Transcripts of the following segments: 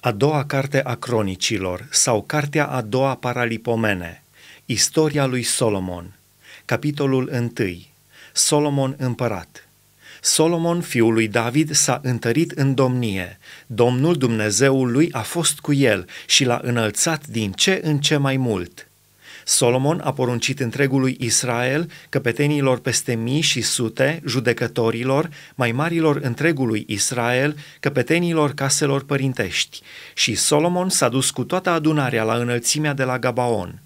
a doua carte a cronicilor sau cartea a doua paralipomene, istoria lui Solomon, capitolul 1, Solomon împărat. Solomon, fiul lui David, s-a întărit în domnie. Domnul Dumnezeul lui a fost cu el și l-a înălțat din ce în ce mai mult. Solomon a poruncit întregului Israel, căpetenilor peste mii și sute, judecătorilor, mai marilor întregului Israel, căpetenilor caselor părintești. Și Solomon s-a dus cu toată adunarea la înălțimea de la Gabaon.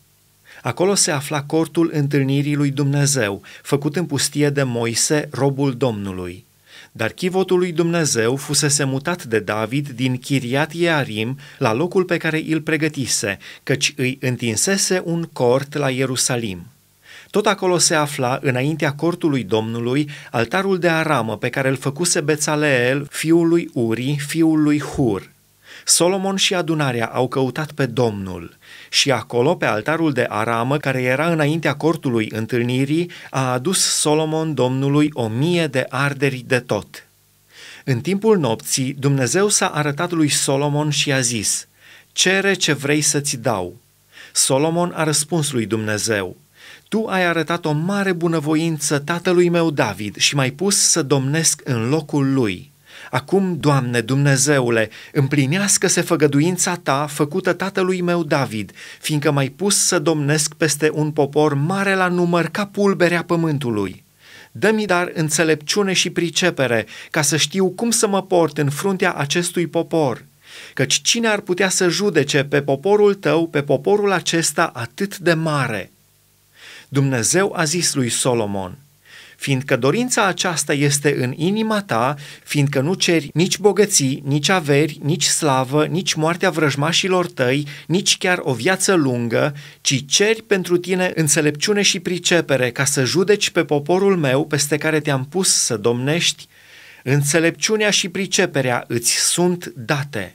Acolo se afla cortul întâlnirii lui Dumnezeu, făcut în pustie de Moise, robul Domnului. Dar chivotul lui Dumnezeu fusese mutat de David din Chiriat Iarim la locul pe care îl pregătise, căci îi întinsese un cort la Ierusalim. Tot acolo se afla, înaintea cortului Domnului, altarul de aramă pe care îl făcuse Bețaleel, fiul lui Uri, fiul lui Hur. Solomon și adunarea au căutat pe Domnul – și acolo, pe altarul de aramă care era înaintea cortului întâlnirii, a adus Solomon Domnului o mie de arderi de tot. În timpul nopții, Dumnezeu s-a arătat lui Solomon și a zis, Cere ce vrei să-ți dau. Solomon a răspuns lui Dumnezeu, Tu ai arătat o mare bunăvoință tatălui meu David și m-ai pus să domnesc în locul lui.” Acum, Doamne Dumnezeule, împlinească-se făgăduința ta făcută tatălui meu David, fiindcă m-ai pus să domnesc peste un popor mare la număr ca pulberea pământului. Dă-mi dar înțelepciune și pricepere, ca să știu cum să mă port în fruntea acestui popor. Căci cine ar putea să judece pe poporul tău, pe poporul acesta atât de mare? Dumnezeu a zis lui Solomon – fiindcă dorința aceasta este în inima ta, fiindcă nu ceri nici bogății, nici averi, nici slavă, nici moartea vrăjmașilor tăi, nici chiar o viață lungă, ci ceri pentru tine înțelepciune și pricepere ca să judeci pe poporul meu peste care te-am pus să domnești, înțelepciunea și priceperea îți sunt date.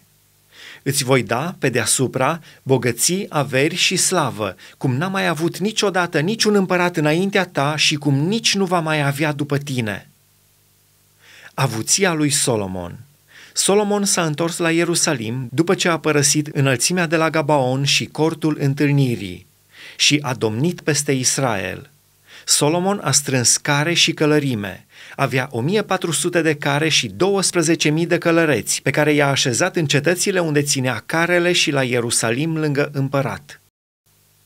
Îți voi da pe deasupra bogății, averi și slavă, cum n-a mai avut niciodată niciun împărat înaintea ta și cum nici nu va mai avea după tine. Avuția lui Solomon Solomon s-a întors la Ierusalim după ce a părăsit înălțimea de la Gabaon și cortul întâlnirii și a domnit peste Israel. Solomon a strâns care și călărime – avea 1400 de care și 12.000 de călăreți, pe care i-a așezat în cetățile unde ținea carele și la Ierusalim lângă împărat.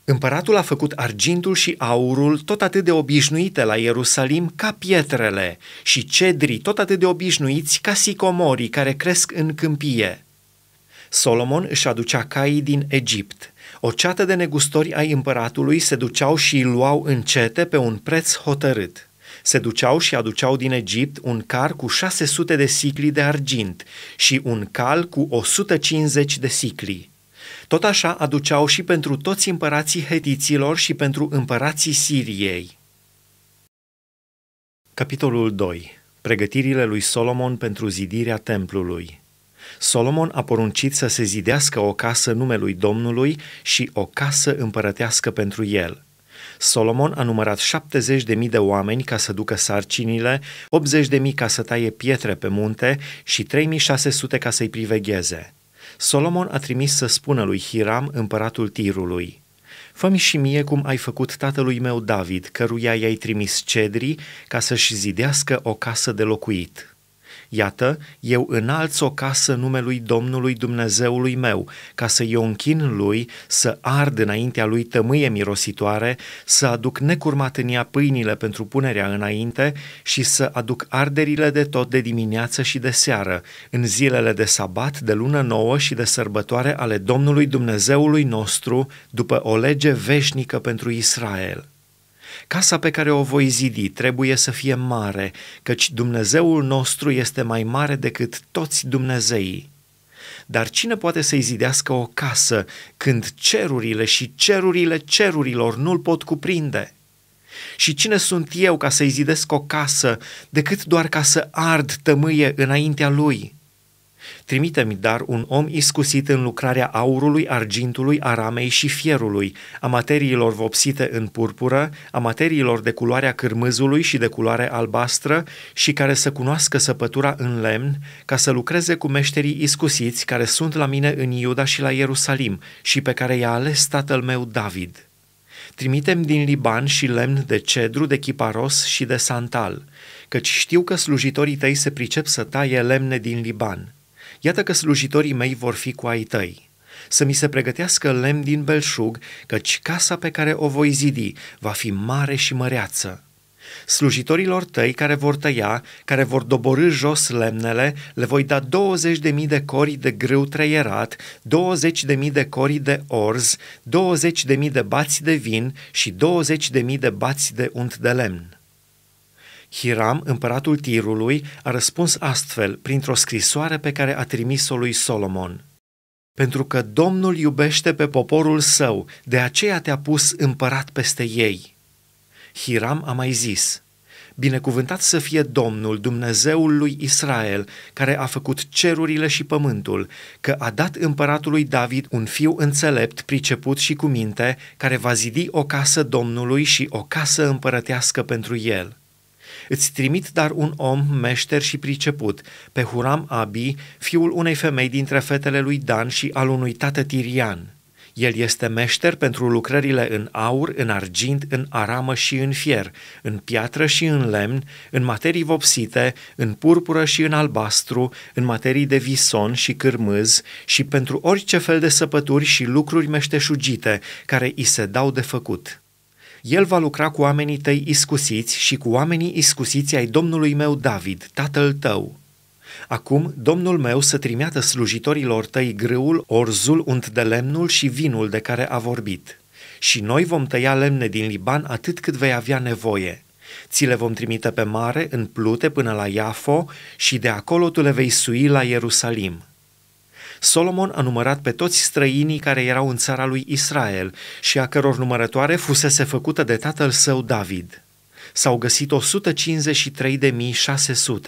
Împăratul a făcut argintul și aurul tot atât de obișnuite la Ierusalim ca pietrele și cedrii tot atât de obișnuiți ca sicomorii care cresc în câmpie. Solomon își aducea caii din Egipt. O ceată de negustori ai împăratului se duceau și îi luau încete pe un preț hotărât se duceau și aduceau din Egipt un car cu 600 de sicli de argint și un cal cu 150 de sicli. Tot așa aduceau și pentru toți împărații hetiților și pentru împărații Siriei. Capitolul 2. Pregătirile lui Solomon pentru zidirea templului. Solomon a poruncit să se zidească o casă numelui Domnului și o casă împărătească pentru el – Solomon a numărat 70.000 de oameni ca să ducă sarcinile, 80.000 ca să taie pietre pe munte și 3.600 ca să-i privegheze. Solomon a trimis să spună lui Hiram, împăratul Tirului, Fă-mi și mie cum ai făcut tatălui meu David, căruia i-ai trimis cedrii ca să-și zidească o casă de locuit. Iată, eu înalț o casă numelui Domnului Dumnezeului meu, ca să eu închin lui, să ard înaintea lui tămâie mirositoare, să aduc necurmat în ea pâinile pentru punerea înainte și să aduc arderile de tot de dimineață și de seară, în zilele de sabat, de lună nouă și de sărbătoare ale Domnului Dumnezeului nostru, după o lege veșnică pentru Israel. Casa pe care o voi zidi trebuie să fie mare, căci Dumnezeul nostru este mai mare decât toți Dumnezeii. Dar cine poate să-i zidească o casă când cerurile și cerurile cerurilor nu-l pot cuprinde? Și cine sunt eu ca să-i zidesc o casă decât doar ca să ard tămâie înaintea lui?' Trimite-mi dar un om iscusit în lucrarea aurului, argintului, aramei și fierului, a materiilor vopsite în purpură, a materiilor de culoarea cârmâzului și de culoare albastră și care să cunoască săpătura în lemn, ca să lucreze cu meșterii iscusiți care sunt la mine în Iuda și la Ierusalim și pe care i-a ales tatăl meu David. Trimitem din Liban și lemn de cedru, de chiparos și de santal, căci știu că slujitorii tăi se pricep să taie lemne din Liban.” Iată că slujitorii mei vor fi cu ai tăi. Să mi se pregătească lemn din belșug, căci casa pe care o voi zidi va fi mare și măreață. Slujitorilor tăi care vor tăia, care vor dobori jos lemnele, le voi da 20.000 de cori de grâu treierat, 20.000 de cori de orz, 20.000 de bați de vin și 20.000 de bați de unt de lemn. Hiram, împăratul Tirului, a răspuns astfel, printr-o scrisoare pe care a trimis-o lui Solomon. Pentru că Domnul iubește pe poporul său, de aceea te-a pus împărat peste ei. Hiram a mai zis, Binecuvântat să fie Domnul, Dumnezeul lui Israel, care a făcut cerurile și pământul, că a dat împăratului David un fiu înțelept, priceput și cu minte, care va zidi o casă Domnului și o casă împărătească pentru el. Îți trimit dar un om meșter și priceput, pe Huram Abi, fiul unei femei dintre fetele lui Dan și al unui tată tirian. El este meșter pentru lucrările în aur, în argint, în aramă și în fier, în piatră și în lemn, în materii vopsite, în purpură și în albastru, în materii de vison și cârmâz și pentru orice fel de săpături și lucruri meșteșugite care îi se dau de făcut. El va lucra cu oamenii tăi iscusiți și cu oamenii iscusiți ai domnului meu David, tatăl tău. Acum domnul meu să trimeată slujitorilor tăi grâul, orzul, unt de lemnul și vinul de care a vorbit. Și noi vom tăia lemne din Liban atât cât vei avea nevoie. Ți le vom trimite pe mare, în plute, până la Iafo și de acolo tu le vei sui la Ierusalim.” Solomon a numărat pe toți străinii care erau în țara lui Israel și a căror numărătoare fusese făcută de tatăl său David. S-au găsit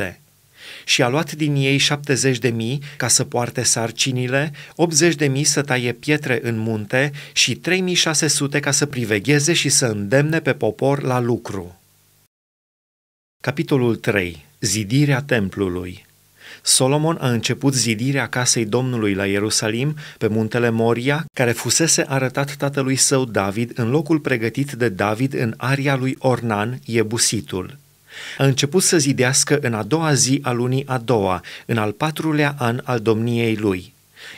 153.600 și a luat din ei 70.000 ca să poarte sarcinile, 80.000 să taie pietre în munte și 3600 ca să privegheze și să îndemne pe popor la lucru. Capitolul 3. Zidirea templului Solomon a început zidirea casei Domnului la Ierusalim, pe muntele Moria, care fusese arătat tatălui său David în locul pregătit de David în aria lui Ornan, Iebusitul. A început să zidească în a doua zi a lunii a doua, în al patrulea an al domniei lui.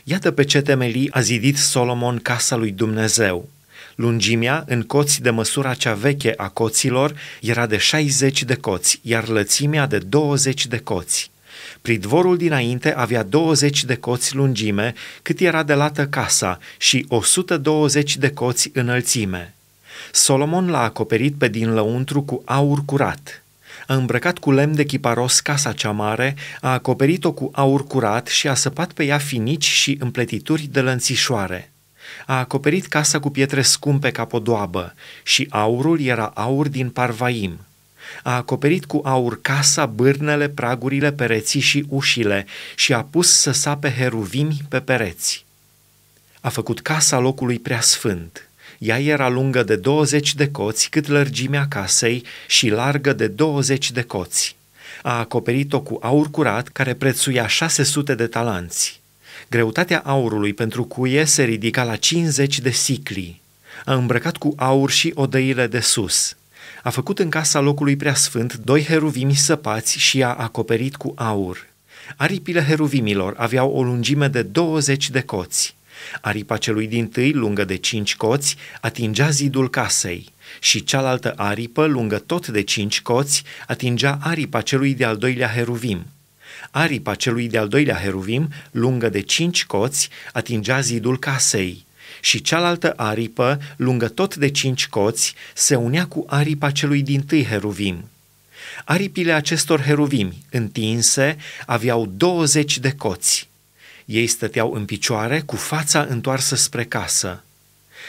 Iată pe ce temelii a zidit Solomon casa lui Dumnezeu. Lungimea în coți de măsura cea veche a coților era de 60 de coți, iar lățimea de 20 de coți. Pridvorul dinainte avea 20 de coți lungime, cât era de lată casa, și 120 de coți înălțime. Solomon l-a acoperit pe din lăuntru cu aur curat. A îmbrăcat cu lemn de chiparos casa cea mare, a acoperit-o cu aur curat și a săpat pe ea finici și împletituri de lănțișoare. A acoperit casa cu pietre scumpe ca podoabă și aurul era aur din Parvaim. A acoperit cu aur casa, bârnele, pragurile, pereții și ușile și a pus să sape heruvimi pe pereți. A făcut casa locului preasfânt. Ea era lungă de 20 de coți, cât lărgimea casei, și largă de 20 de coți. A acoperit-o cu aur curat, care prețuia 600 de talanți. Greutatea aurului pentru cuie se ridica la 50 de sicli. A îmbrăcat cu aur și odăile de sus – a făcut în casa locului preasfânt doi heruvimi săpați și i-a acoperit cu aur. Aripile heruvimilor aveau o lungime de 20 de coți. Aripa celui din tâi, lungă de cinci coți, atingea zidul casei și cealaltă aripă, lungă tot de cinci coți, atingea aripa celui de-al doilea heruvim. Aripa celui de-al doilea heruvim, lungă de cinci coți, atingea zidul casei și cealaltă aripă, lungă tot de cinci coți, se unea cu aripa celui din tâi heruvim. Aripile acestor heruvimi, întinse, aveau 20 de coți. Ei stăteau în picioare, cu fața întoarsă spre casă.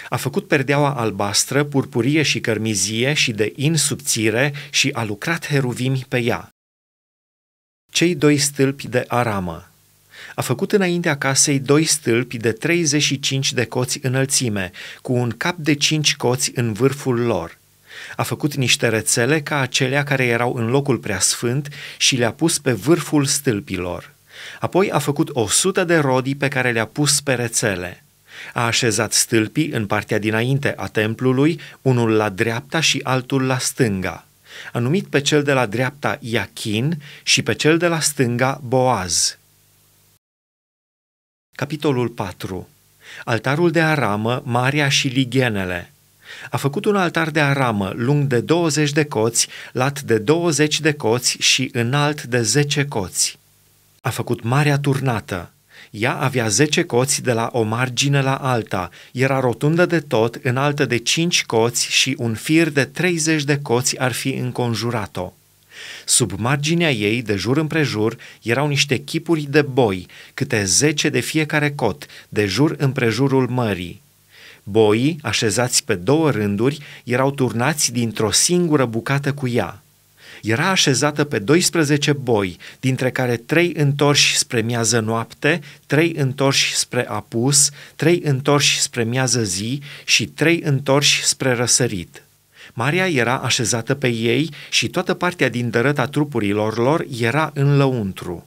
A făcut perdeaua albastră, purpurie și cărmizie și de in subțire și a lucrat heruvimi pe ea. Cei doi stâlpi de aramă, a făcut înaintea casei doi stâlpi de 35 de coți înălțime, cu un cap de cinci coți în vârful lor. A făcut niște rețele ca acelea care erau în locul preasfânt și le-a pus pe vârful stâlpilor. Apoi a făcut o sută de rodii pe care le-a pus pe rețele. A așezat stâlpii în partea dinainte a templului, unul la dreapta și altul la stânga. A numit pe cel de la dreapta Iachin și pe cel de la stânga Boaz. Capitolul 4. Altarul de aramă, Maria și Ligenele A făcut un altar de aramă lung de 20 de coți, lat de 20 de coți și înalt de 10 coți. A făcut marea turnată. Ea avea 10 coți de la o margine la alta, era rotundă de tot, înaltă de 5 coți și un fir de 30 de coți ar fi înconjurat-o. Sub marginea ei, de jur împrejur, erau niște chipuri de boi, câte zece de fiecare cot, de jur împrejurul mării. Boii, așezați pe două rânduri, erau turnați dintr-o singură bucată cu ea. Era așezată pe 12 boi, dintre care trei întorși spre miază noapte, trei întorși spre apus, trei întorși spre miază zi și trei întorși spre răsărit. Maria era așezată pe ei și toată partea din dărăta trupurilor lor era în lăuntru.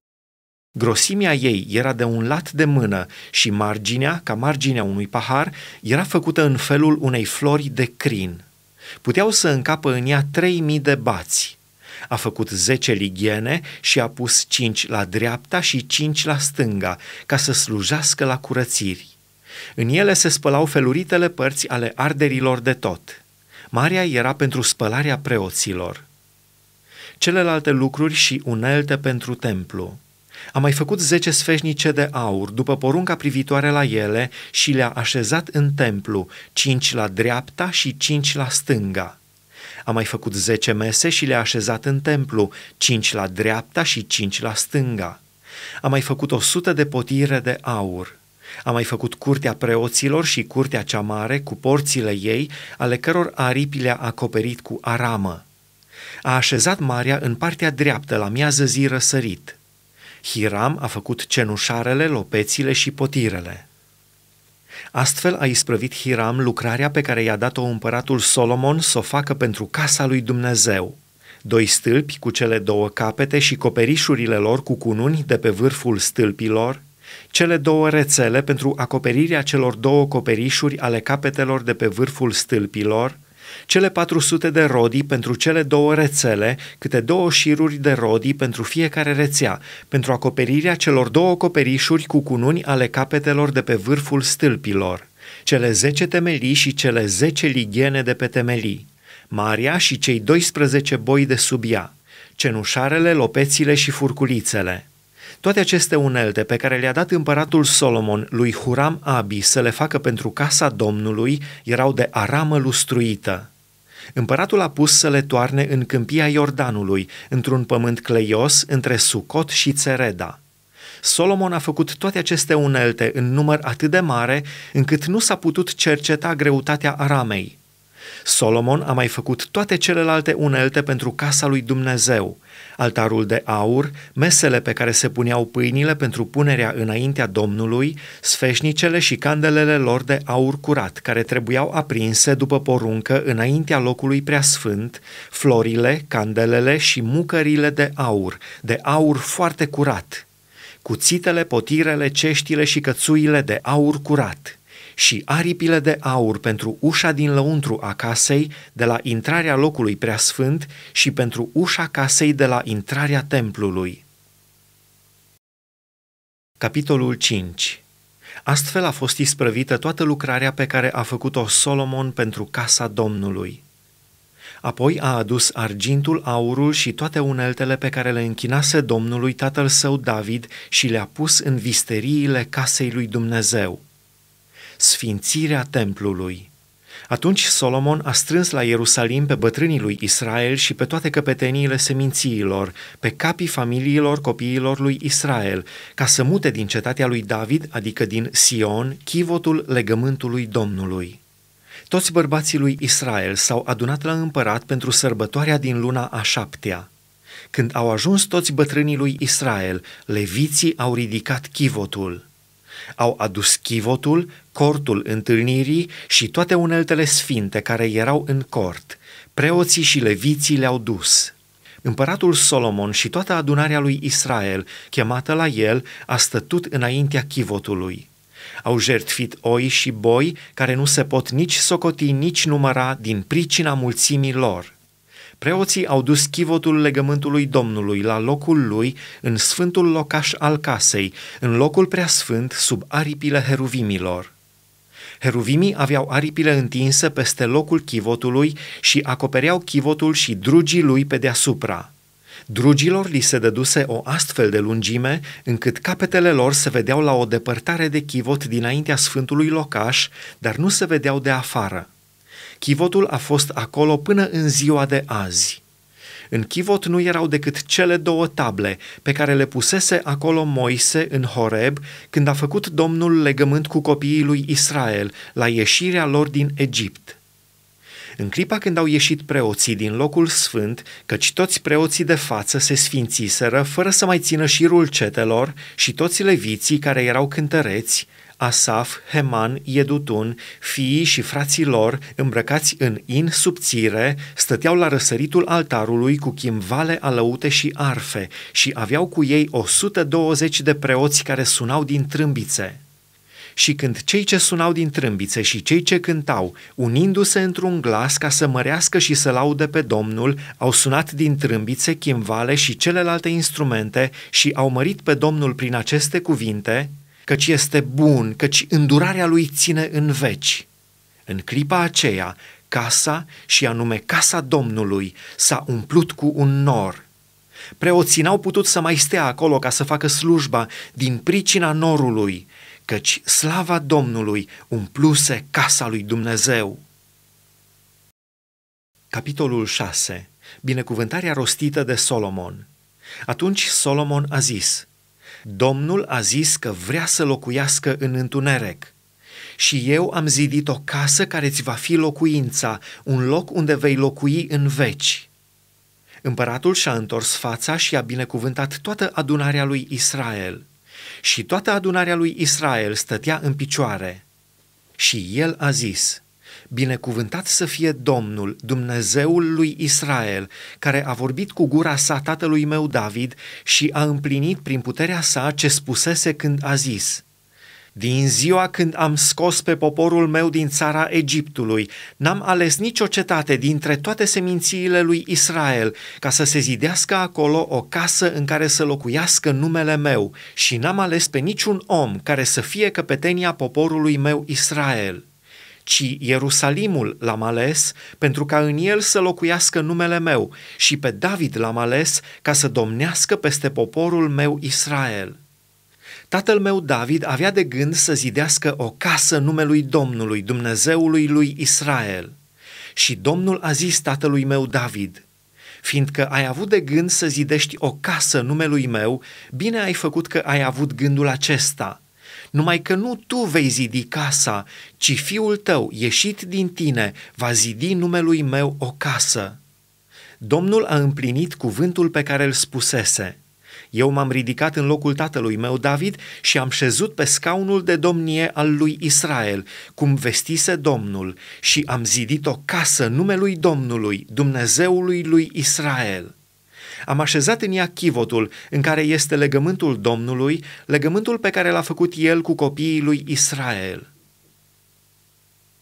Grosimea ei era de un lat de mână și marginea, ca marginea unui pahar, era făcută în felul unei flori de crin. Puteau să încapă în ea trei mii de bați. A făcut zece ligiene și a pus cinci la dreapta și cinci la stânga, ca să slujească la curățiri. În ele se spălau feluritele părți ale arderilor de tot – Maria era pentru spălarea preoților. Celelalte lucruri și unelte pentru templu. A mai făcut zece sfeșnice de aur după porunca privitoare la ele și le-a așezat în templu, cinci la dreapta și cinci la stânga. A mai făcut zece mese și le-a așezat în templu, cinci la dreapta și cinci la stânga. A mai făcut o sută de potire de aur. A mai făcut curtea preoților și curtea cea mare cu porțile ei, ale căror aripi le-a acoperit cu aramă. A așezat marea în partea dreaptă, la miază zi răsărit. Hiram a făcut cenușarele, lopețile și potirele. Astfel a isprăvit Hiram lucrarea pe care i-a dat-o împăratul Solomon să o facă pentru casa lui Dumnezeu. Doi stâlpi cu cele două capete și coperișurile lor cu cununi de pe vârful stâlpilor, cele două rețele pentru acoperirea celor două coperișuri ale capetelor de pe vârful stâlpilor, cele 400 de rodii pentru cele două rețele, câte două șiruri de rodii pentru fiecare rețea, pentru acoperirea celor două coperișuri cu cununi ale capetelor de pe vârful stâlpilor, cele 10 temelii și cele 10 ligiene de pe temelii, Maria și cei 12 boi de sub ea, cenușarele, lopețile și furculițele. Toate aceste unelte pe care le-a dat împăratul Solomon lui Huram Abi să le facă pentru casa Domnului erau de aramă lustruită. Împăratul a pus să le toarne în câmpia Iordanului, într-un pământ cleios între Sucot și Țereda. Solomon a făcut toate aceste unelte în număr atât de mare încât nu s-a putut cerceta greutatea aramei. Solomon a mai făcut toate celelalte unelte pentru casa lui Dumnezeu, altarul de aur, mesele pe care se puneau pâinile pentru punerea înaintea Domnului, sfeșnicele și candelele lor de aur curat, care trebuiau aprinse după poruncă înaintea locului preasfânt, florile, candelele și mucările de aur, de aur foarte curat, cuțitele, potirele, ceștile și cățuile de aur curat – și aripile de aur pentru ușa din lăuntru a casei de la intrarea locului preasfânt și pentru ușa casei de la intrarea templului. Capitolul 5 Astfel a fost isprăvită toată lucrarea pe care a făcut-o Solomon pentru casa Domnului. Apoi a adus argintul, aurul și toate uneltele pe care le închinase Domnului tatăl său David și le-a pus în visteriile casei lui Dumnezeu sfințirea templului. Atunci Solomon a strâns la Ierusalim pe bătrânii lui Israel și pe toate căpeteniile semințiilor, pe capii familiilor copiilor lui Israel, ca să mute din cetatea lui David, adică din Sion, chivotul legământului Domnului. Toți bărbații lui Israel s-au adunat la împărat pentru sărbătoarea din luna a șaptea. Când au ajuns toți bătrânii lui Israel, leviții au ridicat chivotul – au adus chivotul, cortul întâlnirii și toate uneltele sfinte care erau în cort. Preoții și leviții le-au dus. Împăratul Solomon și toată adunarea lui Israel, chemată la el, a stătut înaintea chivotului. Au jertfit oi și boi care nu se pot nici socoti, nici număra din pricina mulțimii lor – Preoții au dus chivotul legământului Domnului la locul lui, în sfântul locaș al casei, în locul preasfânt, sub aripile heruvimilor. Heruvimii aveau aripile întinse peste locul chivotului și acopereau chivotul și drugii lui pe deasupra. Drugilor li se dăduse o astfel de lungime încât capetele lor se vedeau la o depărtare de chivot dinaintea sfântului locaș, dar nu se vedeau de afară. Chivotul a fost acolo până în ziua de azi. În chivot nu erau decât cele două table pe care le pusese acolo Moise în Horeb când a făcut Domnul legământ cu copiii lui Israel la ieșirea lor din Egipt. În clipa când au ieșit preoții din locul sfânt, căci toți preoții de față se sfințiseră fără să mai țină șirul cetelor și toți leviții care erau cântăreți, Asaf, Heman, Jedutun, fiii și frații lor, îmbrăcați în in subțire, stăteau la răsăritul altarului cu chimvale alăute și arfe și aveau cu ei 120 de preoți care sunau din trâmbițe. Și când cei ce sunau din trâmbițe și cei ce cântau, unindu-se într-un glas ca să mărească și să laude pe Domnul, au sunat din trâmbițe, chimvale și celelalte instrumente și au mărit pe Domnul prin aceste cuvinte, căci este bun, căci îndurarea lui ține în veci. În clipa aceea, casa, și anume casa Domnului, s-a umplut cu un nor. Preoții n-au putut să mai stea acolo ca să facă slujba din pricina norului, căci slava Domnului umpluse casa lui Dumnezeu. Capitolul 6. Binecuvântarea rostită de Solomon. Atunci Solomon a zis, Domnul a zis că vrea să locuiască în întuneric. Și eu am zidit o casă care ți va fi locuința, un loc unde vei locui în veci. Împăratul și-a întors fața și a binecuvântat toată adunarea lui Israel. Și toată adunarea lui Israel stătea în picioare. Și el a zis – Binecuvântat să fie Domnul, Dumnezeul lui Israel, care a vorbit cu gura sa tatălui meu David și a împlinit prin puterea sa ce spusese când a zis – din ziua când am scos pe poporul meu din țara Egiptului, n-am ales nicio cetate dintre toate semințiile lui Israel, ca să se zidească acolo o casă în care să locuiască numele meu, și n-am ales pe niciun om care să fie căpetenia poporului meu Israel ci Ierusalimul l-am ales pentru ca în el să locuiască numele meu și pe David l-am ales ca să domnească peste poporul meu Israel. Tatăl meu David avea de gând să zidească o casă numelui Domnului, Dumnezeului lui Israel. Și Domnul a zis tatălui meu David, fiindcă ai avut de gând să zidești o casă numelui meu, bine ai făcut că ai avut gândul acesta – numai că nu tu vei zidi casa, ci fiul tău, ieșit din tine, va zidi numelui meu o casă. Domnul a împlinit cuvântul pe care îl spusese. Eu m-am ridicat în locul tatălui meu David și am șezut pe scaunul de domnie al lui Israel, cum vestise Domnul, și am zidit o casă numelui Domnului, Dumnezeului lui Israel. Am așezat în ea chivotul în care este legământul Domnului, legământul pe care l-a făcut el cu copiii lui Israel.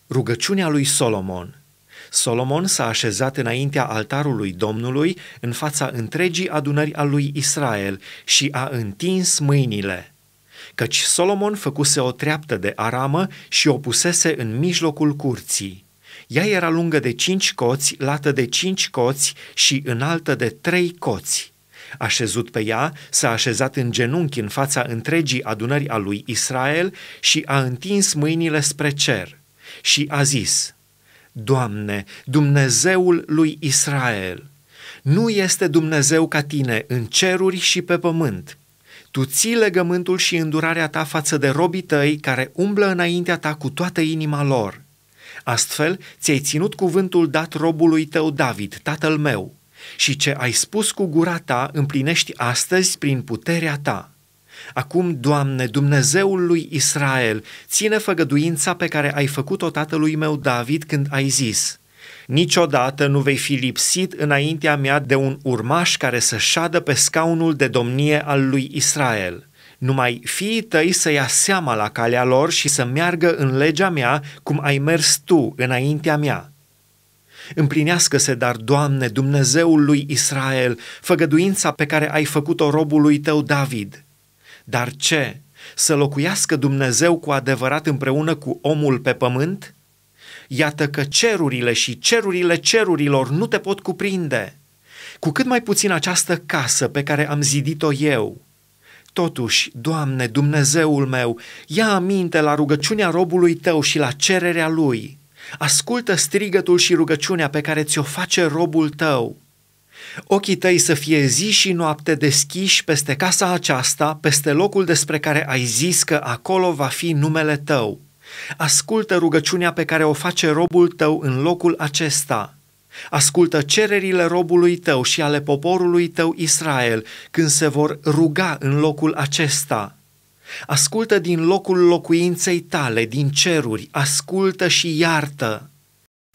Rugăciunea lui Solomon Solomon s-a așezat înaintea altarului Domnului în fața întregii adunări a lui Israel și a întins mâinile căci Solomon făcuse o treaptă de aramă și o pusese în mijlocul curții. Ea era lungă de cinci coți, lată de cinci coți și înaltă de trei coți. Așezut pe ea, s-a așezat în genunchi în fața întregii adunări a lui Israel și a întins mâinile spre cer și a zis, Doamne, Dumnezeul lui Israel, nu este Dumnezeu ca tine în ceruri și pe pământ. Tu ții legământul și îndurarea ta față de robii tăi care umblă înaintea ta cu toată inima lor – Astfel, ți-ai ținut cuvântul dat robului tău David, tatăl meu, și ce ai spus cu gura ta împlinești astăzi prin puterea ta. Acum, Doamne, Dumnezeul lui Israel, ține făgăduința pe care ai făcut-o tatălui meu David când ai zis – Niciodată nu vei fi lipsit înaintea mea de un urmaș care să șadă pe scaunul de domnie al lui Israel. Numai fiii tăi să ia seama la calea lor și să meargă în legea mea cum ai mers tu înaintea mea. Împlinească-se dar, Doamne, Dumnezeul lui Israel, făgăduința pe care ai făcut-o robului tău David. Dar ce? Să locuiască Dumnezeu cu adevărat împreună cu omul pe pământ? Iată că cerurile și cerurile cerurilor nu te pot cuprinde. Cu cât mai puțin această casă pe care am zidit-o eu – Totuși, Doamne, Dumnezeul meu, ia aminte la rugăciunea robului tău și la cererea lui. Ascultă strigătul și rugăciunea pe care ți-o face robul tău. Ochii tăi să fie zi și noapte deschiși peste casa aceasta, peste locul despre care ai zis că acolo va fi numele tău. Ascultă rugăciunea pe care o face robul tău în locul acesta. Ascultă cererile robului tău și ale poporului tău Israel când se vor ruga în locul acesta. Ascultă din locul locuinței tale, din ceruri, ascultă și iartă.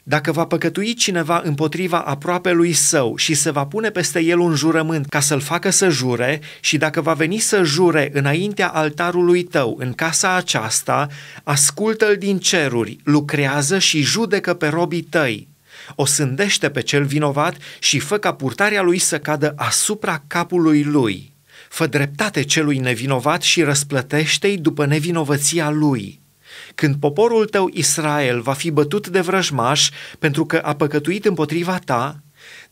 Dacă va păcătui cineva împotriva lui său și se va pune peste el un jurământ ca să-l facă să jure, și dacă va veni să jure înaintea altarului tău în casa aceasta, ascultă-l din ceruri, lucrează și judecă pe robii tăi o sândește pe cel vinovat și fă ca purtarea lui să cadă asupra capului lui. Fă dreptate celui nevinovat și răsplătește-i după nevinovăția lui. Când poporul tău Israel va fi bătut de vrăjmaș pentru că a păcătuit împotriva ta,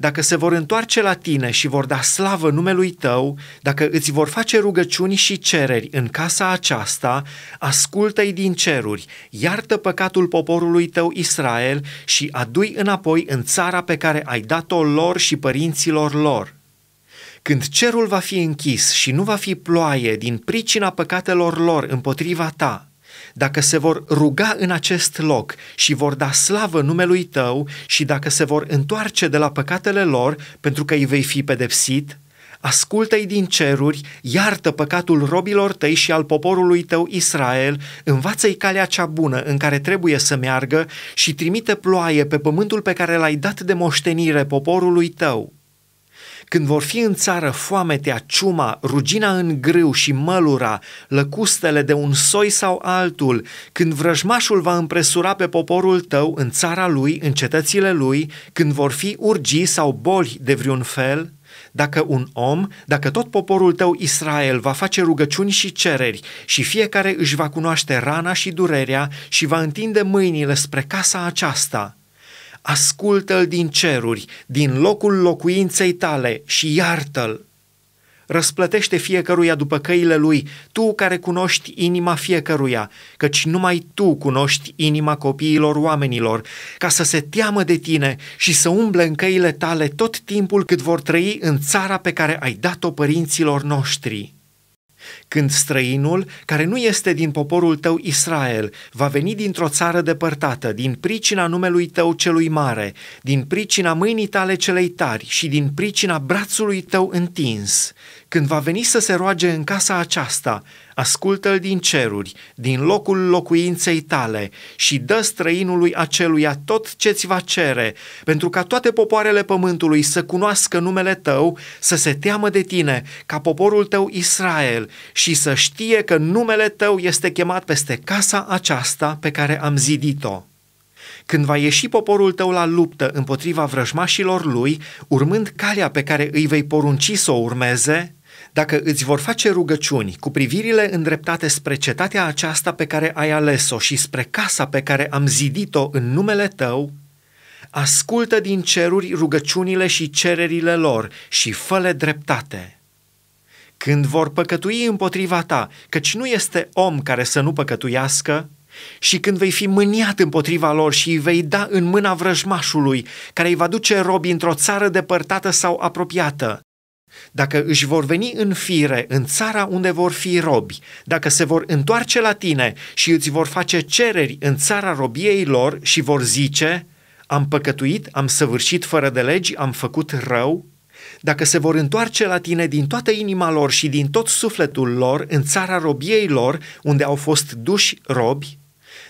dacă se vor întoarce la tine și vor da slavă numelui tău, dacă îți vor face rugăciuni și cereri în casa aceasta, ascultă-i din ceruri, iartă păcatul poporului tău Israel și adui înapoi în țara pe care ai dat-o lor și părinților lor. Când cerul va fi închis și nu va fi ploaie din pricina păcatelor lor împotriva ta, dacă se vor ruga în acest loc și vor da slavă numelui tău și dacă se vor întoarce de la păcatele lor, pentru că îi vei fi pedepsit, ascultă-i din ceruri, iartă păcatul robilor tăi și al poporului tău Israel, învață-i calea cea bună în care trebuie să meargă și trimite ploaie pe pământul pe care l-ai dat de moștenire poporului tău când vor fi în țară foametea, ciuma, rugina în grâu și mălura, lăcustele de un soi sau altul, când vrăjmașul va împresura pe poporul tău în țara lui, în cetățile lui, când vor fi urgii sau boli de vreun fel, dacă un om, dacă tot poporul tău Israel va face rugăciuni și cereri și fiecare își va cunoaște rana și durerea și va întinde mâinile spre casa aceasta – ascultă-l din ceruri, din locul locuinței tale și iartă-l. Răsplătește fiecăruia după căile lui, tu care cunoști inima fiecăruia, căci numai tu cunoști inima copiilor oamenilor, ca să se teamă de tine și să umble în căile tale tot timpul cât vor trăi în țara pe care ai dat-o părinților noștri când străinul, care nu este din poporul tău Israel, va veni dintr-o țară depărtată, din pricina numelui tău celui mare, din pricina mâinii tale celei tari și din pricina brațului tău întins, când va veni să se roage în casa aceasta, ascultă-l din ceruri, din locul locuinței tale și dă străinului aceluia tot ce ți va cere, pentru ca toate popoarele pământului să cunoască numele tău, să se teamă de tine, ca poporul tău Israel, și să știe că numele tău este chemat peste casa aceasta pe care am zidit-o când va ieși poporul tău la luptă împotriva vrăjmașilor lui, urmând calea pe care îi vei porunci să o urmeze, dacă îți vor face rugăciuni cu privirile îndreptate spre cetatea aceasta pe care ai ales-o și spre casa pe care am zidit-o în numele tău, ascultă din ceruri rugăciunile și cererile lor și fă-le dreptate. Când vor păcătui împotriva ta, căci nu este om care să nu păcătuiască, și când vei fi mâniat împotriva lor și îi vei da în mâna vrăjmașului, care îi va duce robi într-o țară depărtată sau apropiată, dacă își vor veni în fire în țara unde vor fi robi, dacă se vor întoarce la tine și îți vor face cereri în țara robiei lor și vor zice, am păcătuit, am săvârșit fără de legi, am făcut rău, dacă se vor întoarce la tine din toată inima lor și din tot sufletul lor în țara robiei lor, unde au fost duși robi,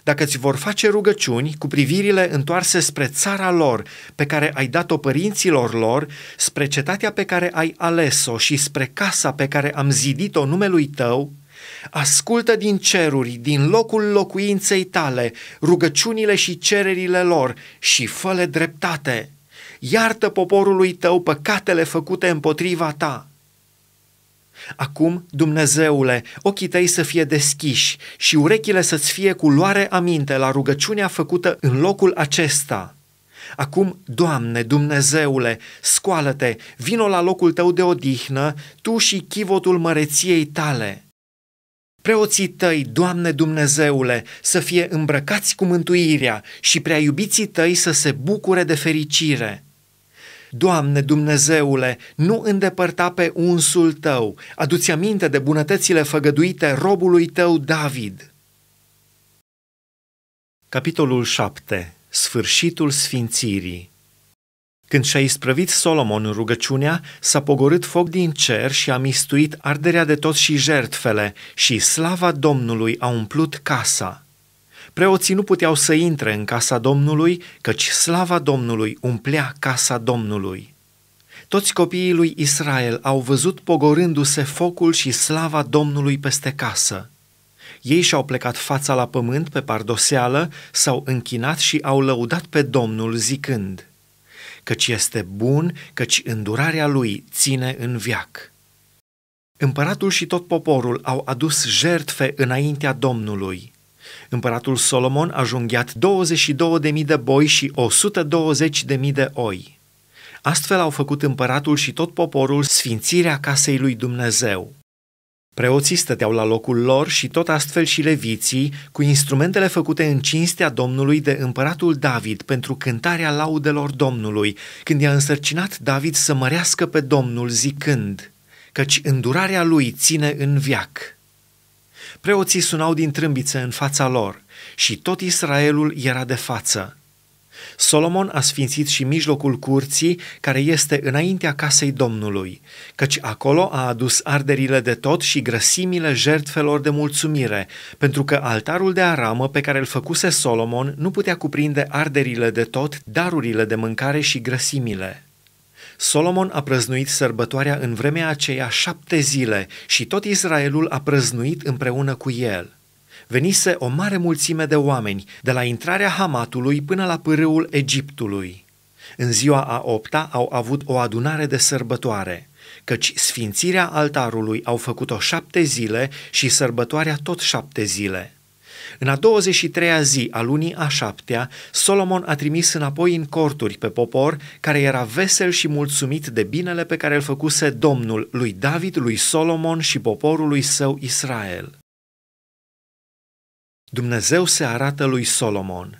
dacă îți vor face rugăciuni cu privirile întoarse spre țara lor, pe care ai dat-o părinților lor, spre cetatea pe care ai ales-o și spre casa pe care am zidit-o numelui tău, Ascultă din ceruri, din locul locuinței tale, rugăciunile și cererile lor și fă dreptate. Iartă poporului tău păcatele făcute împotriva ta Acum, Dumnezeule, ochii tăi să fie deschiși și urechile să-ți fie cu luare aminte la rugăciunea făcută în locul acesta. Acum, Doamne, Dumnezeule, scoală-te, vino la locul tău de odihnă, tu și chivotul măreției tale. Preoții tăi, Doamne Dumnezeule, să fie îmbrăcați cu mântuirea și prea iubiții tăi să se bucure de fericire. Doamne Dumnezeule, nu îndepărta pe unsul tău, adu-ți aminte de bunătățile făgăduite robului tău David. Capitolul 7. Sfârșitul Sfințirii când și-a isprăvit Solomon în rugăciunea, s-a pogorât foc din cer și a mistuit arderea de tot și jertfele și slava Domnului a umplut casa. Preoții nu puteau să intre în casa Domnului, căci slava Domnului umplea casa Domnului. Toți copiii lui Israel au văzut pogorându-se focul și slava Domnului peste casă. Ei și-au plecat fața la pământ pe pardoseală, s-au închinat și au lăudat pe Domnul zicând, Căci este bun, căci îndurarea lui ține în viac. Împăratul și tot poporul au adus jertfe înaintea Domnului. Împăratul Solomon a junghiat 22.000 de boi și 120.000 de oi. Astfel au făcut împăratul și tot poporul sfințirea casei lui Dumnezeu. Preoții stăteau la locul lor și tot astfel și leviții, cu instrumentele făcute în cinstea Domnului de împăratul David pentru cântarea laudelor Domnului, când i-a însărcinat David să mărească pe Domnul zicând, căci îndurarea lui ține în viac. Preoții sunau din trâmbițe în fața lor și tot Israelul era de față. Solomon a sfințit și mijlocul curții care este înaintea casei Domnului, căci acolo a adus arderile de tot și grăsimile jertfelor de mulțumire, pentru că altarul de aramă pe care îl făcuse Solomon nu putea cuprinde arderile de tot, darurile de mâncare și grăsimile. Solomon a prăznuit sărbătoarea în vremea aceea șapte zile și tot Israelul a prăznuit împreună cu el. Venise o mare mulțime de oameni, de la intrarea Hamatului până la pârâul Egiptului. În ziua a opta au avut o adunare de sărbătoare, căci sfințirea altarului au făcut-o șapte zile și sărbătoarea tot șapte zile. În a 23-a zi a lunii a șaptea, Solomon a trimis înapoi în corturi pe popor, care era vesel și mulțumit de binele pe care îl făcuse Domnul lui David, lui Solomon și poporului său Israel. Dumnezeu se arată lui Solomon –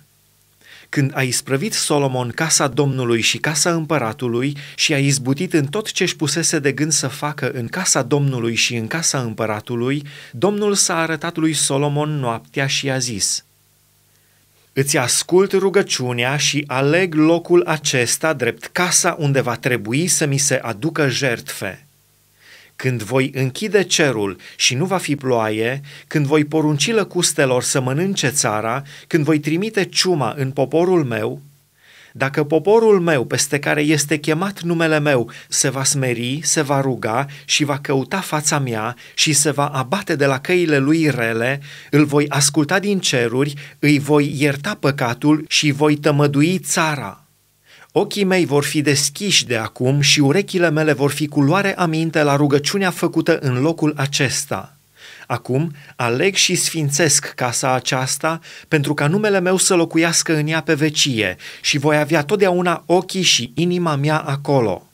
când a isprăvit Solomon casa Domnului și casa împăratului și a izbutit în tot ce-și pusese de gând să facă în casa Domnului și în casa împăratului, Domnul s-a arătat lui Solomon noaptea și i-a zis – Îți ascult rugăciunea și aleg locul acesta drept casa unde va trebui să mi se aducă jertfe. Când voi închide cerul și nu va fi ploaie, când voi porunci lăcustelor să mănânce țara, când voi trimite ciuma în poporul meu, dacă poporul meu, peste care este chemat numele meu, se va smeri, se va ruga și va căuta fața mea și se va abate de la căile lui rele, îl voi asculta din ceruri, îi voi ierta păcatul și voi tămădui țara. Ochii mei vor fi deschiși de acum și urechile mele vor fi cu luare aminte la rugăciunea făcută în locul acesta. Acum aleg și sfințesc casa aceasta pentru ca numele meu să locuiască în ea pe vecie și voi avea totdeauna ochii și inima mea acolo.”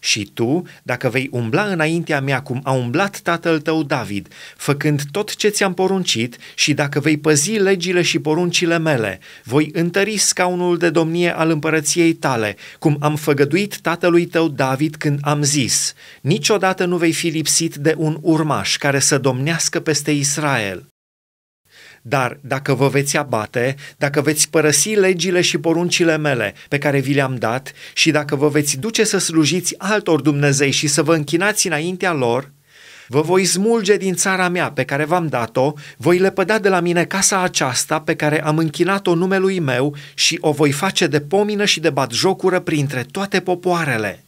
Și tu, dacă vei umbla înaintea mea cum a umblat tatăl tău David, făcând tot ce ți-am poruncit și dacă vei păzi legile și poruncile mele, voi întări scaunul de domnie al împărăției tale, cum am făgăduit tatălui tău David când am zis, niciodată nu vei fi lipsit de un urmaș care să domnească peste Israel. Dar dacă vă veți abate, dacă veți părăsi legile și poruncile mele pe care vi le-am dat și dacă vă veți duce să slujiți altor Dumnezei și să vă închinați înaintea lor, Vă voi smulge din țara mea pe care v-am dat-o, voi lepăda de la mine casa aceasta pe care am închinat-o numelui meu și o voi face de pomină și de batjocură printre toate popoarele.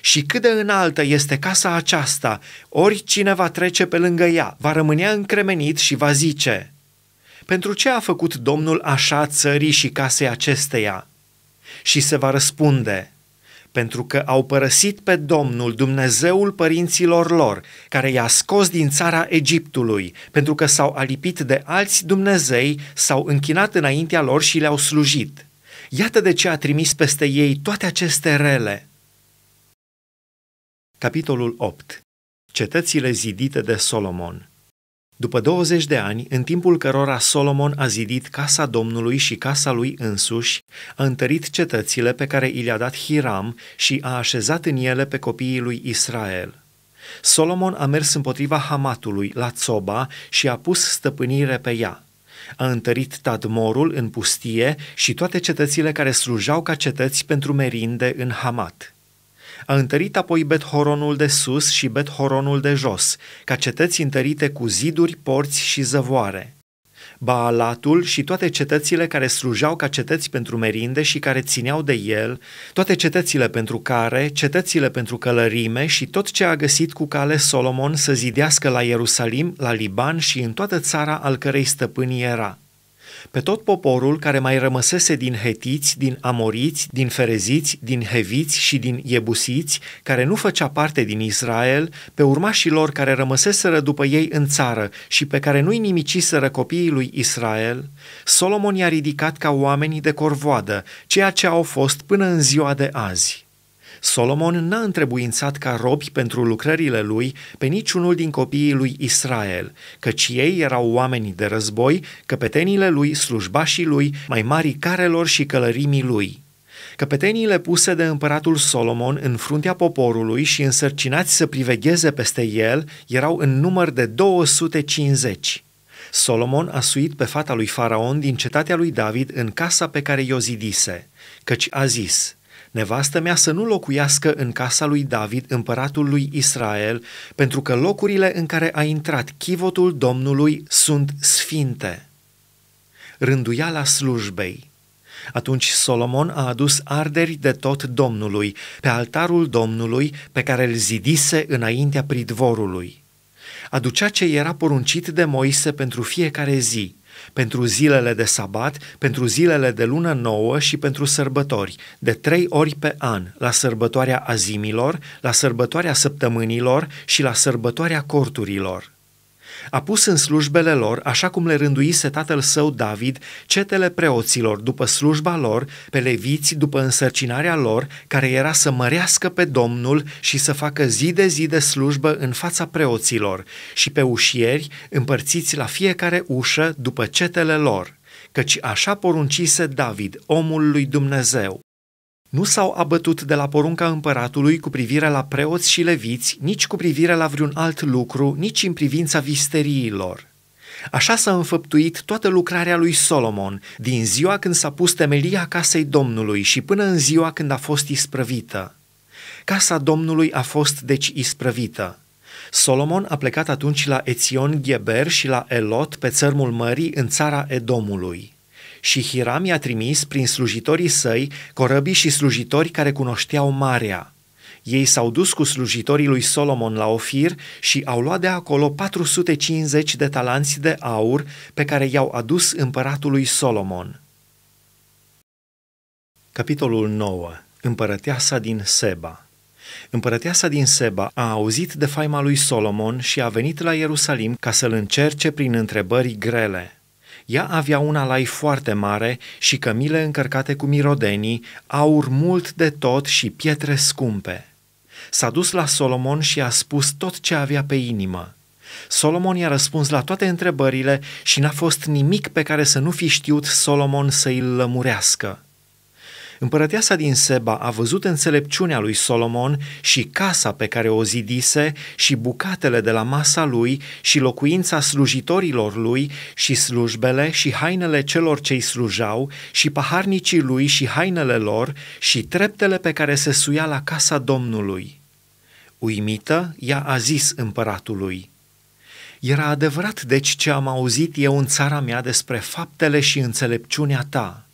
Și cât de înaltă este casa aceasta, ori cineva trece pe lângă ea, va rămânea încremenit și va zice – pentru ce a făcut Domnul așa țării și casei acesteia? Și se va răspunde, pentru că au părăsit pe Domnul, Dumnezeul părinților lor, care i-a scos din țara Egiptului, pentru că s-au alipit de alți Dumnezei, s-au închinat înaintea lor și le-au slujit. Iată de ce a trimis peste ei toate aceste rele. Capitolul 8. Cetățile zidite de Solomon după 20 de ani, în timpul cărora Solomon a zidit casa Domnului și casa lui însuși, a întărit cetățile pe care i le-a dat Hiram și a așezat în ele pe copiii lui Israel. Solomon a mers împotriva Hamatului la Tsoba și a pus stăpânire pe ea. A întărit Tadmorul în pustie și toate cetățile care slujau ca cetăți pentru merinde în Hamat. A întărit apoi Bethoronul de sus și Bethoronul de jos, ca cetăți întărite cu ziduri, porți și zăvoare. Baalatul și toate cetățile care slujeau ca cetăți pentru merinde și care țineau de el, toate cetățile pentru care, cetățile pentru călărime și tot ce a găsit cu cale Solomon să zidească la Ierusalim, la Liban și în toată țara al cărei stăpânii era pe tot poporul care mai rămăsese din hetiți, din amoriți, din fereziți, din heviți și din iebusiți, care nu făcea parte din Israel, pe lor care rămăseseră după ei în țară și pe care nu-i nimiciseră copiii lui Israel, Solomon i-a ridicat ca oamenii de corvoadă, ceea ce au fost până în ziua de azi. Solomon n-a întrebuințat ca robi pentru lucrările lui pe niciunul din copiii lui Israel, căci ei erau oameni de război, căpetenile lui, slujbașii lui, mai mari carelor și călărimii lui. Căpeteniile puse de împăratul Solomon în fruntea poporului și însărcinați să privegheze peste el erau în număr de 250. Solomon a suit pe fata lui Faraon din cetatea lui David în casa pe care i-o zidise, căci a zis – nevastă mea să nu locuiască în casa lui David, împăratul lui Israel, pentru că locurile în care a intrat chivotul Domnului sunt sfinte. Rânduiala slujbei atunci Solomon a adus arderi de tot Domnului, pe altarul Domnului pe care îl zidise înaintea pridvorului. Aducea ce era poruncit de Moise pentru fiecare zi, pentru zilele de sabat, pentru zilele de lună nouă și pentru sărbători, de trei ori pe an, la sărbătoarea azimilor, la sărbătoarea săptămânilor și la sărbătoarea corturilor a pus în slujbele lor, așa cum le rânduise tatăl său David, cetele preoților după slujba lor, pe leviți după însărcinarea lor, care era să mărească pe Domnul și să facă zi de zi de slujbă în fața preoților și pe ușieri împărțiți la fiecare ușă după cetele lor, căci așa poruncise David, omul lui Dumnezeu. Nu s-au abătut de la porunca împăratului cu privire la preoți și leviți, nici cu privire la vreun alt lucru, nici în privința visteriilor. Așa s-a înfăptuit toată lucrarea lui Solomon, din ziua când s-a pus temelia casei Domnului și până în ziua când a fost isprăvită. Casa Domnului a fost deci isprăvită. Solomon a plecat atunci la Ețion Gheber și la Elot pe țărmul mării în țara Edomului. Și Hiram i-a trimis prin slujitorii săi corăbii și slujitori care cunoșteau marea. Ei s-au dus cu slujitorii lui Solomon la Ofir și au luat de acolo 450 de talanți de aur pe care i-au adus împăratului Solomon. Capitolul 9. Împărăteasa din Seba Împărăteasa din Seba a auzit de faima lui Solomon și a venit la Ierusalim ca să-l încerce prin întrebări grele. Ea avea un alai foarte mare și cămile încărcate cu mirodenii, aur mult de tot și pietre scumpe. S-a dus la Solomon și a spus tot ce avea pe inimă. Solomon i-a răspuns la toate întrebările și n-a fost nimic pe care să nu fi știut Solomon să îl lămurească. Împărăteasa din Seba a văzut înțelepciunea lui Solomon și casa pe care o zidise și bucatele de la masa lui și locuința slujitorilor lui și slujbele și hainele celor ce-i slujau și paharnicii lui și hainele lor și treptele pe care se suia la casa Domnului. Uimită, ea a zis împăratului – era adevărat, deci, ce am auzit eu în țara mea despre faptele și înțelepciunea ta.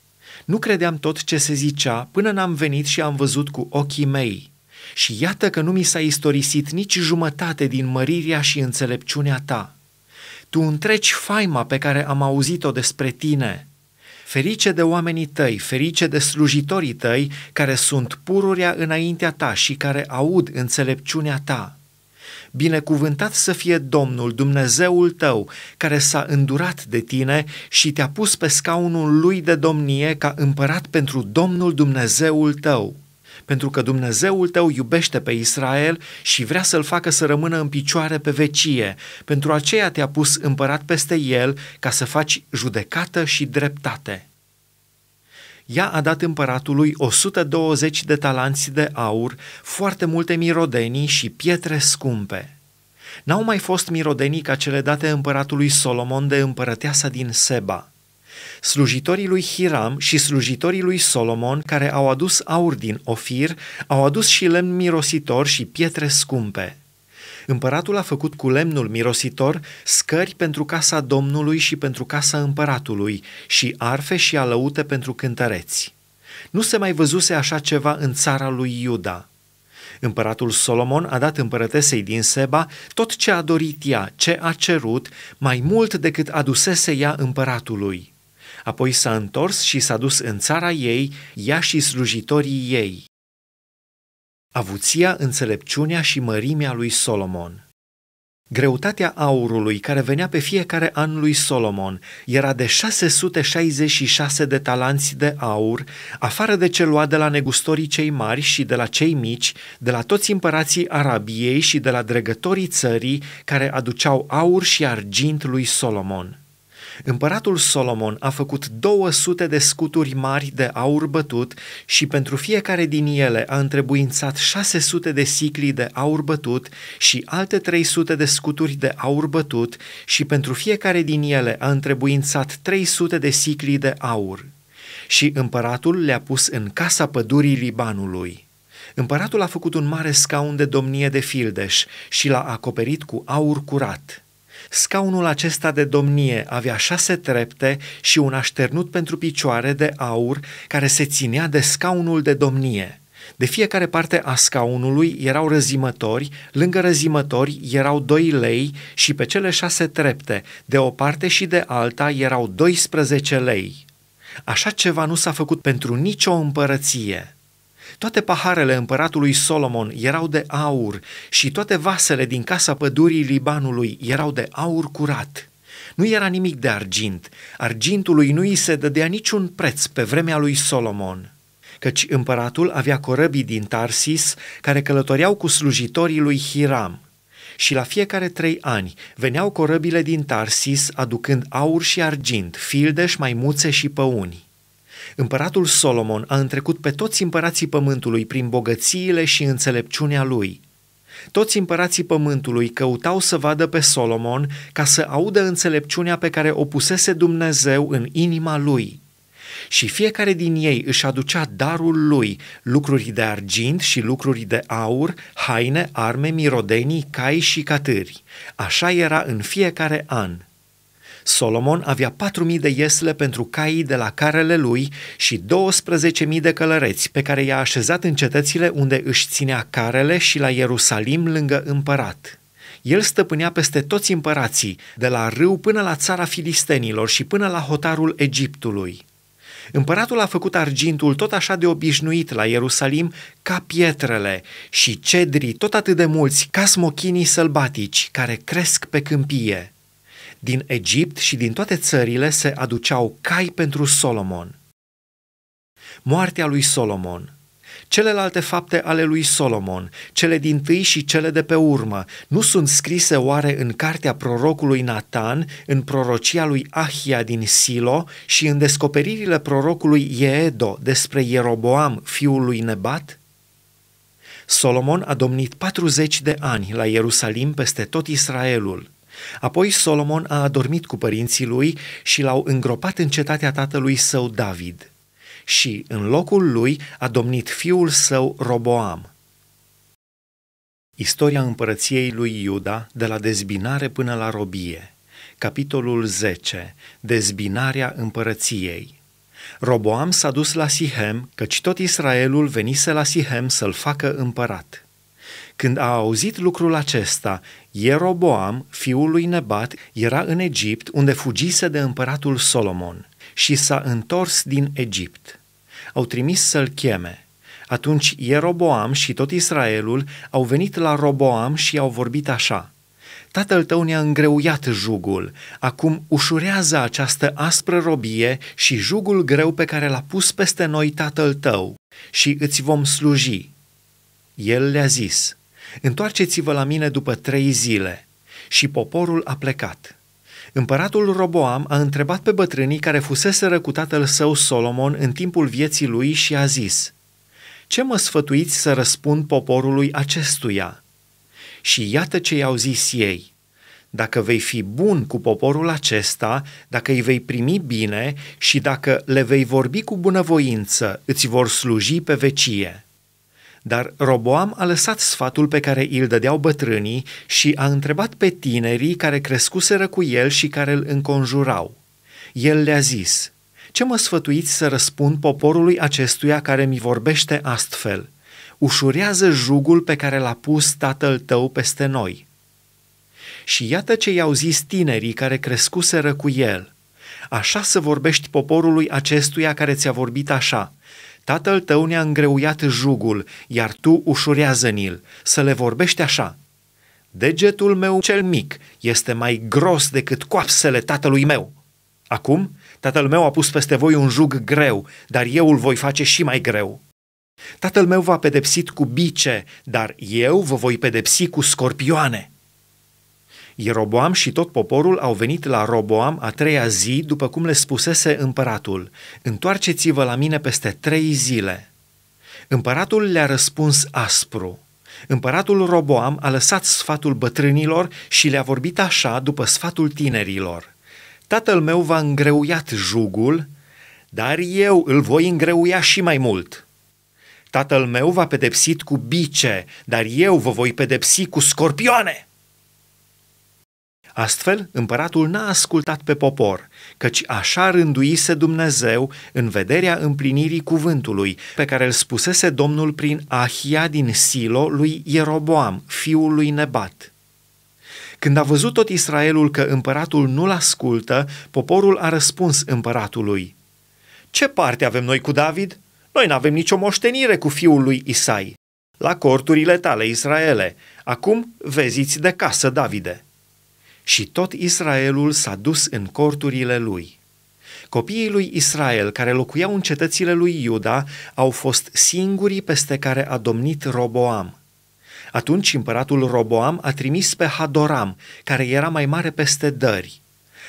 Nu credeam tot ce se zicea până n-am venit și am văzut cu ochii mei. Și iată că nu mi s-a istorisit nici jumătate din mărirea și înțelepciunea ta. Tu întreci faima pe care am auzit-o despre tine. Ferice de oamenii tăi, ferice de slujitorii tăi, care sunt pururea înaintea ta și care aud înțelepciunea ta. Binecuvântat să fie Domnul, Dumnezeul tău, care s-a îndurat de tine și te-a pus pe scaunul lui de domnie ca împărat pentru Domnul Dumnezeul tău. Pentru că Dumnezeul tău iubește pe Israel și vrea să-l facă să rămână în picioare pe vecie. Pentru aceea te-a pus împărat peste el ca să faci judecată și dreptate. Ea a dat împăratului 120 de talanți de aur, foarte multe mirodenii și pietre scumpe. N-au mai fost mirodenii ca cele date împăratului Solomon de împărăteasa din Seba. Slujitorii lui Hiram și slujitorii lui Solomon, care au adus aur din Ofir, au adus și lemn mirositor și pietre scumpe. Împăratul a făcut cu lemnul mirositor scări pentru casa Domnului și pentru casa împăratului și arfe și alăute pentru cântăreți. Nu se mai văzuse așa ceva în țara lui Iuda. Împăratul Solomon a dat împărătesei din Seba tot ce a dorit ea, ce a cerut, mai mult decât adusese ea împăratului. Apoi s-a întors și s-a dus în țara ei, ea și slujitorii ei avuția, înțelepciunea și mărimea lui Solomon. Greutatea aurului care venea pe fiecare an lui Solomon era de 666 de talanți de aur, afară de ce lua de la negustorii cei mari și de la cei mici, de la toți împărații Arabiei și de la dregătorii țării care aduceau aur și argint lui Solomon. Împăratul Solomon a făcut 200 de scuturi mari de aur bătut și pentru fiecare din ele a întrebuințat 600 de siclii de aur bătut și alte 300 de scuturi de aur bătut și pentru fiecare din ele a întrebuințat 300 de siclii de aur. Și împăratul le-a pus în casa pădurii Libanului. Împăratul a făcut un mare scaun de domnie de fildeș și l-a acoperit cu aur curat – Scaunul acesta de domnie avea șase trepte și un așternut pentru picioare de aur care se ținea de scaunul de domnie. De fiecare parte a scaunului erau răzimători, lângă răzimători erau doi lei și pe cele șase trepte, de o parte și de alta, erau 12 lei. Așa ceva nu s-a făcut pentru nicio împărăție. Toate paharele împăratului Solomon erau de aur și toate vasele din casa pădurii Libanului erau de aur curat. Nu era nimic de argint. Argintului nu i se dădea niciun preț pe vremea lui Solomon căci împăratul avea corăbii din Tarsis care călătoreau cu slujitorii lui Hiram. Și la fiecare trei ani veneau corăbile din Tarsis aducând aur și argint, fildeș, maimuțe și păuni. Împăratul Solomon a întrecut pe toți împărații pământului prin bogățiile și înțelepciunea lui. Toți împărații pământului căutau să vadă pe Solomon ca să audă înțelepciunea pe care o pusese Dumnezeu în inima lui. Și fiecare din ei își aducea darul lui, lucruri de argint și lucruri de aur, haine, arme, mirodenii, cai și catâri. Așa era în fiecare an. Solomon avea 4.000 de iesle pentru caii de la carele lui și 12.000 de călăreți pe care i-a așezat în cetățile unde își ținea carele și la Ierusalim lângă împărat. El stăpânea peste toți împărații, de la râu până la țara filistenilor și până la hotarul Egiptului. Împăratul a făcut argintul tot așa de obișnuit la Ierusalim ca pietrele și cedrii tot atât de mulți ca smochinii sălbatici care cresc pe câmpie. Din Egipt și din toate țările se aduceau cai pentru Solomon. Moartea lui Solomon, celelalte fapte ale lui Solomon, cele din tâi și cele de pe urmă, nu sunt scrise oare în cartea prorocului Natan, în prorocia lui Ahia din Silo și în descoperirile prorocului Ieedo despre Ieroboam, fiul lui Nebat? Solomon a domnit 40 de ani la Ierusalim peste tot Israelul. Apoi Solomon a adormit cu părinții lui și l-au îngropat în cetatea tatălui său David. Și în locul lui a domnit fiul său Roboam. Istoria împărăției lui Iuda de la dezbinare până la robie. Capitolul 10. Dezbinarea împărăției. Roboam s-a dus la Sihem, căci tot Israelul venise la Sihem să-l facă împărat. Când a auzit lucrul acesta, Ieroboam, fiul lui Nebat, era în Egipt, unde fugise de împăratul Solomon și s-a întors din Egipt. Au trimis să-l cheme. Atunci Ieroboam și tot Israelul au venit la Roboam și au vorbit așa – Tatăl tău ne-a îngreuiat jugul, acum ușurează această aspră robie și jugul greu pe care l-a pus peste noi tatăl tău și îți vom sluji. El le-a zis, Întoarceți-vă la mine după trei zile. Și poporul a plecat. Împăratul Roboam a întrebat pe bătrânii care fuseseră cu tatăl său Solomon în timpul vieții lui și a zis, Ce mă sfătuiți să răspund poporului acestuia? Și iată ce i-au zis ei, dacă vei fi bun cu poporul acesta, dacă îi vei primi bine și dacă le vei vorbi cu bunăvoință, îți vor sluji pe vecie. Dar Roboam a lăsat sfatul pe care îl dădeau bătrânii și a întrebat pe tinerii care crescuseră cu el și care îl înconjurau. El le-a zis, ce mă sfătuiți să răspund poporului acestuia care mi vorbește astfel? Ușurează jugul pe care l-a pus tatăl tău peste noi. Și iată ce i-au zis tinerii care crescuseră cu el. Așa să vorbești poporului acestuia care ți-a vorbit așa – Tatăl tău ne-a îngreuiat jugul, iar tu ușurează-ni-l, să le vorbești așa. Degetul meu cel mic este mai gros decât coapsele tatălui meu. Acum, tatăl meu a pus peste voi un jug greu, dar eu îl voi face și mai greu. Tatăl meu v-a pedepsit cu bice, dar eu vă voi pedepsi cu scorpioane. Ieroboam și tot poporul au venit la Roboam a treia zi, după cum le spusese împăratul, întoarceți-vă la mine peste trei zile. Împăratul le-a răspuns aspru. Împăratul Roboam a lăsat sfatul bătrânilor și le-a vorbit așa după sfatul tinerilor. Tatăl meu va a îngreuiat jugul, dar eu îl voi îngreuia și mai mult. Tatăl meu v-a pedepsit cu bice, dar eu vă voi pedepsi cu scorpioane. Astfel, împăratul n-a ascultat pe popor, căci așa rânduise Dumnezeu în vederea împlinirii cuvântului pe care îl spusese Domnul prin Ahia din Silo lui Ieroboam, fiul lui Nebat. Când a văzut tot Israelul că împăratul nu-l ascultă, poporul a răspuns împăratului, Ce parte avem noi cu David? Noi nu avem nicio moștenire cu fiul lui Isai. La corturile tale, Israele, acum veziți de casă, Davide.” Și tot Israelul s-a dus în corturile lui. Copiii lui Israel care locuiau în cetățile lui Iuda au fost singurii peste care a domnit Roboam. Atunci împăratul Roboam a trimis pe Hadoram, care era mai mare peste dări.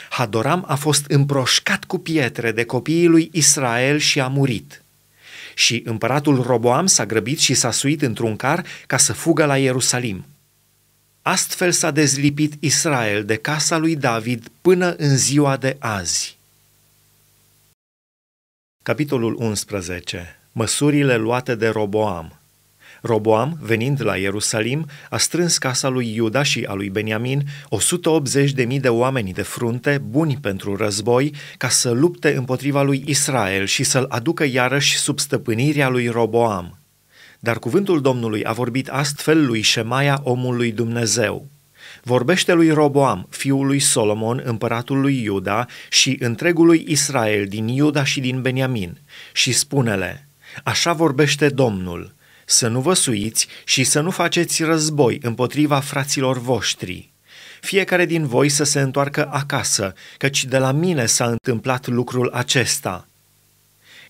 Hadoram a fost împroșcat cu pietre de copiii lui Israel și a murit. Și împăratul Roboam s-a grăbit și s-a suit într-un car ca să fugă la Ierusalim – Astfel s-a dezlipit Israel de casa lui David până în ziua de azi. Capitolul 11. Măsurile luate de Roboam. Roboam, venind la Ierusalim, a strâns casa lui Iuda și a lui Beniamin 180.000 de oameni de frunte, buni pentru război, ca să lupte împotriva lui Israel și să-l aducă iarăși sub stăpânirea lui Roboam. Dar cuvântul Domnului a vorbit astfel lui Șemaia, omul lui Dumnezeu. Vorbește lui Roboam, fiul lui Solomon, împăratul lui Iuda și întregului Israel din Iuda și din Beniamin și spune-le, așa vorbește Domnul, să nu vă suiți și să nu faceți război împotriva fraților voștri. Fiecare din voi să se întoarcă acasă, căci de la mine s-a întâmplat lucrul acesta.”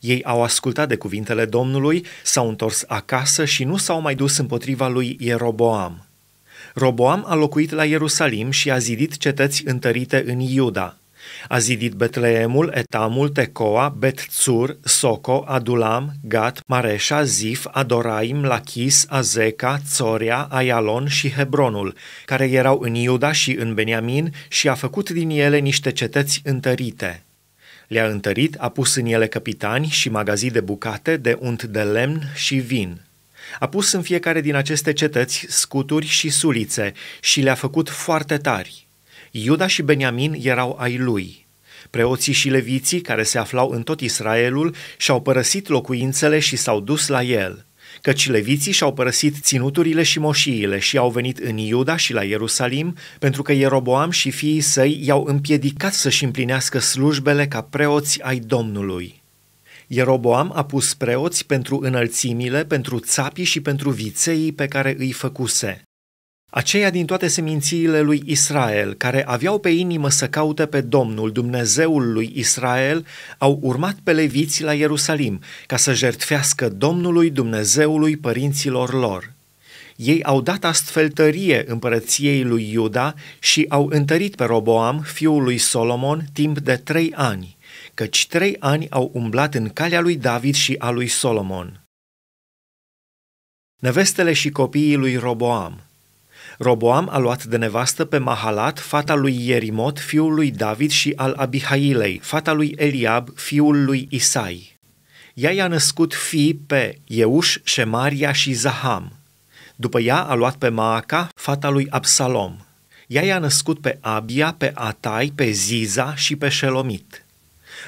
Ei au ascultat de cuvintele Domnului, s-au întors acasă și nu s-au mai dus împotriva lui Ieroboam. Roboam a locuit la Ierusalim și a zidit cetăți întărite în Iuda. A zidit Betleemul, Etamul, Tecoa, Betzur, Soco, Adulam, Gat, Mareșa, Zif, Adoraim, Lachis, Azeca, Țoria, Ayalon și Hebronul, care erau în Iuda și în Beniamin și a făcut din ele niște cetăți întărite. Le-a întărit, a pus în ele capitani și magazii de bucate, de unt de lemn și vin. A pus în fiecare din aceste cetăți scuturi și sulițe și le-a făcut foarte tari. Iuda și Beniamin erau ai lui. Preoții și leviții, care se aflau în tot Israelul, și-au părăsit locuințele și s-au dus la el – căci leviții și-au părăsit ținuturile și moșiile și au venit în Iuda și la Ierusalim, pentru că Ieroboam și fiii săi i-au împiedicat să-și împlinească slujbele ca preoți ai Domnului. Ieroboam a pus preoți pentru înălțimile, pentru țapii și pentru viței pe care îi făcuse aceia din toate semințiile lui Israel, care aveau pe inimă să caute pe Domnul, Dumnezeul lui Israel, au urmat pe leviți la Ierusalim ca să jertfească Domnului Dumnezeului părinților lor. Ei au dat astfel tărie împărăției lui Iuda și au întărit pe Roboam, fiul lui Solomon, timp de trei ani, căci trei ani au umblat în calea lui David și a lui Solomon. Nevestele și copiii lui Roboam – Roboam a luat de nevastă pe Mahalat, fata lui Ierimot, fiul lui David și al Abihailei, fata lui Eliab, fiul lui Isai. Ea i-a născut fii pe Euș, Șemaria și Zaham. După ea a luat pe Maaca, fata lui Absalom. Ea i-a născut pe Abia, pe Atai, pe Ziza și pe Shelomit.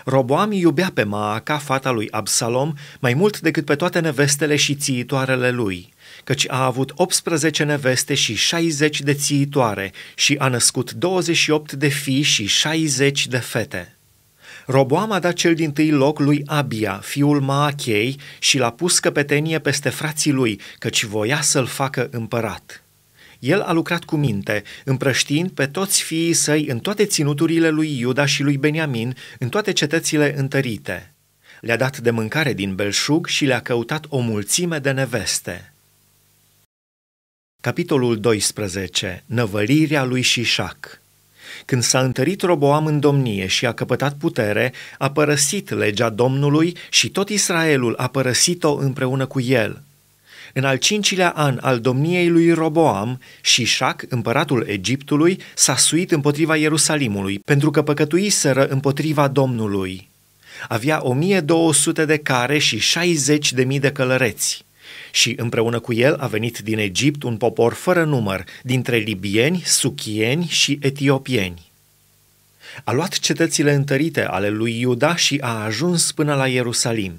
Roboam iubea pe Maaca, fata lui Absalom, mai mult decât pe toate nevestele și țiitoarele lui – căci a avut 18 neveste și 60 de țiitoare și a născut 28 de fii și 60 de fete. Roboam a dat cel din tâi loc lui Abia, fiul Maachei, și l-a pus căpetenie peste frații lui, căci voia să-l facă împărat. El a lucrat cu minte, împrăștiind pe toți fiii săi în toate ținuturile lui Iuda și lui Beniamin, în toate cetățile întărite. Le-a dat de mâncare din belșug și le-a căutat o mulțime de neveste. Capitolul 12. Năvălirea lui Șișac când s-a întărit Roboam în domnie și a căpătat putere, a părăsit legea Domnului și tot Israelul a părăsit-o împreună cu el. În al cincilea an al domniei lui Roboam, Șișac, împăratul Egiptului, s-a suit împotriva Ierusalimului, pentru că păcătuiseră împotriva Domnului. Avea 1200 de care și 60.000 de călăreți. Și împreună cu el a venit din Egipt un popor fără număr, dintre libieni, suchieni și etiopieni. A luat cetățile întărite ale lui Iuda și a ajuns până la Ierusalim.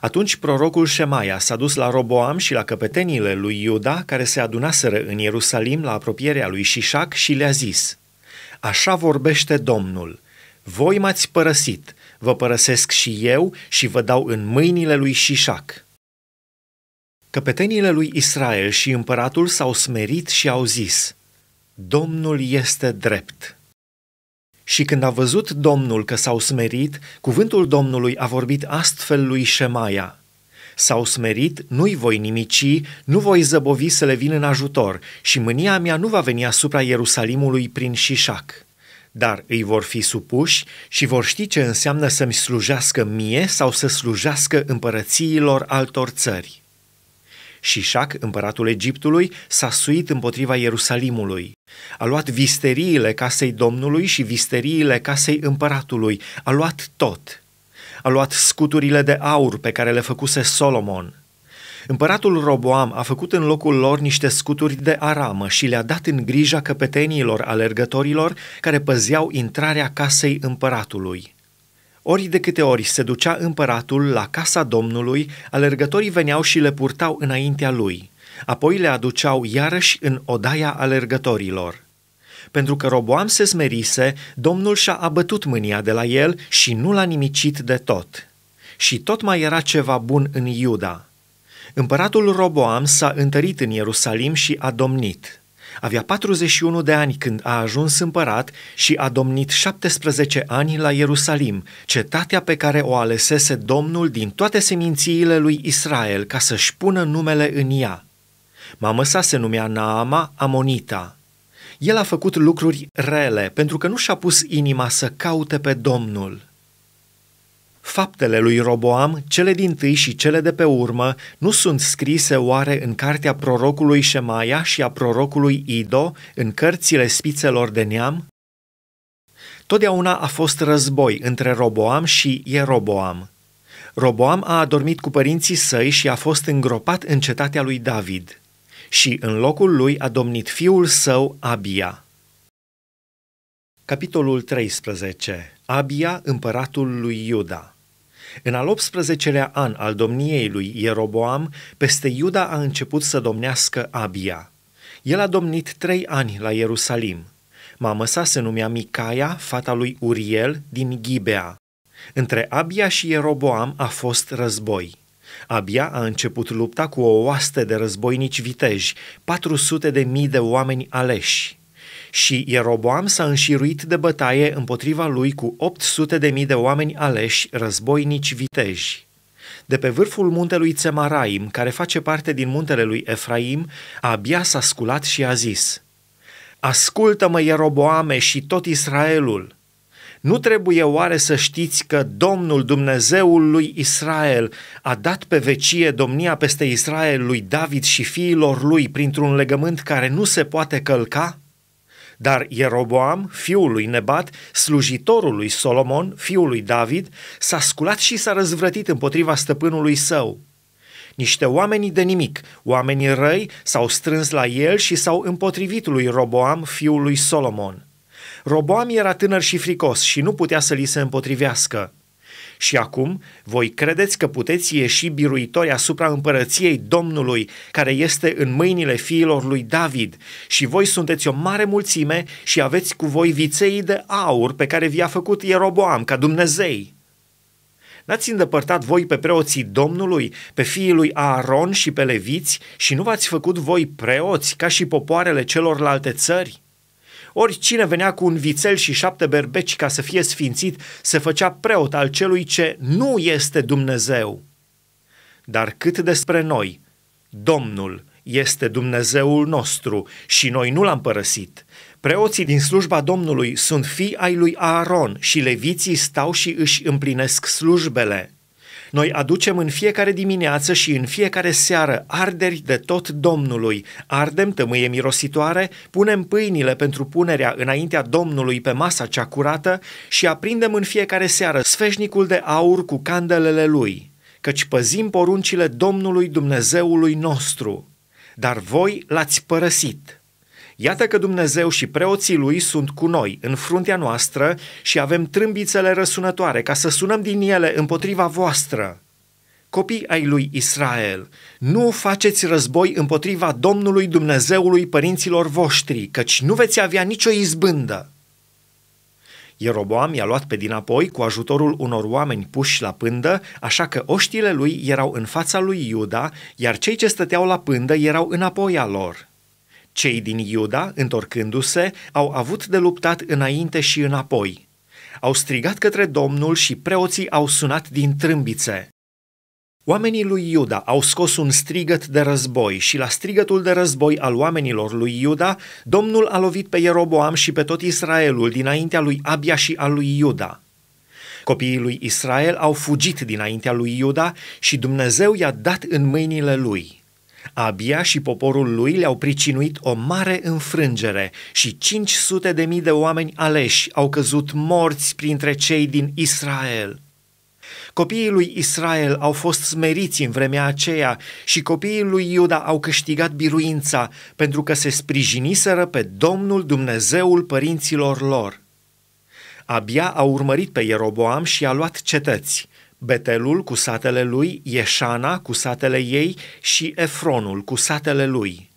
Atunci prorocul Șemaia s-a dus la Roboam și la căpeteniile lui Iuda, care se adunaseră în Ierusalim la apropierea lui Șișac și le-a zis, Așa vorbește Domnul, voi m-ați părăsit, vă părăsesc și eu și vă dau în mâinile lui Șișac.” Căpeteniile lui Israel și împăratul s-au smerit și au zis, Domnul este drept. Și când a văzut Domnul că s-au smerit, cuvântul Domnului a vorbit astfel lui Șemaia, S-au smerit, nu-i voi nimici, nu voi zăbovi să le vin în ajutor și mânia mea nu va veni asupra Ierusalimului prin șișac dar îi vor fi supuși și vor ști ce înseamnă să-mi slujească mie sau să slujească împărățiilor altor țări. Șișac, împăratul Egiptului, s-a suit împotriva Ierusalimului. A luat visteriile casei Domnului și visteriile casei împăratului. A luat tot. A luat scuturile de aur pe care le făcuse Solomon. Împăratul Roboam a făcut în locul lor niște scuturi de aramă și le-a dat în grija căpeteniilor alergătorilor care păzeau intrarea casei împăratului. Ori de câte ori se ducea împăratul la casa Domnului, alergătorii veneau și le purtau înaintea lui, apoi le aduceau iarăși în odaia alergătorilor. Pentru că Roboam se smerise, Domnul și-a abătut mânia de la el și nu l-a nimicit de tot. Și tot mai era ceva bun în Iuda. Împăratul Roboam s-a întărit în Ierusalim și a domnit. Avea 41 de ani când a ajuns împărat și a domnit 17 ani la Ierusalim, cetatea pe care o alesese Domnul din toate semințiile lui Israel ca să-și pună numele în ea. Mama sa se numea Naama Amonita. El a făcut lucruri rele pentru că nu și-a pus inima să caute pe Domnul. Faptele lui Roboam, cele din tâi și cele de pe urmă, nu sunt scrise oare în cartea prorocului Șemaia și a prorocului Ido, în cărțile spițelor de neam? Totdeauna a fost război între Roboam și Ieroboam. Roboam a adormit cu părinții săi și a fost îngropat în cetatea lui David. Și în locul lui a domnit fiul său Abia. Capitolul 13. Abia, împăratul lui Iuda. În al 18-lea an al domniei lui Ieroboam, peste Iuda a început să domnească Abia. El a domnit trei ani la Ierusalim. Mama sa se numea Micaia, fata lui Uriel, din Ghibea. Între Abia și Ieroboam a fost război. Abia a început lupta cu o oaste de războinici viteji, 400 de mii de oameni aleși. Și Ieroboam s-a înșiruit de bătaie împotriva lui cu 800 de mii de oameni aleși, războinici viteji. De pe vârful muntelui Țemaraim, care face parte din muntele lui Efraim, abia s-a sculat și a zis, Ascultă-mă, Ieroboame, și tot Israelul! Nu trebuie oare să știți că Domnul Dumnezeul lui Israel a dat pe vecie domnia peste Israel lui David și fiilor lui printr-un legământ care nu se poate călca? Dar Ieroboam, fiul lui Nebat, slujitorul lui Solomon, fiul lui David, s-a sculat și s-a răzvrătit împotriva stăpânului său. Niște oameni de nimic, oamenii răi, s-au strâns la el și s-au împotrivit lui Roboam, fiul lui Solomon. Roboam era tânăr și fricos și nu putea să li se împotrivească. Și acum, voi credeți că puteți ieși biruitori asupra împărăției Domnului, care este în mâinile fiilor lui David, și voi sunteți o mare mulțime și aveți cu voi viței de aur pe care vi-a făcut Ieroboam ca Dumnezei. N-ați îndepărtat voi pe preoții Domnului, pe fiii lui Aaron și pe leviți și nu v-ați făcut voi preoți ca și popoarele celorlalte țări? Oricine venea cu un vițel și șapte berbeci ca să fie sfințit, se făcea preot al celui ce nu este Dumnezeu. Dar cât despre noi, Domnul este Dumnezeul nostru și noi nu l-am părăsit. Preoții din slujba Domnului sunt fii ai lui Aaron și leviții stau și își împlinesc slujbele. Noi aducem în fiecare dimineață și în fiecare seară arderi de tot Domnului, ardem tămâie mirositoare, punem pâinile pentru punerea înaintea Domnului pe masa cea curată și aprindem în fiecare seară sfeșnicul de aur cu candelele lui, căci păzim poruncile Domnului Dumnezeului nostru. Dar voi l-ați părăsit Iată că Dumnezeu și preoții lui sunt cu noi, în fruntea noastră și avem trâmbițele răsunătoare ca să sunăm din ele împotriva voastră. Copii ai lui Israel, nu faceți război împotriva Domnului Dumnezeului părinților voștri, căci nu veți avea nicio izbândă. Ieroboam i-a luat pe dinapoi cu ajutorul unor oameni puși la pândă, așa că oștile lui erau în fața lui Iuda, iar cei ce stăteau la pândă erau înapoi a lor. Cei din Iuda, întorcându-se, au avut de luptat înainte și înapoi. Au strigat către Domnul și preoții au sunat din trâmbițe. Oamenii lui Iuda au scos un strigăt de război și la strigătul de război al oamenilor lui Iuda, Domnul a lovit pe Ieroboam și pe tot Israelul dinaintea lui Abia și a lui Iuda. Copiii lui Israel au fugit dinaintea lui Iuda și Dumnezeu i-a dat în mâinile lui. Abia și poporul lui le-au pricinuit o mare înfrângere și 500 de mii de oameni aleși au căzut morți printre cei din Israel. Copiii lui Israel au fost smeriți în vremea aceea și copiii lui Iuda au câștigat biruința pentru că se sprijiniseră pe Domnul Dumnezeul părinților lor. Abia a urmărit pe Ieroboam și a luat cetăți – Betelul cu satele lui, Ieșana cu satele ei și Efronul cu satele lui.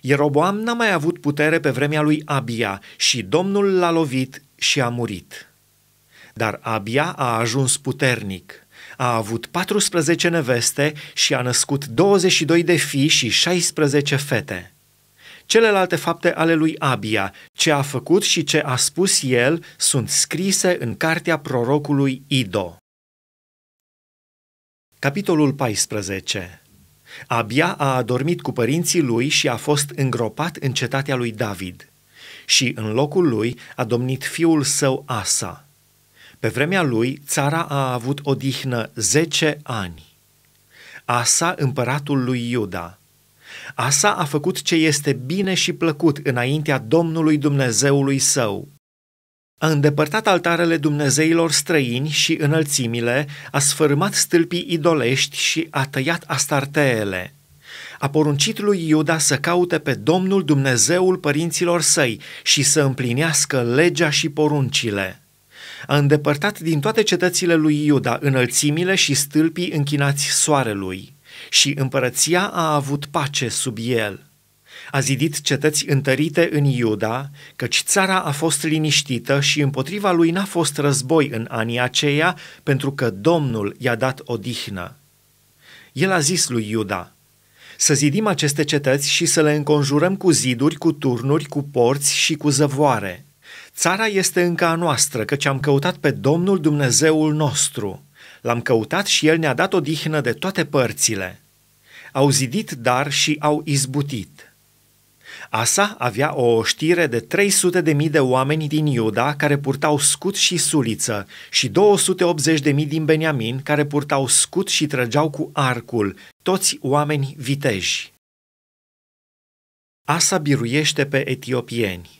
Ieroboam n-a mai avut putere pe vremea lui Abia și Domnul l-a lovit și a murit. Dar Abia a ajuns puternic. A avut 14 neveste și a născut 22 de fii și 16 fete. Celelalte fapte ale lui Abia, ce a făcut și ce a spus el, sunt scrise în cartea prorocului Ido. Capitolul 14 Abia a adormit cu părinții lui și a fost îngropat în cetatea lui David. Și în locul lui a domnit fiul său Asa. Pe vremea lui, țara a avut odihnă zece ani. Asa, împăratul lui Iuda. Asa a făcut ce este bine și plăcut înaintea Domnului Dumnezeului său a îndepărtat altarele dumnezeilor străini și înălțimile, a sfârmat stâlpii idolești și a tăiat astarteele. A poruncit lui Iuda să caute pe Domnul Dumnezeul părinților săi și să împlinească legea și poruncile. A îndepărtat din toate cetățile lui Iuda înălțimile și stâlpii închinați soarelui și împărăția a avut pace sub el. A zidit cetăți întărite în Iuda, căci țara a fost liniștită și împotriva lui n-a fost război în anii aceia, pentru că Domnul i-a dat odihnă. El a zis lui Iuda, să zidim aceste cetăți și să le înconjurăm cu ziduri, cu turnuri, cu porți și cu zăvoare. Țara este încă a noastră, căci am căutat pe Domnul Dumnezeul nostru. L-am căutat și El ne-a dat odihnă de toate părțile. Au zidit dar și au izbutit. Asa avea o oștire de 300.000 de oameni din Iuda care purtau scut și suliță și 280.000 din Beniamin care purtau scut și trăgeau cu arcul, toți oameni viteji. Asa biruiește pe etiopieni.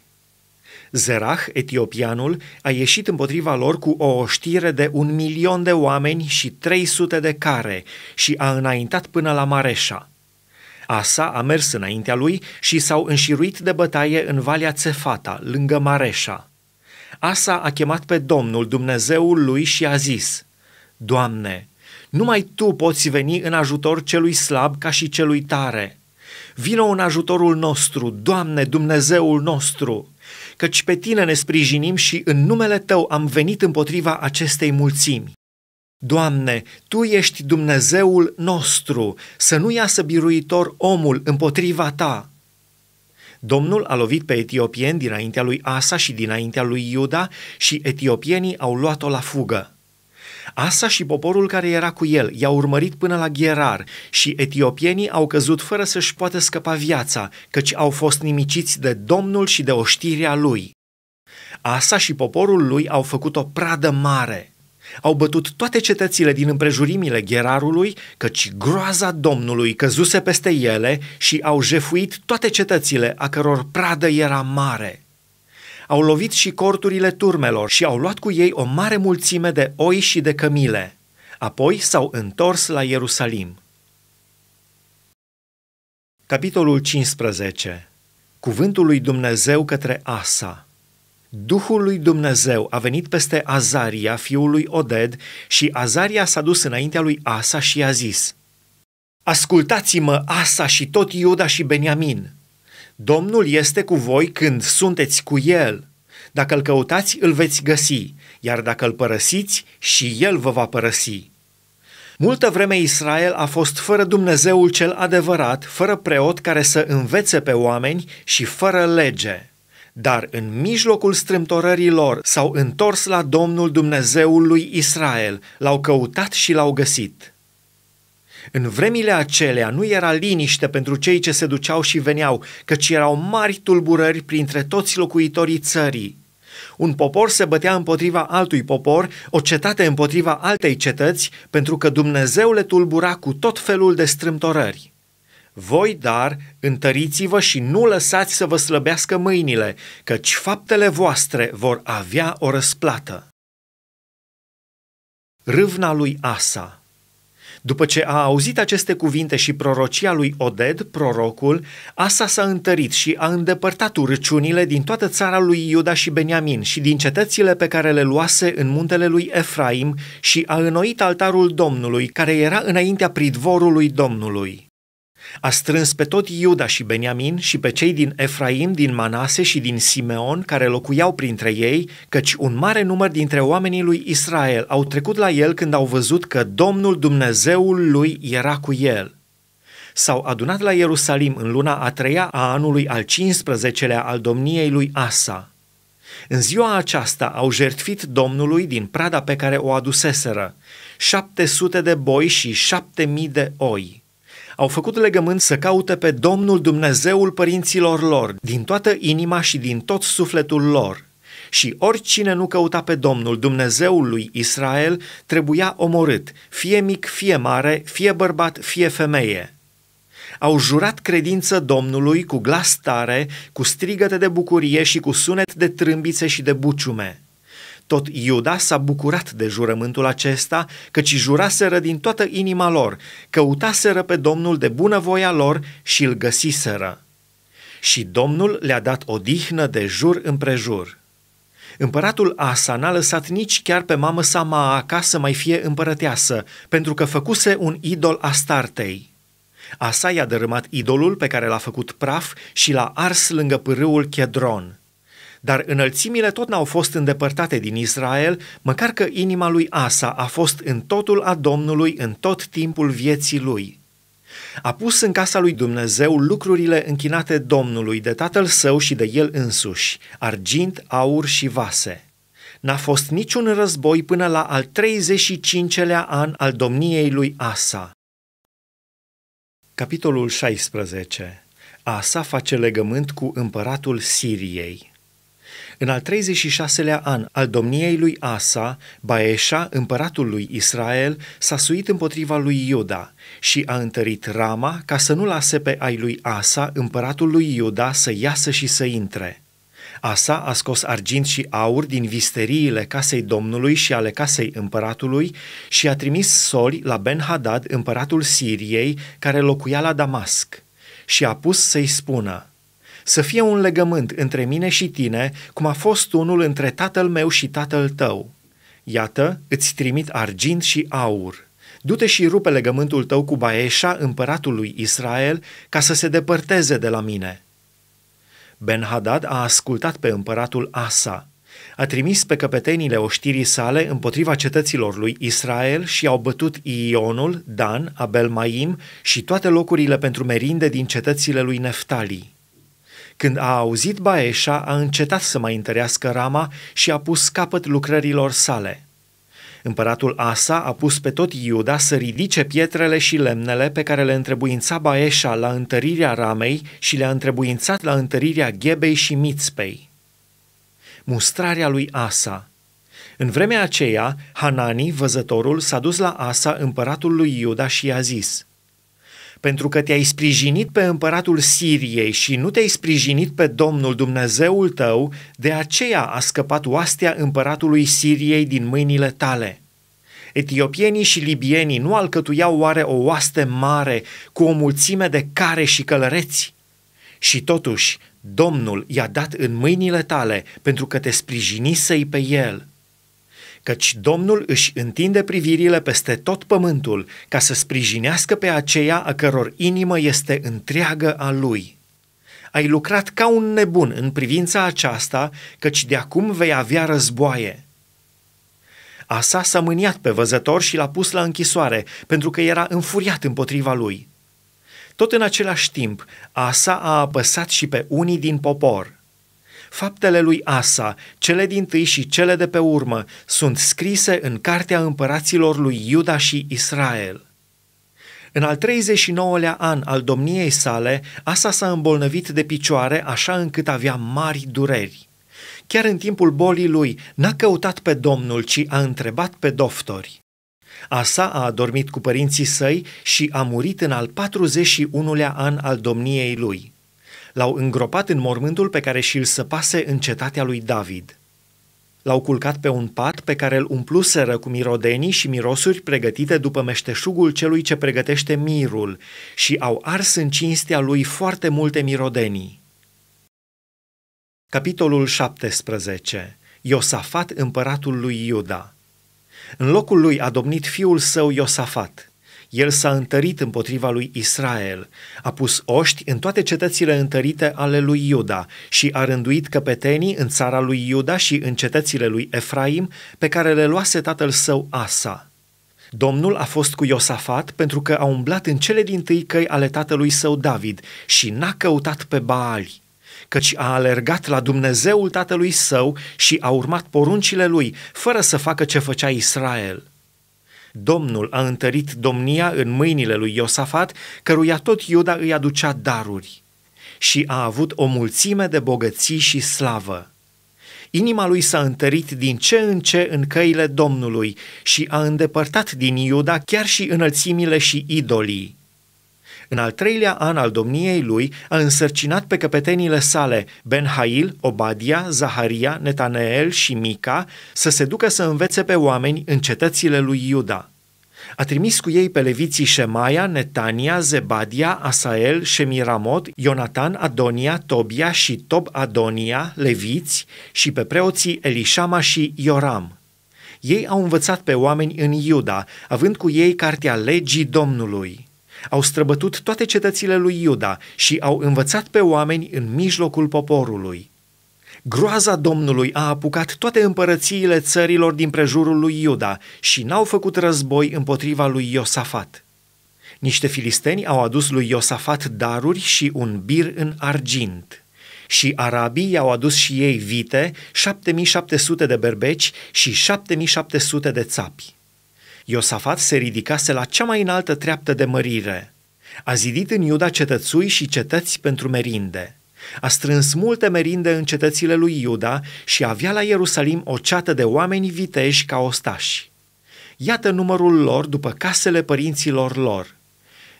Zerah, etiopianul, a ieșit împotriva lor cu o oștire de un milion de oameni și 300 de care și a înaintat până la Mareșa. Asa a mers înaintea lui și s-au înșiruit de bătaie în Valea Cefata, lângă Mareșa. Asa a chemat pe Domnul Dumnezeul lui și a zis, Doamne, numai Tu poți veni în ajutor celui slab ca și celui tare. Vino în ajutorul nostru, Doamne Dumnezeul nostru, căci pe Tine ne sprijinim și în numele Tău am venit împotriva acestei mulțimi. Doamne, Tu ești Dumnezeul nostru, să nu iasă biruitor omul împotriva Ta. Domnul a lovit pe etiopieni dinaintea lui Asa și dinaintea lui Iuda și etiopienii au luat-o la fugă. Asa și poporul care era cu el i-au urmărit până la Gherar și etiopienii au căzut fără să-și poată scăpa viața, căci au fost nimiciți de Domnul și de oștirea lui. Asa și poporul lui au făcut o pradă mare. Au bătut toate cetățile din împrejurimile gerarului, căci groaza Domnului căzuse peste ele și au jefuit toate cetățile a căror pradă era mare. Au lovit și corturile turmelor și au luat cu ei o mare mulțime de oi și de cămile. Apoi s-au întors la Ierusalim. Capitolul 15. Cuvântul lui Dumnezeu către Asa. Duhul lui Dumnezeu a venit peste Azaria, fiul lui Oded, și Azaria s-a dus înaintea lui Asa și i-a zis, Ascultați-mă, Asa și tot Iuda și Beniamin! Domnul este cu voi când sunteți cu el. Dacă îl căutați, îl veți găsi, iar dacă îl părăsiți, și el vă va părăsi. Multă vreme Israel a fost fără Dumnezeul cel adevărat, fără preot care să învețe pe oameni și fără lege dar în mijlocul strâmtorării lor s-au întors la Domnul Dumnezeul lui Israel, l-au căutat și l-au găsit. În vremile acelea nu era liniște pentru cei ce se duceau și veneau, căci erau mari tulburări printre toți locuitorii țării. Un popor se bătea împotriva altui popor, o cetate împotriva altei cetăți, pentru că Dumnezeu le tulbura cu tot felul de strâmtorări. Voi, dar, întăriți-vă și nu lăsați să vă slăbească mâinile, căci faptele voastre vor avea o răsplată. Râvna lui Asa După ce a auzit aceste cuvinte și prorocia lui Oded, prorocul, Asa s-a întărit și a îndepărtat urăciunile din toată țara lui Iuda și Beniamin și din cetățile pe care le luase în muntele lui Efraim și a înnoit altarul Domnului, care era înaintea pridvorului Domnului. A strâns pe tot Iuda și Beniamin și pe cei din Efraim, din Manase și din Simeon, care locuiau printre ei, căci un mare număr dintre oamenii lui Israel au trecut la el când au văzut că Domnul Dumnezeul lui era cu el. S-au adunat la Ierusalim în luna a treia a anului al 15-lea al domniei lui Asa. În ziua aceasta au jertfit Domnului din prada pe care o aduseseră, 700 de boi și 7000 de oi au făcut legământ să caute pe Domnul Dumnezeul părinților lor, din toată inima și din tot sufletul lor. Și oricine nu căuta pe Domnul Dumnezeul lui Israel trebuia omorât, fie mic, fie mare, fie bărbat, fie femeie au jurat credință Domnului cu glas tare, cu strigăte de bucurie și cu sunet de trâmbițe și de buciume. Tot Iuda s-a bucurat de jurământul acesta, căci juraseră din toată inima lor, căutaseră pe Domnul de bunăvoia lor și îl găsiseră. Și Domnul le-a dat o dihnă de jur împrejur. Împăratul Asa n-a lăsat nici chiar pe mamă sa Maaca să mai fie împărăteasă, pentru că făcuse un idol Astartei. Asa i-a dărâmat idolul pe care l-a făcut praf și l-a ars lângă pârâul Chedron. Dar înălțimile tot n-au fost îndepărtate din Israel, măcar că inima lui Asa a fost în totul a Domnului în tot timpul vieții lui. A pus în casa lui Dumnezeu lucrurile închinate Domnului de tatăl său și de el însuși, argint, aur și vase. N-a fost niciun război până la al 35-lea an al domniei lui Asa. Capitolul 16 Asa face legământ cu împăratul Siriei. În al 36-lea an al domniei lui Asa, Baeșa, împăratul lui Israel, s-a suit împotriva lui Iuda și a întărit Rama ca să nu lase pe ai lui Asa, împăratul lui Iuda, să iasă și să intre. Asa a scos argint și aur din visteriile casei domnului și ale casei împăratului și a trimis soli la Ben-Hadad, împăratul Siriei, care locuia la Damasc, și a pus să-i spună – să fie un legământ între mine și tine, cum a fost unul între tatăl meu și tatăl tău. Iată, îți trimit argint și aur. Du-te și rupe legământul tău cu Baeșa, împăratul lui Israel, ca să se depărteze de la mine.” Ben-Hadad a ascultat pe împăratul Asa. A trimis pe căpetenile oștirii sale împotriva cetăților lui Israel și au bătut Ionul, Dan, Abel Maim și toate locurile pentru merinde din cetățile lui Neftali. Când a auzit Baeșa, a încetat să mai întărească rama și a pus capăt lucrărilor sale. Împăratul Asa a pus pe tot Iuda să ridice pietrele și lemnele pe care le întrebuința Baeșa la întărirea ramei și le-a întrebuințat la întărirea Ghebei și Mițpei. Mustrarea lui Asa – în vremea aceea, Hanani, văzătorul, s-a dus la Asa, împăratul lui Iuda, și i-a zis, pentru că te-ai sprijinit pe împăratul Siriei și nu te-ai sprijinit pe Domnul Dumnezeul tău, de aceea a scăpat oastea împăratului Siriei din mâinile tale. Etiopienii și libienii nu alcătuiau oare o oaste mare cu o mulțime de care și călăreți? Și totuși, Domnul i-a dat în mâinile tale pentru că te sprijinisei pe el – căci Domnul își întinde privirile peste tot pământul ca să sprijinească pe aceea a căror inimă este întreagă a lui. Ai lucrat ca un nebun în privința aceasta, căci de acum vei avea războaie. Asa s-a mâniat pe văzător și l-a pus la închisoare, pentru că era înfuriat împotriva lui. Tot în același timp, Asa a apăsat și pe unii din popor – Faptele lui Asa, cele din tâi și cele de pe urmă, sunt scrise în cartea împăraților lui Iuda și Israel. În al 39-lea an al domniei sale, Asa s-a îmbolnăvit de picioare așa încât avea mari dureri. Chiar în timpul bolii lui, n-a căutat pe Domnul, ci a întrebat pe doftori. Asa a adormit cu părinții săi și a murit în al 41-lea an al domniei lui. L-au îngropat în mormântul pe care și-l săpase în cetatea lui David. L-au culcat pe un pat pe care îl umpluseră cu mirodenii și mirosuri pregătite după meșteșugul celui ce pregătește mirul și au ars în cinstea lui foarte multe mirodenii. Capitolul 17. Iosafat, împăratul lui Iuda. În locul lui a domnit fiul său Iosafat. El s-a întărit împotriva lui Israel, a pus oști în toate cetățile întărite ale lui Iuda și a rânduit căpetenii în țara lui Iuda și în cetățile lui Efraim, pe care le luase tatăl său Asa. Domnul a fost cu Iosafat pentru că a umblat în cele din tâi căi ale tatălui său David și n-a căutat pe Baali, căci a alergat la Dumnezeul tatălui său și a urmat poruncile lui, fără să facă ce făcea Israel. Domnul a întărit domnia în mâinile lui Iosafat, căruia tot Iuda îi aducea daruri și a avut o mulțime de bogății și slavă. Inima lui s-a întărit din ce în ce în căile Domnului și a îndepărtat din Iuda chiar și înălțimile și idolii. În al treilea an al domniei lui, a însărcinat pe căpetenile sale, Ben-Hail, Obadia, Zaharia, Netaneel și Mica, să se ducă să învețe pe oameni în cetățile lui Iuda. A trimis cu ei pe leviții Shemaia, Netania, Zebadia, Asael, Shemiramot, Ionatan, Adonia, Tobia și Tob Adonia, leviți, și pe preoții Elishama și Ioram. Ei au învățat pe oameni în Iuda, având cu ei cartea legii Domnului au străbătut toate cetățile lui Iuda și au învățat pe oameni în mijlocul poporului. Groaza Domnului a apucat toate împărățiile țărilor din prejurul lui Iuda și n-au făcut război împotriva lui Iosafat. Niște filisteni au adus lui Iosafat daruri și un bir în argint. Și arabii i-au adus și ei vite, 7700 de berbeci și 7700 de țapi. Iosafat se ridicase la cea mai înaltă treaptă de mărire. A zidit în Iuda cetățui și cetăți pentru merinde. A strâns multe merinde în cetățile lui Iuda și avea la Ierusalim o ceată de oameni viteși ca ostași. Iată numărul lor după casele părinților lor.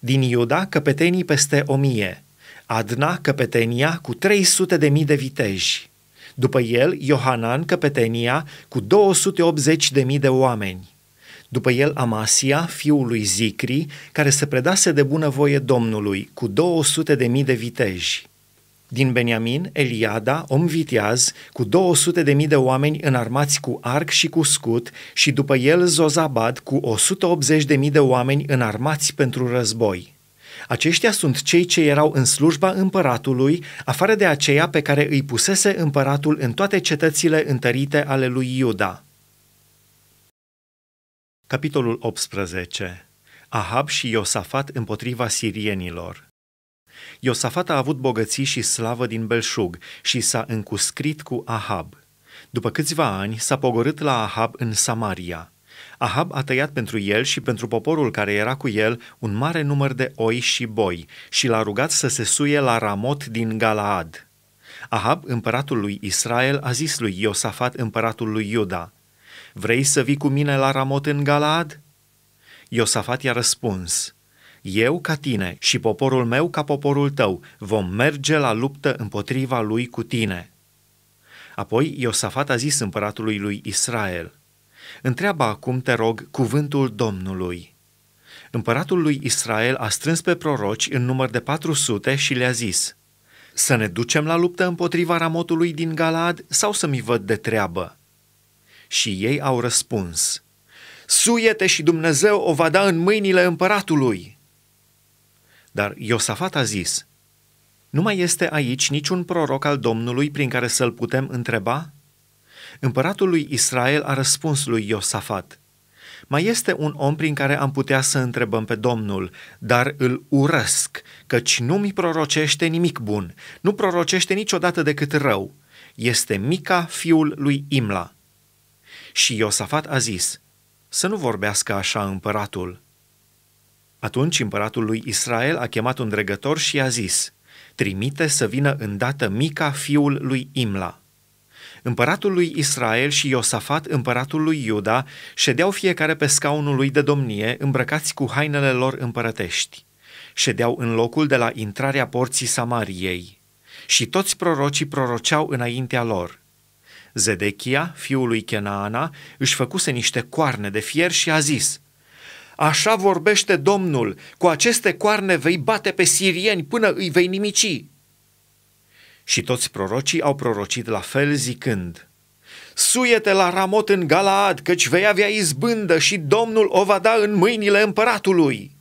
Din Iuda, căpetenii peste o mie. Adna, căpetenia, cu 300 de mii de viteji. După el, Iohanan, căpetenia, cu 280 de mii de oameni. După el Amasia, fiul lui Zicri, care se predase de bunăvoie Domnului, cu 200 de mii de viteji. Din Beniamin, Eliada, om viteaz, cu 200 de mii de oameni înarmați cu arc și cu scut, și după el Zozabad, cu 180 de mii de oameni înarmați pentru război. Aceștia sunt cei ce erau în slujba împăratului, afară de aceea pe care îi pusese împăratul în toate cetățile întărite ale lui Iuda. Capitolul 18. Ahab și Iosafat împotriva sirienilor. Iosafat a avut bogății și slavă din belșug și s-a încuscrit cu Ahab. După câțiva ani s-a pogorât la Ahab în Samaria. Ahab a tăiat pentru el și pentru poporul care era cu el un mare număr de oi și boi și l-a rugat să se suie la Ramot din Galaad. Ahab, împăratul lui Israel, a zis lui Iosafat, împăratul lui Iuda – Vrei să vii cu mine la Ramot în Galad? Iosafat i-a răspuns, Eu ca tine și poporul meu ca poporul tău vom merge la luptă împotriva lui cu tine. Apoi Iosafat a zis împăratului lui Israel, Întreabă acum, te rog, cuvântul Domnului. Împăratul lui Israel a strâns pe proroci în număr de 400 și le-a zis, Să ne ducem la luptă împotriva Ramotului din Galad sau să mi văd de treabă?" Și ei au răspuns, Suiete și Dumnezeu o va da în mâinile împăratului. Dar Iosafat a zis, Nu mai este aici niciun proroc al Domnului prin care să-l putem întreba? Împăratul lui Israel a răspuns lui Iosafat, mai este un om prin care am putea să întrebăm pe Domnul, dar îl urăsc, căci nu mi prorocește nimic bun, nu prorocește niciodată decât rău. Este Mica, fiul lui Imla. Și Iosafat a zis, să nu vorbească așa împăratul. Atunci împăratul lui Israel a chemat un dregător și a zis, trimite să vină îndată Mica, fiul lui Imla. Împăratul lui Israel și Iosafat, împăratul lui Iuda, ședeau fiecare pe scaunul lui de domnie, îmbrăcați cu hainele lor împărătești. Ședeau în locul de la intrarea porții Samariei. Și toți prorocii proroceau înaintea lor – Zedechia, fiul lui Chenaana, își făcuse niște coarne de fier și a zis, Așa vorbește Domnul, cu aceste coarne vei bate pe sirieni până îi vei nimici. Și toți prorocii au prorocit la fel zicând, Suiete la Ramot în Galaad, căci vei avea izbândă și Domnul o va da în mâinile împăratului.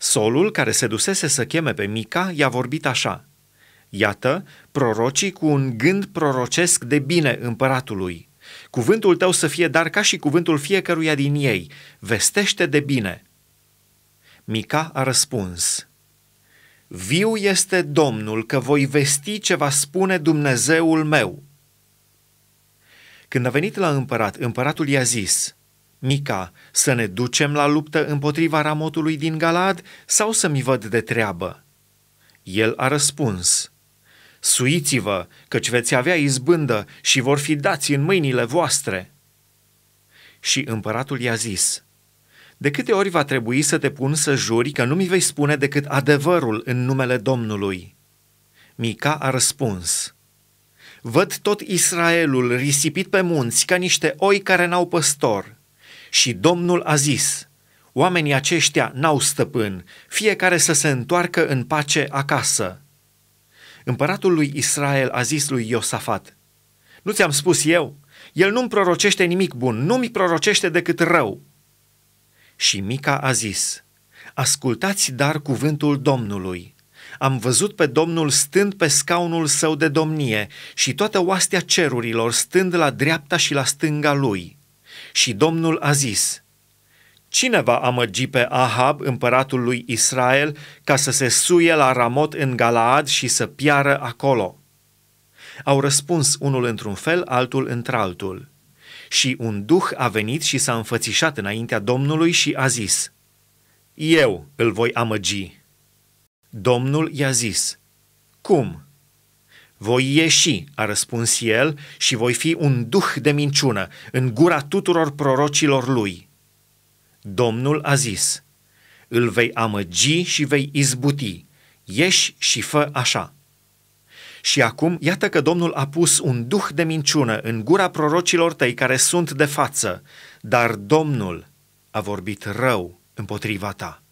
Solul, care se dusese să cheme pe Mica, i-a vorbit așa – Iată, prorocii cu un gând prorocesc de bine împăratului. Cuvântul tău să fie dar ca și cuvântul fiecăruia din ei, vestește de bine. Mica a răspuns, Viu este Domnul că voi vesti ce va spune Dumnezeul meu. Când a venit la împărat, împăratul i-a zis, Mica, să ne ducem la luptă împotriva ramotului din Galad sau să mi văd de treabă? El a răspuns, Suiți-vă, căci veți avea izbândă și vor fi dați în mâinile voastre. Și împăratul i-a zis, De câte ori va trebui să te pun să juri că nu mi vei spune decât adevărul în numele Domnului? Mica a răspuns, Văd tot Israelul risipit pe munți ca niște oi care n-au păstor. Și Domnul a zis, Oamenii aceștia n-au stăpân, fiecare să se întoarcă în pace acasă. Împăratul lui Israel a zis lui Iosafat, Nu ți-am spus eu? El nu-mi prorocește nimic bun, nu-mi prorocește decât rău. Și Mica a zis, Ascultați dar cuvântul Domnului. Am văzut pe Domnul stând pe scaunul său de domnie și toată oastea cerurilor stând la dreapta și la stânga lui. Și Domnul a zis, Cine va amăgi pe Ahab, împăratul lui Israel, ca să se suie la Ramot în Galaad și să piară acolo? Au răspuns unul într-un fel, altul într-altul. Și un duh a venit și s-a înfățișat înaintea Domnului și a zis, Eu îl voi amăgi. Domnul i-a zis, Cum? Voi ieși, a răspuns el, și voi fi un duh de minciună în gura tuturor prorocilor lui.” Domnul a zis, îl vei amăgi și vei izbuti, ieși și fă așa. Și acum, iată că Domnul a pus un duh de minciună în gura prorocilor tăi care sunt de față, dar Domnul a vorbit rău împotriva ta.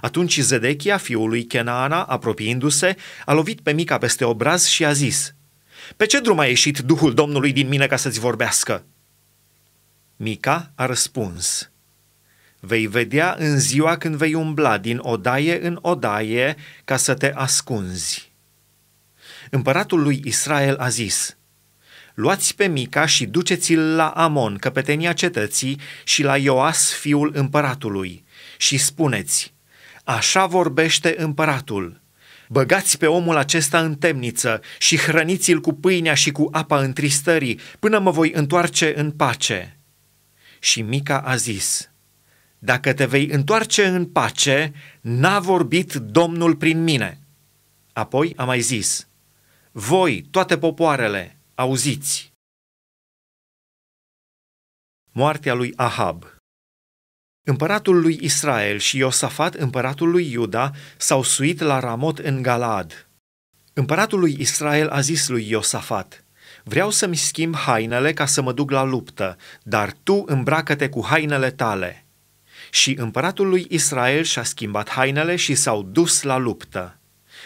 Atunci Zedechia, fiul lui Kenaana, apropiindu-se, a lovit pe Mica peste obraz și a zis, Pe ce drum a ieșit Duhul Domnului din mine ca să-ți vorbească?" Mica a răspuns, Vei vedea în ziua când vei umbla din odaie în odaie ca să te ascunzi. Împăratul lui Israel a zis, Luați pe Mica și duceți-l la Amon, căpetenia cetății, și la Ioas, fiul împăratului, și spuneți, Așa vorbește împăratul. Băgați pe omul acesta în temniță și hrăniți-l cu pâinea și cu apa întristării, până mă voi întoarce în pace.” Și Mica a zis, Dacă te vei întoarce în pace, n-a vorbit Domnul prin mine. Apoi a mai zis, Voi, toate popoarele, auziți! Moartea lui Ahab Împăratul lui Israel și Iosafat, împăratul lui Iuda, s-au suit la Ramot în Galad. Împăratul lui Israel a zis lui Iosafat – Vreau să-mi schimb hainele ca să mă duc la luptă, dar tu îmbracă-te cu hainele tale. Și împăratul lui Israel și-a schimbat hainele și s-au dus la luptă.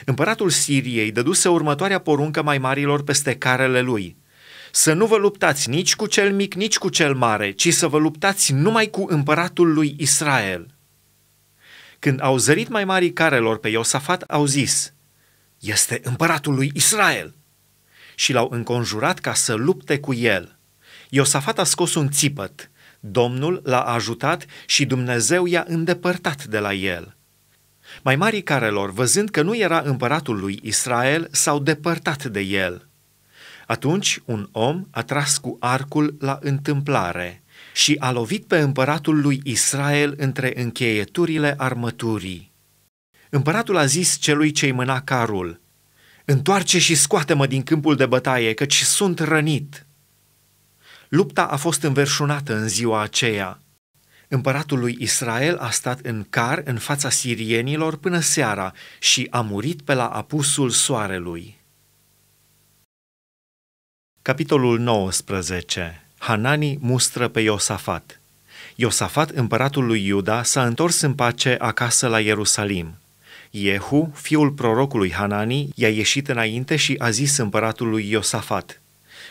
Împăratul Siriei dăduse următoarea poruncă mai marilor peste carele lui. Să nu vă luptați nici cu cel mic, nici cu cel mare, ci să vă luptați numai cu împăratul lui Israel. Când au zărit mai marii carelor pe Iosafat, au zis, Este împăratul lui Israel!' și l-au înconjurat ca să lupte cu el. Iosafat a scos un țipăt, Domnul l-a ajutat și Dumnezeu i-a îndepărtat de la el. Mai marii carelor, văzând că nu era împăratul lui Israel, s-au depărtat de el. Atunci un om a tras cu arcul la întâmplare și a lovit pe împăratul lui Israel între încheieturile armăturii. Împăratul a zis celui ce-i mâna carul, Întoarce și scoate-mă din câmpul de bătaie, căci sunt rănit. Lupta a fost înverșunată în ziua aceea. Împăratul lui Israel a stat în car în fața sirienilor până seara și a murit pe la apusul soarelui. Capitolul 19. Hanani mustră pe Iosafat. Iosafat, împăratul lui Iuda, s-a întors în pace acasă la Ierusalim. Iehu, fiul prorocului Hanani, i-a ieșit înainte și a zis împăratului Iosafat,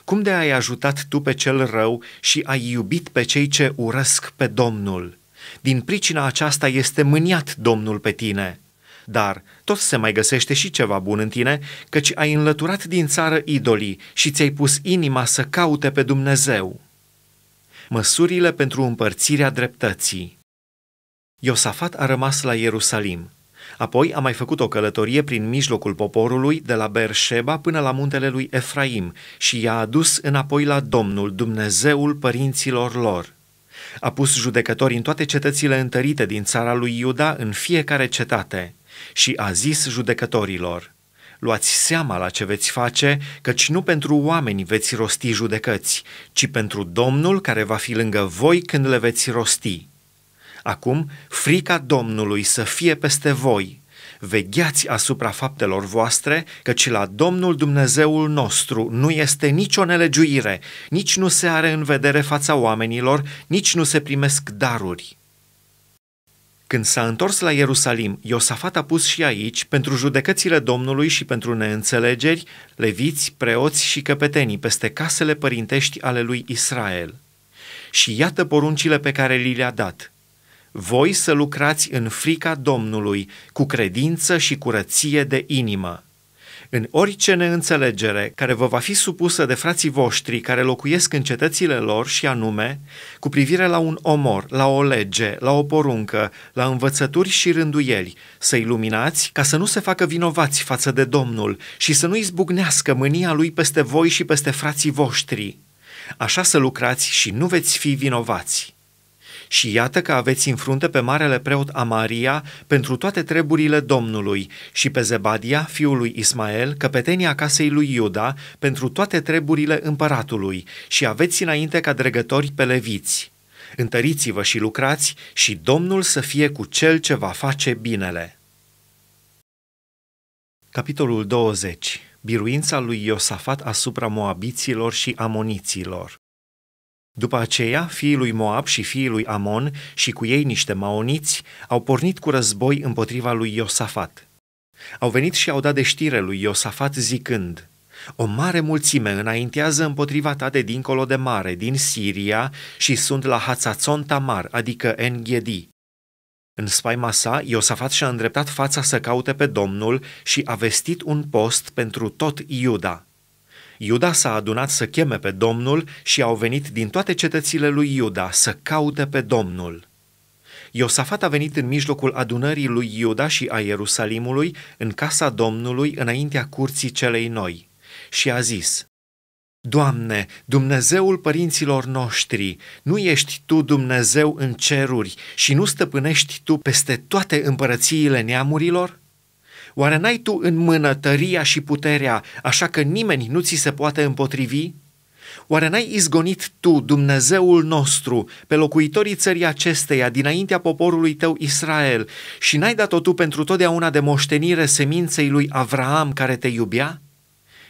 Cum de ai ajutat tu pe cel rău și ai iubit pe cei ce urăsc pe Domnul? Din pricina aceasta este mâniat Domnul pe tine. Dar tot se mai găsește și ceva bun în tine, căci ai înlăturat din țară idolii și ți-ai pus inima să caute pe Dumnezeu. Măsurile pentru împărțirea dreptății Iosafat a rămas la Ierusalim. Apoi a mai făcut o călătorie prin mijlocul poporului de la Berșeba până la muntele lui Efraim și i-a adus înapoi la Domnul, Dumnezeul părinților lor. A pus judecători în toate cetățile întărite din țara lui Iuda, în fiecare cetate, și a zis judecătorilor, Luați seama la ce veți face, căci nu pentru oameni veți rosti judecăți, ci pentru Domnul care va fi lângă voi când le veți rosti.” Acum, frica Domnului să fie peste voi. Vegheați asupra faptelor voastre, căci la Domnul Dumnezeul nostru nu este nicio nelegiuire, nici nu se are în vedere fața oamenilor, nici nu se primesc daruri. Când s-a întors la Ierusalim, Iosafat a pus și aici, pentru judecățile Domnului și pentru neînțelegeri, leviți, preoți și căpetenii peste casele părintești ale lui Israel. Și iată poruncile pe care li le-a dat – voi să lucrați în frica Domnului, cu credință și curăție de inimă. În orice neînțelegere care vă va fi supusă de frații voștri care locuiesc în cetățile lor și anume, cu privire la un omor, la o lege, la o poruncă, la învățături și rânduieli, să iluminați ca să nu se facă vinovați față de Domnul și să nu izbucnească mânia lui peste voi și peste frații voștri. Așa să lucrați și nu veți fi vinovați. Și iată că aveți în frunte pe marele preot Amaria pentru toate treburile Domnului și pe Zebadia, fiul lui Ismael, căpetenia casei lui Iuda, pentru toate treburile împăratului și aveți înainte ca dregători pe leviți. Întăriți-vă și lucrați și Domnul să fie cu cel ce va face binele. Capitolul 20. Biruința lui Iosafat asupra moabiților și amoniților. După aceea, fiii lui Moab și fiii lui Amon și cu ei niște maoniți au pornit cu război împotriva lui Iosafat. Au venit și au dat de știre lui Iosafat zicând, O mare mulțime înaintează împotriva ta de dincolo de mare, din Siria, și sunt la Hațațon Tamar, adică Enghedi. În spaima sa, Iosafat și-a îndreptat fața să caute pe Domnul și a vestit un post pentru tot Iuda – Iuda s-a adunat să cheme pe Domnul și au venit din toate cetățile lui Iuda să caute pe Domnul. Iosafat a venit în mijlocul adunării lui Iuda și a Ierusalimului, în casa Domnului, înaintea curții celei noi, și a zis, Doamne, Dumnezeul părinților noștri, nu ești Tu Dumnezeu în ceruri și nu stăpânești Tu peste toate împărățiile neamurilor? Oare n-ai tu în mână tăria și puterea, așa că nimeni nu ți se poate împotrivi? Oare n-ai izgonit tu, Dumnezeul nostru, pe locuitorii țării acesteia, dinaintea poporului tău Israel, și n-ai dat-o tu pentru totdeauna de moștenire seminței lui Avraam care te iubea?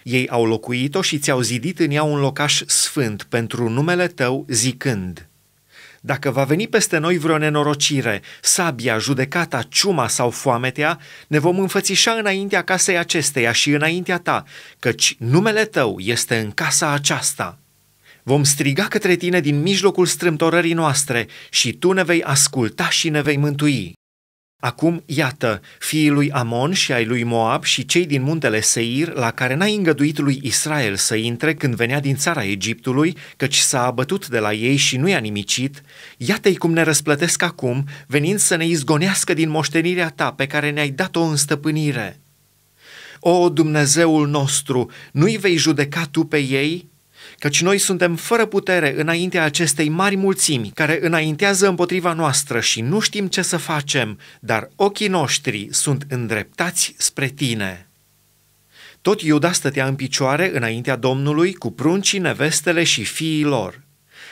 Ei au locuit-o și ți-au zidit în ea un locaș sfânt pentru numele tău, zicând – dacă va veni peste noi vreo nenorocire, sabia, judecata, ciuma sau foametea, ne vom înfățișa înaintea casei acesteia și înaintea ta, căci numele tău este în casa aceasta. Vom striga către tine din mijlocul strâmtorării noastre și tu ne vei asculta și ne vei mântui. Acum, iată, fiii lui Amon și ai lui Moab și cei din muntele Seir, la care n-ai îngăduit lui Israel să intre când venea din țara Egiptului, căci s-a abătut de la ei și nu i-a nimicit, iată-i cum ne răsplătesc acum, venind să ne izgonească din moștenirea ta pe care ne-ai dat-o în stăpânire. O, Dumnezeul nostru, nu-i vei judeca tu pe ei?" căci noi suntem fără putere înaintea acestei mari mulțimi care înaintează împotriva noastră și nu știm ce să facem, dar ochii noștri sunt îndreptați spre tine. Tot Iuda stătea în picioare înaintea Domnului cu pruncii, nevestele și fiii lor.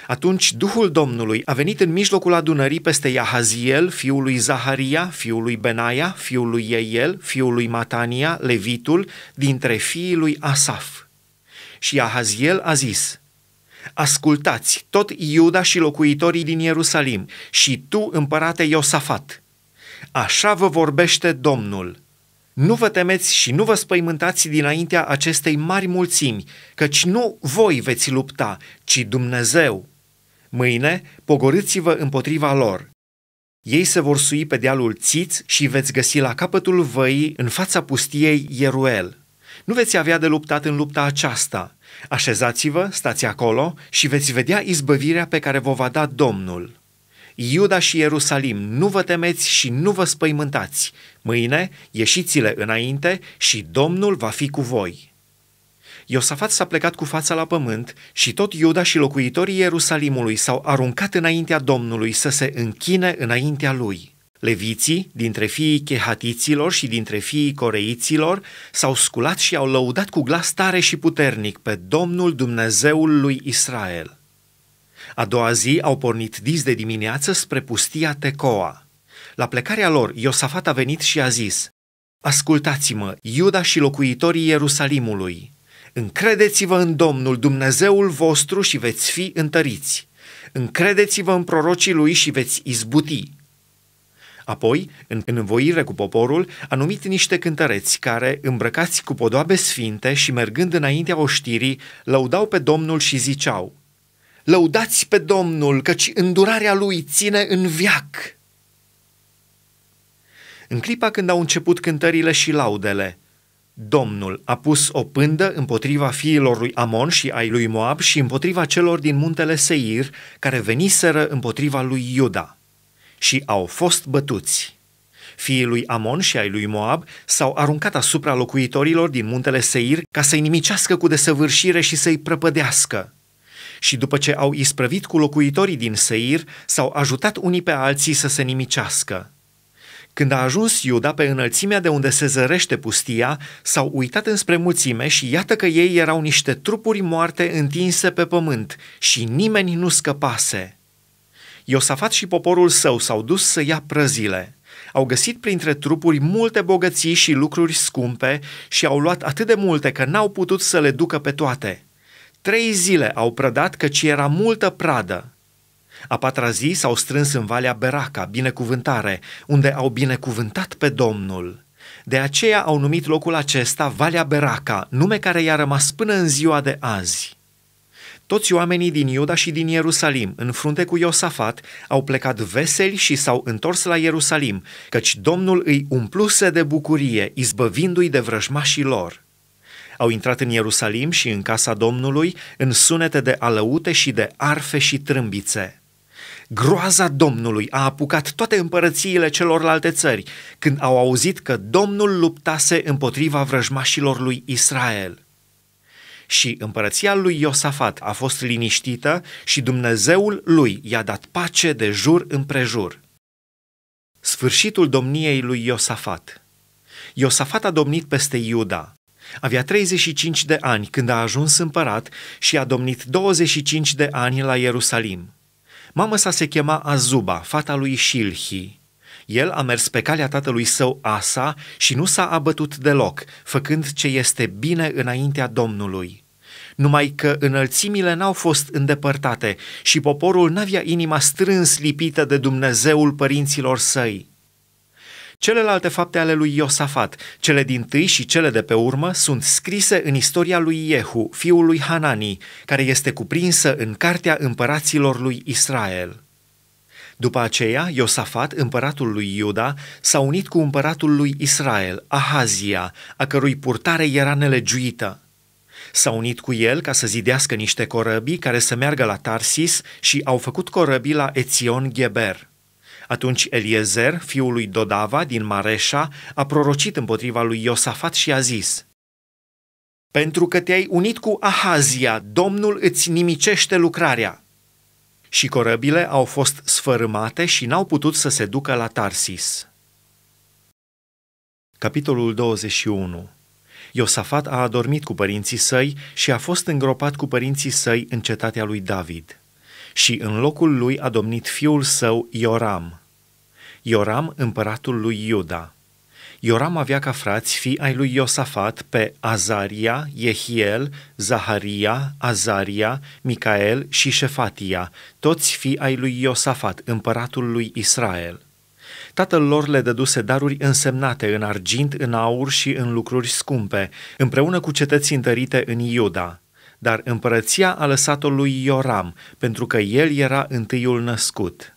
Atunci Duhul Domnului a venit în mijlocul adunării peste Iahaziel, fiul lui Zaharia, fiul lui Benaia, fiul lui Eiel, fiul lui Matania, Levitul, dintre fiii lui Asaf. Și Ahaziel a zis, Ascultați tot Iuda și locuitorii din Ierusalim și tu, împărate Iosafat, așa vă vorbește Domnul. Nu vă temeți și nu vă spăimântați dinaintea acestei mari mulțimi, căci nu voi veți lupta, ci Dumnezeu. Mâine pogorâți-vă împotriva lor. Ei se vor sui pe dealul Țiț și veți găsi la capătul văii, în fața pustiei Ieruel. Nu veți avea de luptat în lupta aceasta. Așezați-vă, stați acolo și veți vedea izbăvirea pe care vă va da Domnul. Iuda și Ierusalim, nu vă temeți și nu vă spăimântați. Mâine ieșiți-le înainte și Domnul va fi cu voi. Iosafat s-a plecat cu fața la pământ și tot Iuda și locuitorii Ierusalimului s-au aruncat înaintea Domnului să se închine înaintea lui. Leviții, dintre fiii chehatiților și dintre fiii coreiților, s-au sculat și au lăudat cu glas tare și puternic pe Domnul Dumnezeul lui Israel. A doua zi au pornit dis de dimineață spre pustia Tecoa. La plecarea lor, Iosafat a venit și a zis, Ascultați-mă, Iuda și locuitorii Ierusalimului, încredeți-vă în Domnul Dumnezeul vostru și veți fi întăriți. Încredeți-vă în prorocii lui și veți izbuti. Apoi, în, învoire cu poporul, a numit niște cântăreți care, îmbrăcați cu podoabe sfinte și mergând înaintea oștirii, lăudau pe Domnul și ziceau, Lăudați pe Domnul, căci îndurarea lui ține în viac. În clipa când au început cântările și laudele, Domnul a pus o pândă împotriva fiilor lui Amon și ai lui Moab și împotriva celor din muntele Seir, care veniseră împotriva lui Iuda și au fost bătuți. Fiii lui Amon și ai lui Moab s-au aruncat asupra locuitorilor din muntele Seir ca să-i nimicească cu desăvârșire și să-i prăpădească. Și după ce au isprăvit cu locuitorii din Seir, s-au ajutat unii pe alții să se nimicească. Când a ajuns Iuda pe înălțimea de unde se zărește pustia, s-au uitat înspre mulțime și iată că ei erau niște trupuri moarte întinse pe pământ și nimeni nu scăpase. Iosafat și poporul său s-au dus să ia prăzile. Au găsit printre trupuri multe bogății și lucruri scumpe și au luat atât de multe că n-au putut să le ducă pe toate. Trei zile au prădat căci era multă pradă. A patra zi s-au strâns în Valea Beraca, binecuvântare, unde au binecuvântat pe Domnul. De aceea au numit locul acesta Valea Beraca, nume care i-a rămas până în ziua de azi. Toți oamenii din Iuda și din Ierusalim, în frunte cu Iosafat, au plecat veseli și s-au întors la Ierusalim, căci Domnul îi umpluse de bucurie, izbăvindu-i de vrăjmașii lor. Au intrat în Ierusalim și în casa Domnului în sunete de alăute și de arfe și trâmbițe. Groaza Domnului a apucat toate împărățiile celorlalte țări când au auzit că Domnul luptase împotriva vrăjmașilor lui Israel – și împărăția lui Iosafat a fost liniștită și Dumnezeul lui i-a dat pace de jur împrejur. Sfârșitul domniei lui Iosafat Iosafat a domnit peste Iuda. Avea 35 de ani când a ajuns împărat și a domnit 25 de ani la Ierusalim. Mama sa se chema Azuba, fata lui Shilhi. El a mers pe calea tatălui său Asa și nu s-a abătut deloc, făcând ce este bine înaintea Domnului. Numai că înălțimile n-au fost îndepărtate și poporul n-avea inima strâns lipită de Dumnezeul părinților săi. Celelalte fapte ale lui Iosafat, cele din tâi și cele de pe urmă, sunt scrise în istoria lui Jehu, fiul lui Hanani, care este cuprinsă în cartea împăraților lui Israel. După aceea, Iosafat, împăratul lui Iuda, s-a unit cu împăratul lui Israel, Ahazia, a cărui purtare era nelegiuită. S-a unit cu el ca să zidească niște corăbii care să meargă la Tarsis și au făcut corăbii la Ețion Geber. Atunci Eliezer, fiul lui Dodava din Mareșa, a prorocit împotriva lui Iosafat și a zis – pentru că te-ai unit cu Ahazia, Domnul îți nimicește lucrarea și corăbile au fost sfărâmate și n-au putut să se ducă la Tarsis. Capitolul 21 Iosafat a adormit cu părinții săi și a fost îngropat cu părinții săi în cetatea lui David. Și în locul lui a domnit fiul său Ioram. Ioram, împăratul lui Iuda. Ioram avea ca frați fii ai lui Iosafat pe Azaria, Jehiel, Zaharia, Azaria, Micael și Șefatia, toți fii ai lui Iosafat, împăratul lui Israel. Tatăl lor le dăduse daruri însemnate în argint, în aur și în lucruri scumpe, împreună cu cetăți întărite în Iuda. Dar împărăția a lăsat-o lui Ioram, pentru că el era întâiul născut.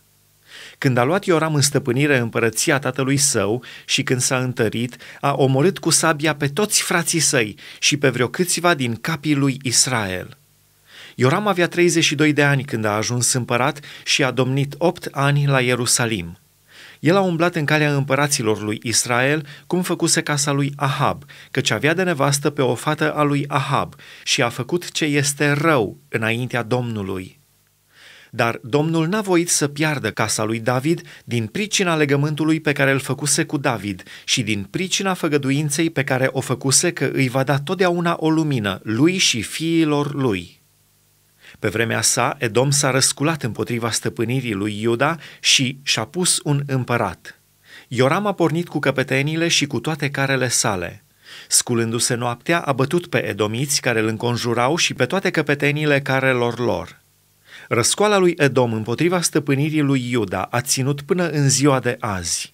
Când a luat Ioram în stăpânire împărăția tatălui său și când s-a întărit, a omorât cu sabia pe toți frații săi și pe vreo câțiva din capii lui Israel. Ioram avea 32 de ani când a ajuns împărat și a domnit 8 ani la Ierusalim. El a umblat în calea împăraților lui Israel, cum făcuse casa lui Ahab, căci avea de nevastă pe o fată a lui Ahab și a făcut ce este rău înaintea Domnului. Dar Domnul n-a voit să piardă casa lui David din pricina legământului pe care îl făcuse cu David și din pricina făgăduinței pe care o făcuse că îi va da totdeauna o lumină lui și fiilor lui. Pe vremea sa, Edom s-a răsculat împotriva stăpânirii lui Iuda și și-a pus un împărat. Ioram a pornit cu căpetenile și cu toate carele sale. Sculându-se noaptea, a bătut pe edomiți care îl înconjurau și pe toate căpetenile carelor lor. Răscoala lui Edom împotriva stăpânirii lui Iuda a ținut până în ziua de azi.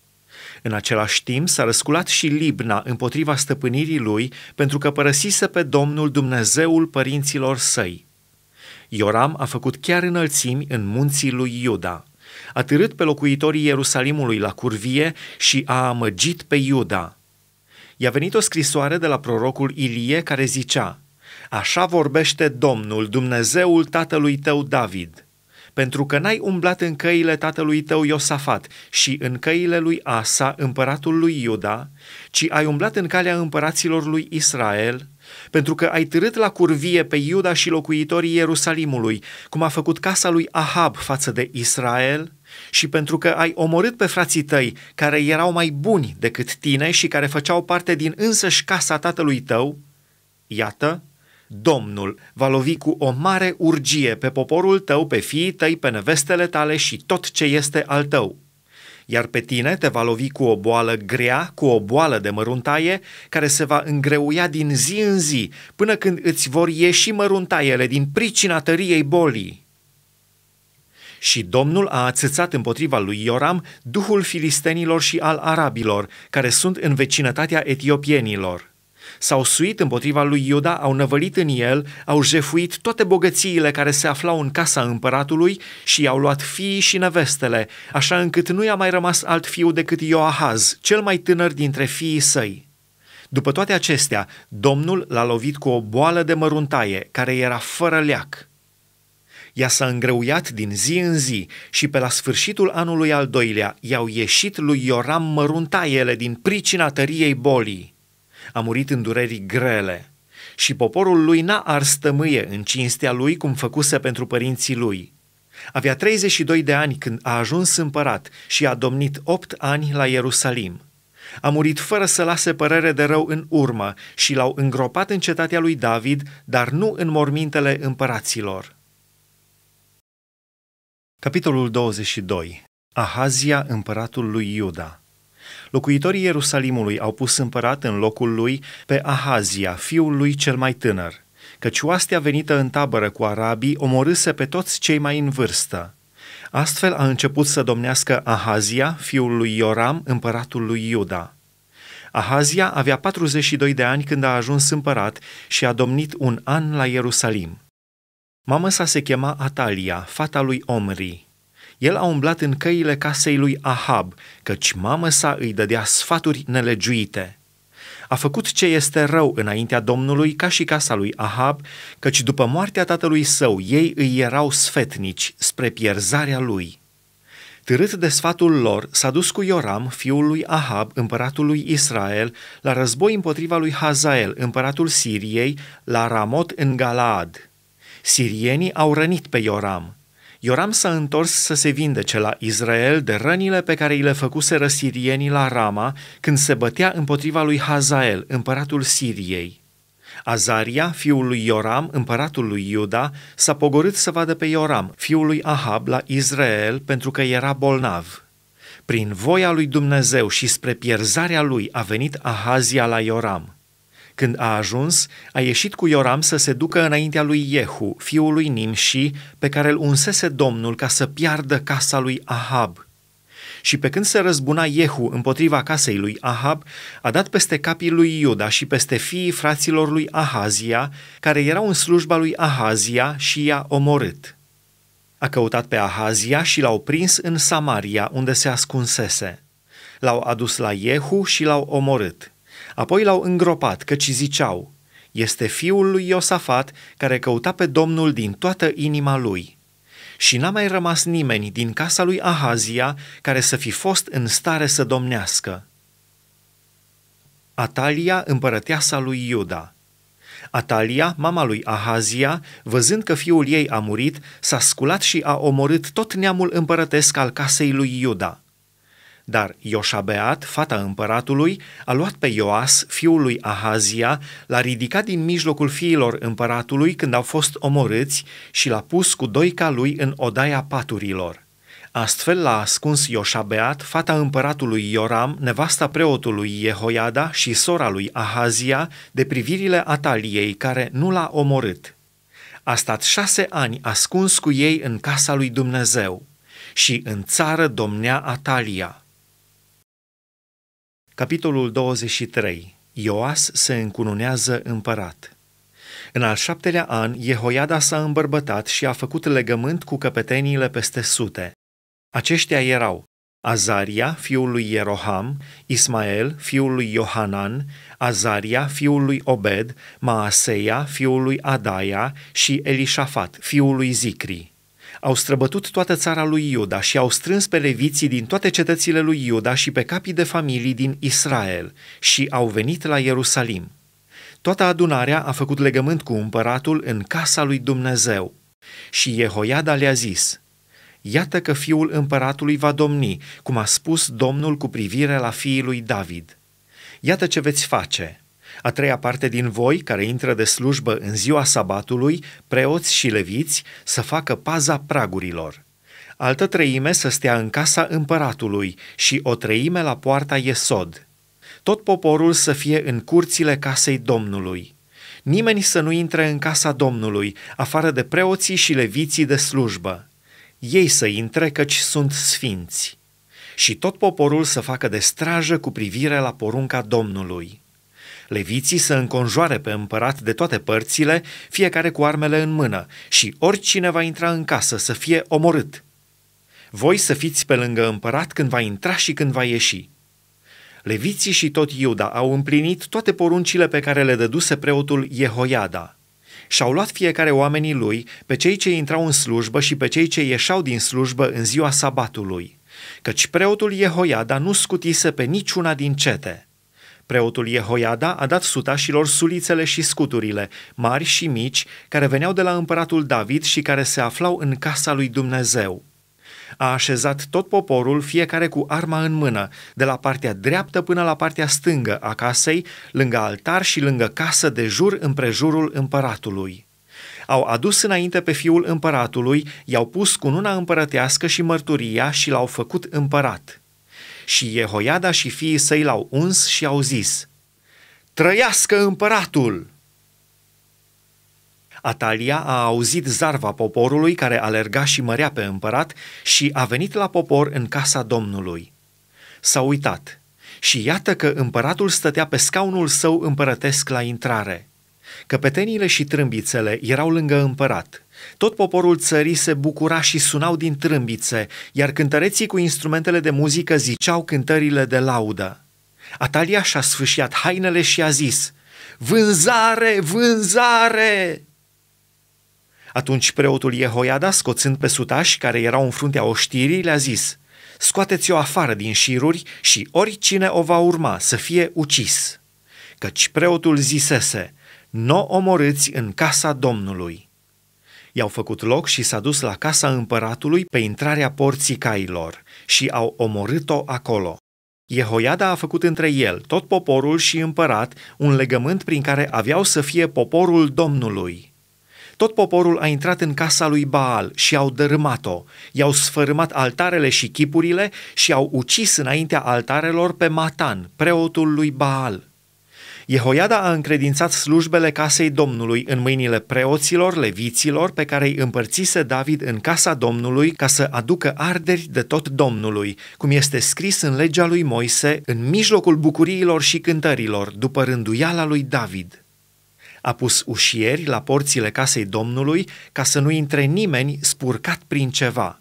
În același timp s-a răsculat și Libna împotriva stăpânirii lui pentru că părăsise pe Domnul Dumnezeul părinților săi. Ioram a făcut chiar înălțimi în munții lui Iuda. A târât pe locuitorii Ierusalimului la curvie și a amăgit pe Iuda. I-a venit o scrisoare de la prorocul Ilie care zicea – Așa vorbește Domnul, Dumnezeul tatălui tău David, pentru că n-ai umblat în căile tatălui tău Iosafat și în căile lui Asa, împăratul lui Iuda, ci ai umblat în calea împăraților lui Israel, pentru că ai târât la curvie pe Iuda și locuitorii Ierusalimului, cum a făcut casa lui Ahab față de Israel, și pentru că ai omorât pe frații tăi, care erau mai buni decât tine și care făceau parte din însăși casa tatălui tău, iată, Domnul va lovi cu o mare urgie pe poporul tău, pe fiii tăi, pe nevestele tale și tot ce este al tău. Iar pe tine te va lovi cu o boală grea, cu o boală de măruntaie, care se va îngreuia din zi în zi, până când îți vor ieși măruntaiele din pricina tăriei bolii. Și Domnul a ațățat împotriva lui Ioram duhul filistenilor și al arabilor, care sunt în vecinătatea etiopienilor. S-au suit împotriva lui Iuda, au năvălit în el, au jefuit toate bogățiile care se aflau în casa împăratului și i-au luat fiii și nevestele, așa încât nu i-a mai rămas alt fiu decât Ioahaz, cel mai tânăr dintre fiii săi. După toate acestea, Domnul l-a lovit cu o boală de măruntaie, care era fără leac. Ea s-a îngreuiat din zi în zi și pe la sfârșitul anului al doilea i-au ieșit lui Ioram măruntaiele din pricina tăriei bolii a murit în dureri grele și poporul lui n-a ars tămâie în cinstea lui cum făcuse pentru părinții lui. Avea 32 de ani când a ajuns împărat și a domnit 8 ani la Ierusalim. A murit fără să lase părere de rău în urmă și l-au îngropat în cetatea lui David, dar nu în mormintele împăraților. Capitolul 22. Ahazia, împăratul lui Iuda Locuitorii Ierusalimului au pus împărat în locul lui pe Ahazia, fiul lui cel mai tânăr, căci oastea venită în tabără cu arabii omorâse pe toți cei mai în vârstă. Astfel a început să domnească Ahazia, fiul lui Ioram, împăratul lui Iuda. Ahazia avea 42 de ani când a ajuns împărat și a domnit un an la Ierusalim. Mama sa se chema Atalia, fata lui Omri. El a umblat în căile casei lui Ahab, căci mamă sa îi dădea sfaturi nelegiuite. A făcut ce este rău înaintea Domnului ca și casa lui Ahab, căci după moartea tatălui său ei îi erau sfetnici spre pierzarea lui. Târât de sfatul lor, s-a dus cu Ioram, fiul lui Ahab, împăratul lui Israel, la război împotriva lui Hazael, împăratul Siriei, la Ramot în Galaad. Sirienii au rănit pe Ioram. Ioram s-a întors să se vindece la Israel de rănile pe care îi le făcuse răsirienii la Rama când se bătea împotriva lui Hazael, împăratul Siriei. Azaria, fiul lui Ioram, împăratul lui Iuda, s-a pogorât să vadă pe Ioram, fiul lui Ahab, la Israel pentru că era bolnav. Prin voia lui Dumnezeu și spre pierzarea lui a venit Ahazia la Ioram – când a ajuns, a ieșit cu Ioram să se ducă înaintea lui Jehu, fiul lui Nimshi, pe care îl unsese Domnul ca să piardă casa lui Ahab. Și pe când se răzbuna Jehu împotriva casei lui Ahab, a dat peste capii lui Iuda și peste fiii fraților lui Ahazia, care erau în slujba lui Ahazia și i-a omorât. A căutat pe Ahazia și l-au prins în Samaria, unde se ascunsese. L-au adus la Jehu și l-au omorât. Apoi l-au îngropat, căci ziceau, este fiul lui Iosafat care căuta pe Domnul din toată inima lui. Și n-a mai rămas nimeni din casa lui Ahazia care să fi fost în stare să domnească. Atalia, împărăteasa lui Iuda. Atalia, mama lui Ahazia, văzând că fiul ei a murit, s-a sculat și a omorât tot neamul împărătesc al casei lui Iuda. Dar Ioșabeat, fata împăratului, a luat pe Ioas, fiul lui Ahazia, l-a ridicat din mijlocul fiilor împăratului când au fost omorâți și l-a pus cu doica lui în odaia paturilor. Astfel l-a ascuns Ioșabeat, fata împăratului Ioram, nevasta preotului Jehoiada și sora lui Ahazia, de privirile Ataliei, care nu l-a omorât. A stat șase ani ascuns cu ei în casa lui Dumnezeu și în țară domnea Atalia. Capitolul 23. Ioas se încununează împărat. În al șaptelea an, Jehoiada s-a îmbărbătat și a făcut legământ cu căpeteniile peste sute. Aceștia erau Azaria, fiul lui Ieroham, Ismael, fiul lui Iohanan, Azaria, fiul lui Obed, Maaseia, fiul lui Adaia și Elișafat, fiul lui Zicri. Au străbătut toată țara lui Iuda și au strâns pe leviții din toate cetățile lui Iuda și pe capii de familii din Israel și au venit la Ierusalim. Toată adunarea a făcut legământ cu împăratul în casa lui Dumnezeu. Și Jehoiada le-a zis, Iată că fiul împăratului va domni, cum a spus Domnul cu privire la fiii lui David. Iată ce veți face – a treia parte din voi, care intră de slujbă în ziua sabatului, preoți și leviți, să facă paza pragurilor. Altă treime să stea în casa împăratului și o treime la poarta Iesod. Tot poporul să fie în curțile casei Domnului. Nimeni să nu intre în casa Domnului, afară de preoții și leviții de slujbă. Ei să intre, căci sunt sfinți și tot poporul să facă de strajă cu privire la porunca Domnului. Leviții să înconjoare pe împărat de toate părțile, fiecare cu armele în mână, și oricine va intra în casă să fie omorât. Voi să fiți pe lângă împărat când va intra și când va ieși. Leviții și tot Iuda au împlinit toate poruncile pe care le dăduse preotul Jehoiada. Și-au luat fiecare oamenii lui pe cei ce intrau în slujbă și pe cei ce ieșau din slujbă în ziua sabatului, căci preotul Jehoiada nu scutise pe niciuna din cete – Preotul Jehoiada a dat sutașilor sulițele și scuturile, mari și mici, care veneau de la împăratul David și care se aflau în casa lui Dumnezeu. A așezat tot poporul, fiecare cu arma în mână, de la partea dreaptă până la partea stângă a casei, lângă altar și lângă casă de jur împrejurul împăratului au adus înainte pe fiul împăratului, i-au pus cununa împărătească și mărturia și l-au făcut împărat. Și Jehoiada și fiii săi l-au uns și au zis, Trăiască împăratul! Atalia a auzit zarva poporului care alerga și mărea pe împărat și a venit la popor în casa Domnului. S-a uitat și iată că împăratul stătea pe scaunul său împărătesc la intrare – Căpeteniile și trâmbițele erau lângă împărat. Tot poporul țării se bucura și sunau din trâmbițe, iar cântăreții cu instrumentele de muzică ziceau cântările de laudă. Atalia și-a sfâșiat hainele și a zis, Vânzare, vânzare! Atunci preotul Jehoiada, scoțând pe sutași care erau în fruntea oștirii, le-a zis, Scoateți-o afară din șiruri și oricine o va urma să fie ucis. Căci preotul zisese, nu omorâți în casa Domnului. I-au făcut loc și s-a dus la casa împăratului pe intrarea porții cailor și au omorât-o acolo. Jehoiada a făcut între el, tot poporul și împărat, un legământ prin care aveau să fie poporul Domnului. Tot poporul a intrat în casa lui Baal și au dărâmat-o, i-au sfărâmat altarele și chipurile și au ucis înaintea altarelor pe Matan, preotul lui Baal. Jehoiada a încredințat slujbele casei Domnului în mâinile preoților, leviților, pe care îi împărțise David în casa Domnului ca să aducă arderi de tot Domnului, cum este scris în legea lui Moise, în mijlocul bucuriilor și cântărilor, după rânduiala lui David. A pus ușieri la porțile casei Domnului ca să nu intre nimeni spurcat prin ceva –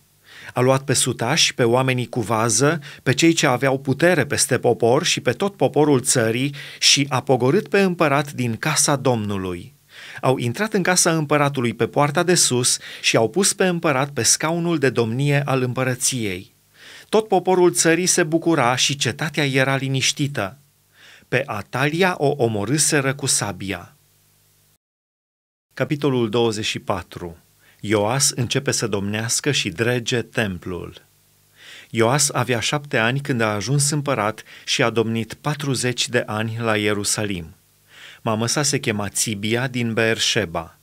a luat pe sutași, pe oamenii cu vază, pe cei ce aveau putere peste popor și pe tot poporul țării și a pogorât pe împărat din casa Domnului. Au intrat în casa împăratului pe poarta de sus și au pus pe împărat pe scaunul de domnie al împărăției. Tot poporul țării se bucura și cetatea era liniștită. Pe Atalia o omorâseră cu sabia. Capitolul 24 Ioas începe să domnească și drege templul. Ioas avea șapte ani când a ajuns împărat și a domnit 40 de ani la Ierusalim. Mama sa se chema Țibia din Beersheba.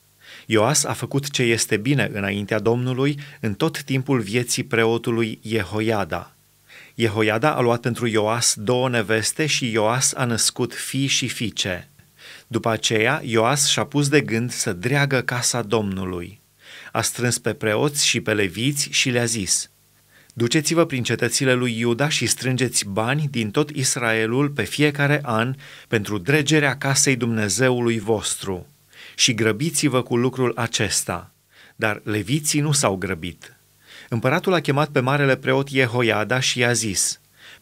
Ioas a făcut ce este bine înaintea Domnului în tot timpul vieții preotului Jehoiada. Jehoiada a luat pentru Ioas două neveste și Ioas a născut fii și fiice. După aceea, Ioas și-a pus de gând să dreagă casa Domnului a strâns pe preoți și pe leviți și le-a zis, Duceți-vă prin cetățile lui Iuda și strângeți bani din tot Israelul pe fiecare an pentru dregerea casei Dumnezeului vostru și grăbiți-vă cu lucrul acesta. Dar leviții nu s-au grăbit. Împăratul a chemat pe marele preot Jehoiada și i-a zis –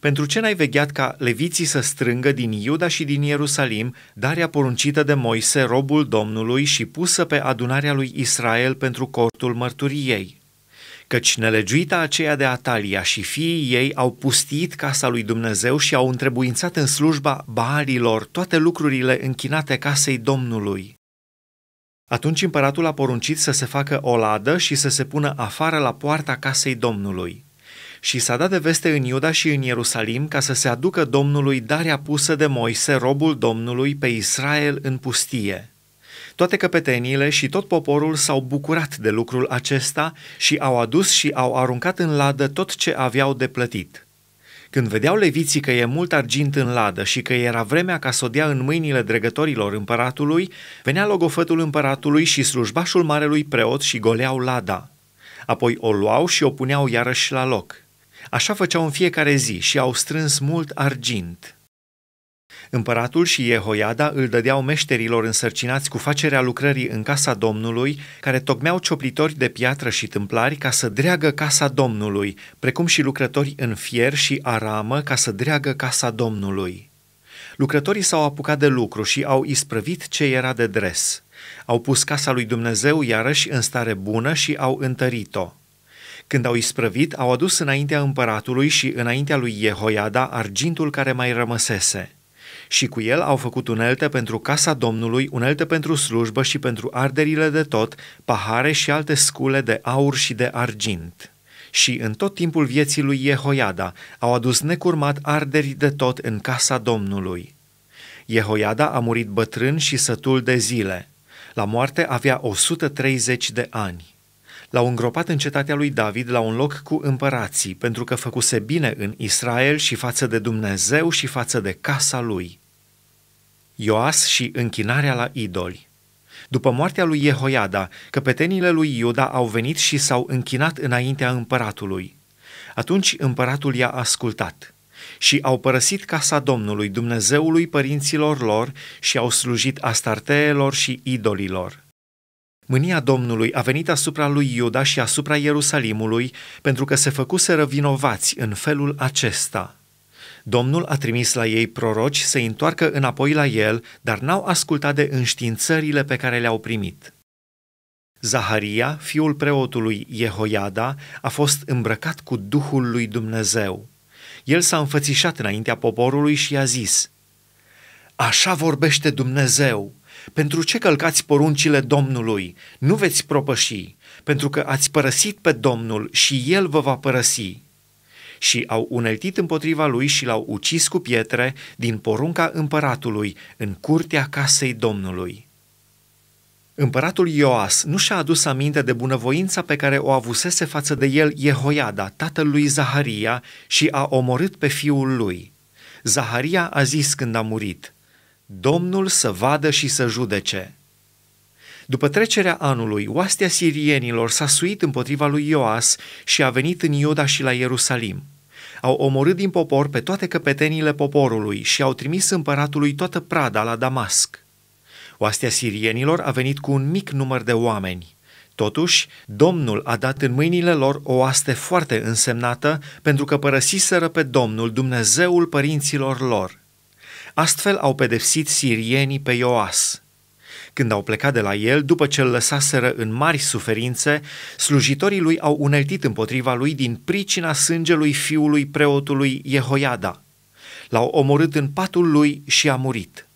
pentru ce n-ai vegheat ca leviții să strângă din Iuda și din Ierusalim darea poruncită de Moise, robul Domnului, și pusă pe adunarea lui Israel pentru cortul mărturiei? Căci nelegiuita aceea de Atalia și fiii ei au pustit casa lui Dumnezeu și au întrebuințat în slujba baalilor toate lucrurile închinate casei Domnului. Atunci împăratul a poruncit să se facă o ladă și să se pună afară la poarta casei Domnului. Și s-a dat de veste în Iuda și în Ierusalim ca să se aducă Domnului darea pusă de Moise, robul Domnului, pe Israel în pustie. Toate căpeteniile și tot poporul s-au bucurat de lucrul acesta și au adus și au aruncat în ladă tot ce aveau de plătit. Când vedeau leviții că e mult argint în ladă și că era vremea ca să o dea în mâinile dregătorilor împăratului, venea logofătul împăratului și slujbașul marelui preot și goleau lada. Apoi o luau și o puneau iarăși la loc – Așa făceau în fiecare zi și au strâns mult argint. Împăratul și Jehoiada îl dădeau meșterilor însărcinați cu facerea lucrării în casa Domnului, care tocmeau cioplitori de piatră și tâmplari ca să dreagă casa Domnului, precum și lucrători în fier și aramă ca să dreagă casa Domnului. Lucrătorii s-au apucat de lucru și au isprăvit ce era de dres. Au pus casa lui Dumnezeu iarăși în stare bună și au întărit-o. Când au isprăvit, au adus înaintea împăratului și înaintea lui Jehoiada argintul care mai rămăsese. Și cu el au făcut unelte pentru casa Domnului, unelte pentru slujbă și pentru arderile de tot, pahare și alte scule de aur și de argint și în tot timpul vieții lui Jehoiada au adus necurmat arderi de tot în casa Domnului. Jehoiada a murit bătrân și sătul de zile. La moarte avea 130 de ani. L-au îngropat în cetatea lui David la un loc cu împărații, pentru că făcuse bine în Israel și față de Dumnezeu și față de casa lui. Ioas și închinarea la idoli după moartea lui Jehoiada, căpetenile lui Iuda au venit și s-au închinat înaintea împăratului. Atunci împăratul i-a ascultat și au părăsit casa Domnului, Dumnezeului părinților lor și au slujit astarteelor și idolilor. Mânia Domnului a venit asupra lui Iuda și asupra Ierusalimului, pentru că se făcuseră vinovați în felul acesta. Domnul a trimis la ei proroci să întoarcă înapoi la el, dar n-au ascultat de înștiințările pe care le-au primit. Zaharia, fiul preotului Jehoiada, a fost îmbrăcat cu Duhul lui Dumnezeu. El s-a înfățișat înaintea poporului și a zis, Așa vorbește Dumnezeu, pentru ce călcați poruncile Domnului? Nu veți propăși, pentru că ați părăsit pe Domnul și El vă va părăsi. Și au uneltit împotriva lui și l-au ucis cu pietre din porunca împăratului în curtea casei Domnului. Împăratul Ioas nu și-a adus aminte de bunăvoința pe care o avusese față de el Jehoiada, tatăl lui Zaharia, și a omorât pe fiul lui. Zaharia a zis când a murit – Domnul să vadă și să judece. După trecerea anului, oastea sirienilor s-a suit împotriva lui Ioas și a venit în Iuda și la Ierusalim. Au omorât din popor pe toate căpetenile poporului și au trimis împăratului toată prada la Damasc. Oastea sirienilor a venit cu un mic număr de oameni. Totuși, Domnul a dat în mâinile lor o oaste foarte însemnată pentru că părăsiseră pe Domnul Dumnezeul părinților lor – Astfel au pedepsit sirienii pe Ioas. Când au plecat de la el, după ce îl lăsaseră în mari suferințe, slujitorii lui au uneltit împotriva lui din pricina sângelui fiului preotului Jehoiada. L-au omorât în patul lui și a murit.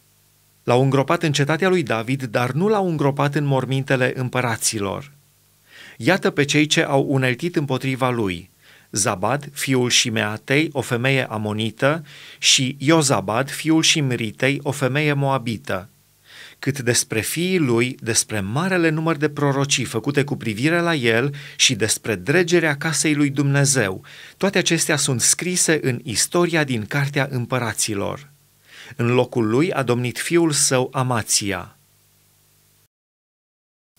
L-au îngropat în cetatea lui David, dar nu l-au îngropat în mormintele împăraților. Iată pe cei ce au uneltit împotriva lui – Zabad, fiul Shimeatei, o femeie amonită, și Iozabad, fiul Shimritei, o femeie moabită. Cât despre fiii lui, despre marele număr de prorocii făcute cu privire la el și despre dregerea casei lui Dumnezeu, toate acestea sunt scrise în istoria din Cartea Împăraților. În locul lui a domnit fiul său Amația.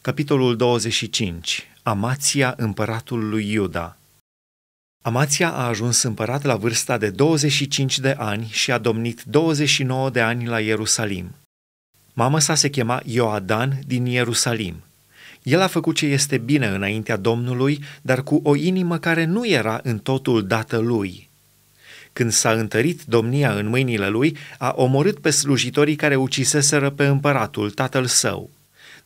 Capitolul 25. Amația împăratul lui Iuda. Amația a ajuns împărat la vârsta de 25 de ani și a domnit 29 de ani la Ierusalim. Mama sa se chema Ioadan din Ierusalim. El a făcut ce este bine înaintea Domnului, dar cu o inimă care nu era în totul dată lui. Când s-a întărit domnia în mâinile lui, a omorât pe slujitorii care uciseseră pe împăratul, tatăl său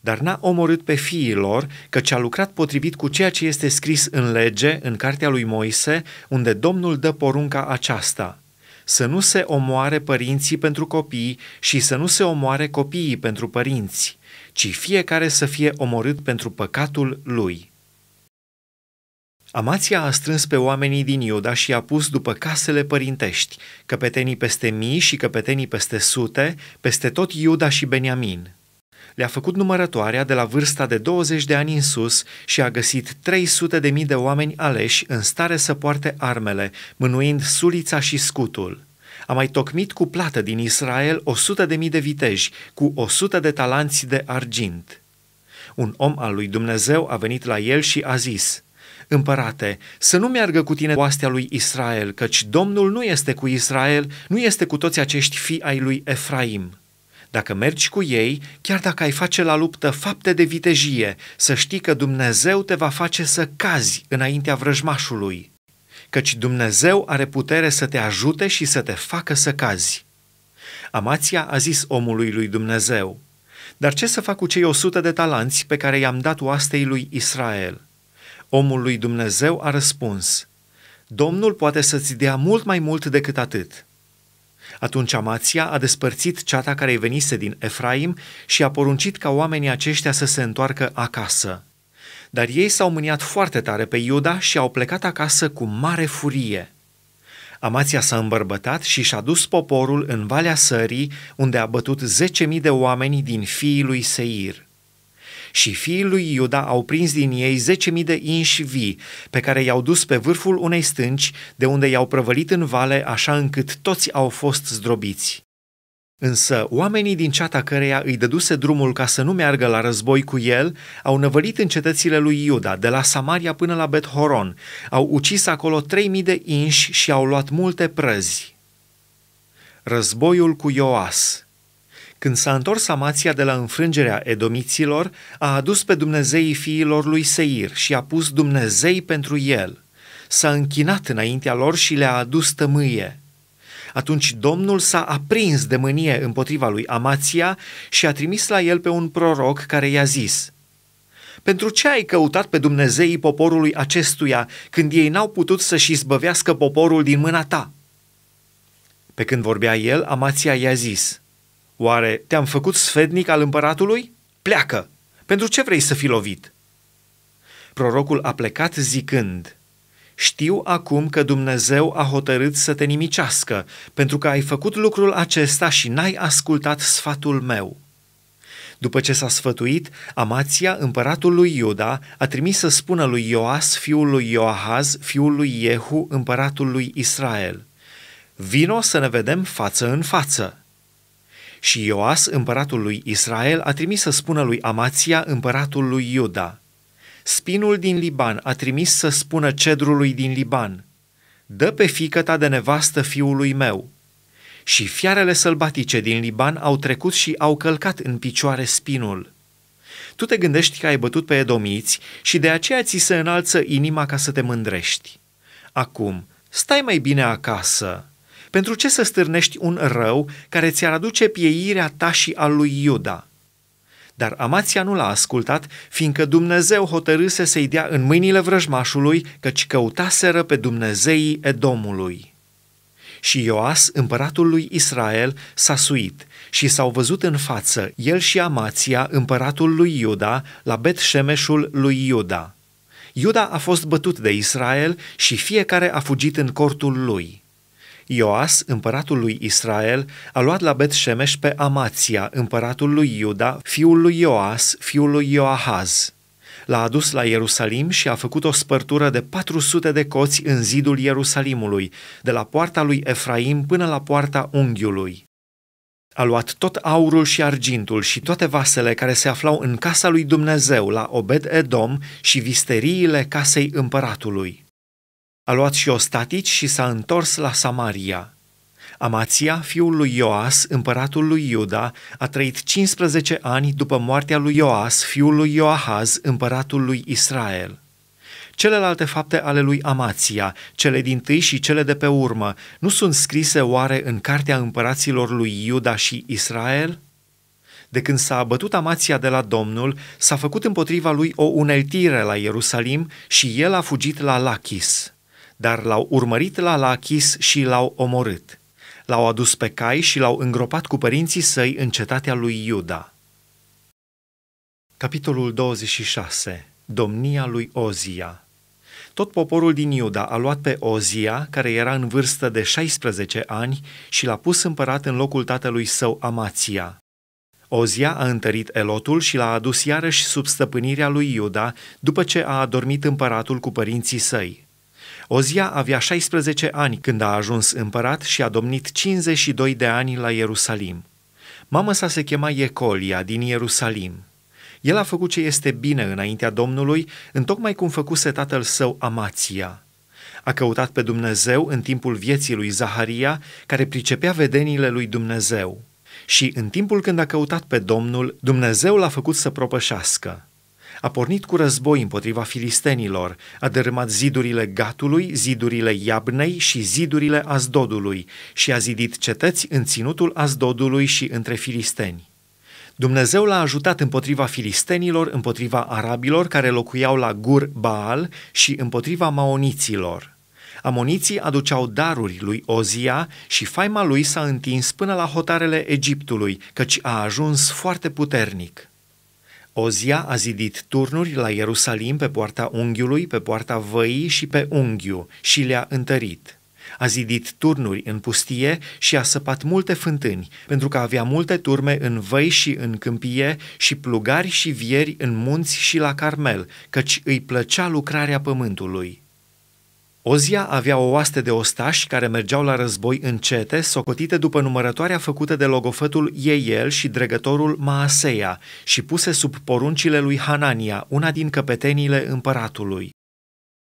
dar n-a omorât pe fiilor, căci a lucrat potrivit cu ceea ce este scris în lege, în cartea lui Moise, unde Domnul dă porunca aceasta. Să nu se omoare părinții pentru copii și să nu se omoare copiii pentru părinți, ci fiecare să fie omorât pentru păcatul lui. Amația a strâns pe oamenii din Iuda și i-a pus după casele părintești, căpetenii peste mii și căpetenii peste sute, peste tot Iuda și Beniamin. Le-a făcut numărătoarea de la vârsta de 20 de ani în sus și a găsit 300 de mii de oameni aleși în stare să poarte armele, mânuind sulița și scutul. A mai tocmit cu plată din Israel 100 de mii de viteji, cu 100 de talanți de argint. Un om al lui Dumnezeu a venit la el și a zis – Împărate, să nu meargă cu tine oastea lui Israel, căci Domnul nu este cu Israel, nu este cu toți acești fii ai lui Efraim. Dacă mergi cu ei, chiar dacă ai face la luptă fapte de vitejie, să știi că Dumnezeu te va face să cazi înaintea vrăjmașului, căci Dumnezeu are putere să te ajute și să te facă să cazi. Amația a zis omului lui Dumnezeu, dar ce să fac cu cei o sută de talanți pe care i-am dat oastei lui Israel? Omul lui Dumnezeu a răspuns, Domnul poate să-ți dea mult mai mult decât atât. Atunci Amația a despărțit ceata care venise din Efraim și a poruncit ca oamenii aceștia să se întoarcă acasă. Dar ei s-au mâniat foarte tare pe Iuda și au plecat acasă cu mare furie. Amația s-a îmbărbătat și și-a dus poporul în Valea Sării, unde a bătut 10.000 de oameni din fiii lui Seir și fiii lui Iuda au prins din ei zece mii de inși vii, pe care i-au dus pe vârful unei stânci, de unde i-au prăvălit în vale, așa încât toți au fost zdrobiți. Însă oamenii din ceata căreia îi dăduse drumul ca să nu meargă la război cu el au năvălit în cetățile lui Iuda, de la Samaria până la Bethoron, au ucis acolo trei mii de inși și au luat multe prăzi. Războiul cu Ioas când s-a întors Amația de la înfrângerea edomiților, a adus pe Dumnezeii fiilor lui Seir și a pus Dumnezei pentru el. S-a închinat înaintea lor și le-a adus tămâie. Atunci Domnul s-a aprins de mânie împotriva lui Amația și a trimis la el pe un proroc care i-a zis – pentru ce ai căutat pe Dumnezeii poporului acestuia când ei n-au putut să-și izbăvească poporul din mâna ta? Pe când vorbea el, Amația i-a zis, Oare te-am făcut sfednic al împăratului? Pleacă! Pentru ce vrei să fii lovit? Prorocul a plecat zicând, știu acum că Dumnezeu a hotărât să te nimicească, pentru că ai făcut lucrul acesta și n-ai ascultat sfatul meu. După ce s-a sfătuit, Amația, împăratul lui Iuda, a trimis să spună lui Ioas, fiul lui Ioahaz, fiul lui Jehu, împăratul lui Israel, Vino să ne vedem față în față. Și Ioas, împăratul lui Israel, a trimis să spună lui Amația, împăratul lui Iuda, Spinul din Liban a trimis să spună cedrului din Liban, Dă pe fică ta de nevastă fiului meu. Și fiarele sălbatice din Liban au trecut și au călcat în picioare spinul. Tu te gândești că ai bătut pe edomiți și de aceea ți se înalță inima ca să te mândrești. Acum, stai mai bine acasă pentru ce să stârnești un rău care ți-ar aduce pieirea ta și a lui Iuda? Dar Amația nu l-a ascultat, fiindcă Dumnezeu hotărâse să-i dea în mâinile vrăjmașului, căci căutaseră pe Dumnezeii Edomului. Și Ioas, împăratul lui Israel, s-a suit și s-au văzut în față el și Amația, împăratul lui Iuda, la Betșemeșul lui Iuda. Iuda a fost bătut de Israel și fiecare a fugit în cortul lui. Ioas, împăratul lui Israel, a luat la Bet-Shemesh pe Amația, împăratul lui Iuda, fiul lui Ioas, fiul lui Ioahaz. L-a adus la Ierusalim și a făcut o spărtură de 400 de coți în zidul Ierusalimului, de la poarta lui Efraim până la poarta unghiului. A luat tot aurul și argintul și toate vasele care se aflau în casa lui Dumnezeu la Obed-Edom și visteriile casei împăratului. A luat și ostatici și s-a întors la Samaria. Amația, fiul lui Ioas, împăratul lui Iuda, a trăit 15 ani după moartea lui Ioas, fiul lui Ioahaz, împăratul lui Israel. Celelalte fapte ale lui Amația, cele din tâi și cele de pe urmă, nu sunt scrise oare în cartea împăraților lui Iuda și Israel? De când s-a abătut Amația de la Domnul, s-a făcut împotriva lui o uneltire la Ierusalim și el a fugit la Lachis dar l-au urmărit la Lachis și l-au omorât. L-au adus pe cai și l-au îngropat cu părinții săi în cetatea lui Iuda. Capitolul 26. Domnia lui Ozia tot poporul din Iuda a luat pe Ozia, care era în vârstă de 16 ani, și l-a pus împărat în locul tatălui său Amația. Ozia a întărit Elotul și l-a adus iarăși sub stăpânirea lui Iuda, după ce a adormit împăratul cu părinții săi. Ozia avea 16 ani când a ajuns împărat și a domnit 52 de ani la Ierusalim. Mama sa se chema Ecolia din Ierusalim. El a făcut ce este bine înaintea Domnului, întocmai cum făcuse tatăl său Amația. A căutat pe Dumnezeu în timpul vieții lui Zaharia, care pricepea vedenile lui Dumnezeu. Și în timpul când a căutat pe Domnul, Dumnezeu l-a făcut să propășească. A pornit cu război împotriva filistenilor, a dărâmat zidurile Gatului, zidurile Iabnei și zidurile Azdodului și a zidit cetăți în ținutul Azdodului și între filisteni. Dumnezeu l-a ajutat împotriva filistenilor, împotriva arabilor care locuiau la Gur Baal și împotriva maoniților. Amoniții aduceau daruri lui Ozia și faima lui s-a întins până la hotarele Egiptului, căci a ajuns foarte puternic. Ozia a zidit turnuri la Ierusalim pe poarta unghiului, pe poarta văii și pe unghiu și le-a întărit. A zidit turnuri în pustie și a săpat multe fântâni, pentru că avea multe turme în văi și în câmpie și plugari și vieri în munți și la Carmel, căci îi plăcea lucrarea pământului. Ozia avea o oaste de ostași care mergeau la război încete, socotite după numărătoarea făcută de logofătul Ieiel și dregătorul Maaseia și puse sub poruncile lui Hanania, una din căpeteniile împăratului.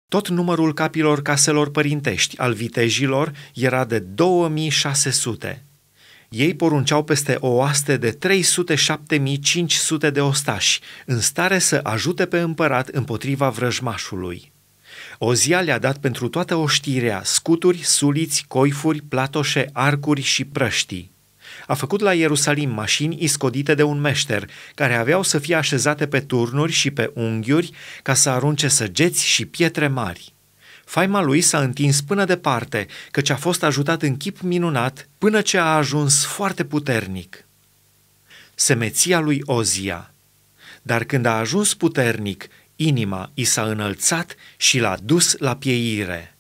Tot numărul capilor caselor părintești al vitejilor era de 2600. Ei porunceau peste o oaste de 307.500 de ostași, în stare să ajute pe împărat împotriva vrăjmașului. Ozia le-a dat pentru toată oștirea scuturi, suliți, coifuri, platoșe, arcuri și prăștii. A făcut la Ierusalim mașini iscodite de un meșter, care aveau să fie așezate pe turnuri și pe unghiuri ca să arunce săgeți și pietre mari. Faima lui s-a întins până departe, căci a fost ajutat în chip minunat până ce a ajuns foarte puternic. Semeția lui Ozia – dar când a ajuns puternic, Inima i s-a înălțat și l-a dus la pieire.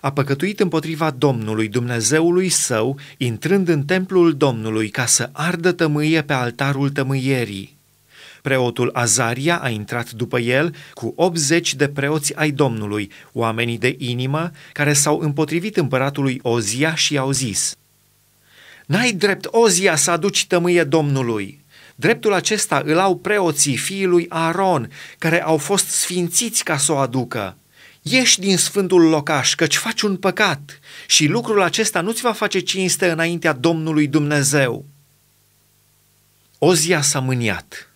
A păcătuit împotriva Domnului Dumnezeului său, intrând în templul Domnului ca să ardă tămâie pe altarul tămâierii. Preotul Azaria a intrat după el cu 80 de preoți ai Domnului, oamenii de inimă, care s-au împotrivit împăratului Ozia și i-au zis, N-ai drept, Ozia, să aduci tămâie Domnului!" Dreptul acesta îl au preoții fiului lui Aron, care au fost sfințiți ca să o aducă. Ieși din sfântul locaș, căci faci un păcat și lucrul acesta nu-ți va face cinste înaintea Domnului Dumnezeu. Ozia s-a mâniat.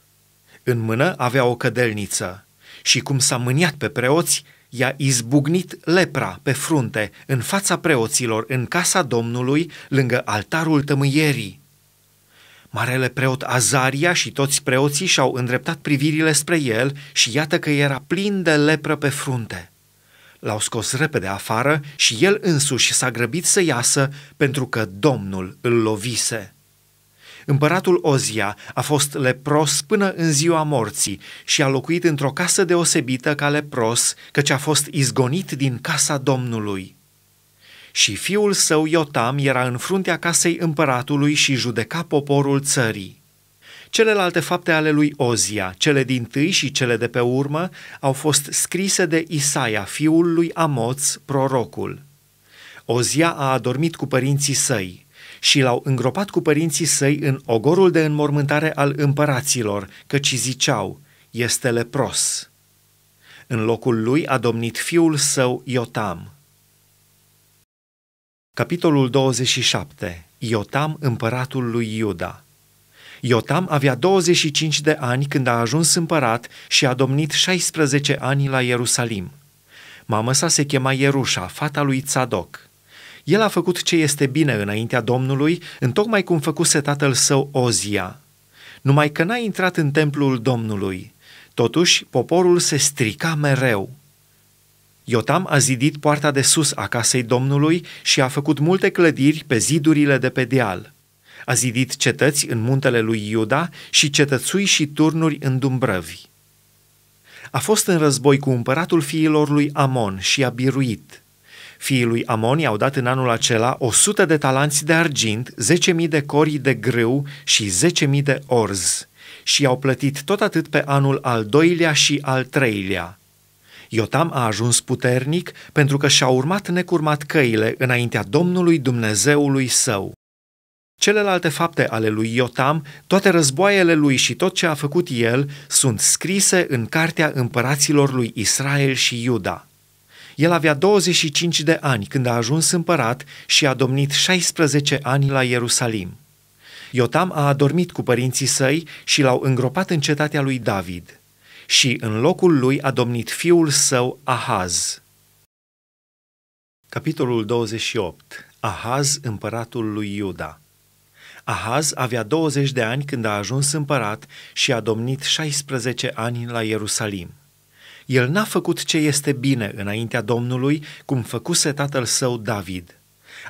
În mână avea o cădelniță și cum s-a mâniat pe preoți, i-a izbucnit lepra pe frunte în fața preoților în casa Domnului lângă altarul tămâierii. Marele preot Azaria și toți preoții și-au îndreptat privirile spre el și iată că era plin de lepră pe frunte. L-au scos repede afară și el însuși s-a grăbit să iasă pentru că Domnul îl lovise. Împăratul Ozia a fost lepros până în ziua morții și a locuit într-o casă deosebită ca lepros, căci a fost izgonit din casa Domnului. Și fiul său Iotam era în fruntea casei împăratului și judeca poporul țării. Celelalte fapte ale lui Ozia, cele din tâi și cele de pe urmă, au fost scrise de Isaia, fiul lui Amoț, prorocul. Ozia a adormit cu părinții săi și l-au îngropat cu părinții săi în ogorul de înmormântare al împăraților, căci ziceau, este lepros. În locul lui a domnit fiul său Iotam. Capitolul 27. Iotam, împăratul lui Iuda. Iotam avea 25 de ani când a ajuns împărat și a domnit 16 ani la Ierusalim. Mama sa se chema Ierușa, fata lui Tzadok. El a făcut ce este bine înaintea Domnului, tocmai cum făcuse tatăl său Ozia. Numai că n-a intrat în templul Domnului. Totuși, poporul se strica mereu – Iotam a zidit poarta de sus a casei Domnului și a făcut multe clădiri pe zidurile de pe deal. A zidit cetăți în muntele lui Iuda și cetățui și turnuri în Dumbrăvi. A fost în război cu împăratul fiilor lui Amon și a biruit. Fiii lui Amon i-au dat în anul acela 100 de talanți de argint, 10.000 de cori de grâu și 10.000 de orz și i-au plătit tot atât pe anul al doilea și al treilea – Iotam a ajuns puternic pentru că și-a urmat necurmat căile înaintea Domnului Dumnezeului său. Celelalte fapte ale lui Iotam, toate războaiele lui și tot ce a făcut el, sunt scrise în cartea împăraților lui Israel și Iuda. El avea 25 de ani când a ajuns împărat și a domnit 16 ani la Ierusalim. Iotam a adormit cu părinții săi și l-au îngropat în cetatea lui David – și în locul lui a domnit fiul său Ahaz. Capitolul 28. Ahaz, împăratul lui Iuda. Ahaz avea 20 de ani când a ajuns împărat și a domnit 16 ani la Ierusalim. El n-a făcut ce este bine înaintea Domnului, cum făcuse tatăl său David –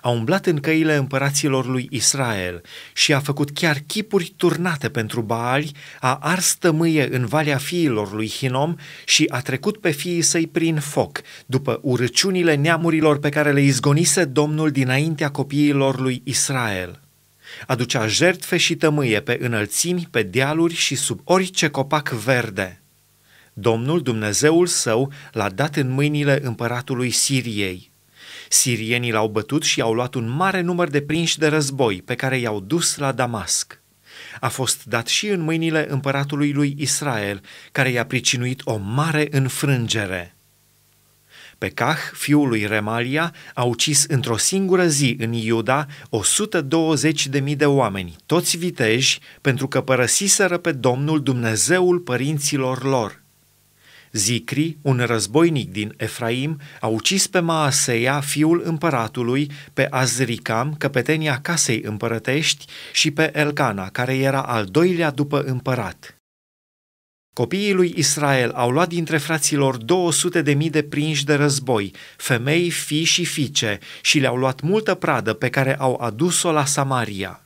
a umblat în căile împăraților lui Israel și a făcut chiar chipuri turnate pentru Baali, a ars tămâie în valea fiilor lui Hinom și a trecut pe fiii săi prin foc, după urăciunile neamurilor pe care le izgonise Domnul dinaintea copiilor lui Israel. Aducea jertfe și tămâie pe înălțimi, pe dealuri și sub orice copac verde. Domnul Dumnezeul său l-a dat în mâinile împăratului Siriei. Sirienii l-au bătut și au luat un mare număr de prinși de război pe care i-au dus la Damasc. A fost dat și în mâinile împăratului lui Israel, care i-a pricinuit o mare înfrângere. Pe Cah, fiul lui Remalia, a ucis într-o singură zi în Iuda 120.000 de oameni, toți viteji, pentru că părăsiseră pe Domnul Dumnezeul părinților lor. Zicri, un războinic din Efraim, a ucis pe Maaseia, fiul împăratului, pe Azricam, căpetenia casei împărătești, și pe Elcana, care era al doilea după împărat. Copiii lui Israel au luat dintre fraților 200 de mii de prinși de război, femei, fii și fiice, și le-au luat multă pradă pe care au adus-o la Samaria.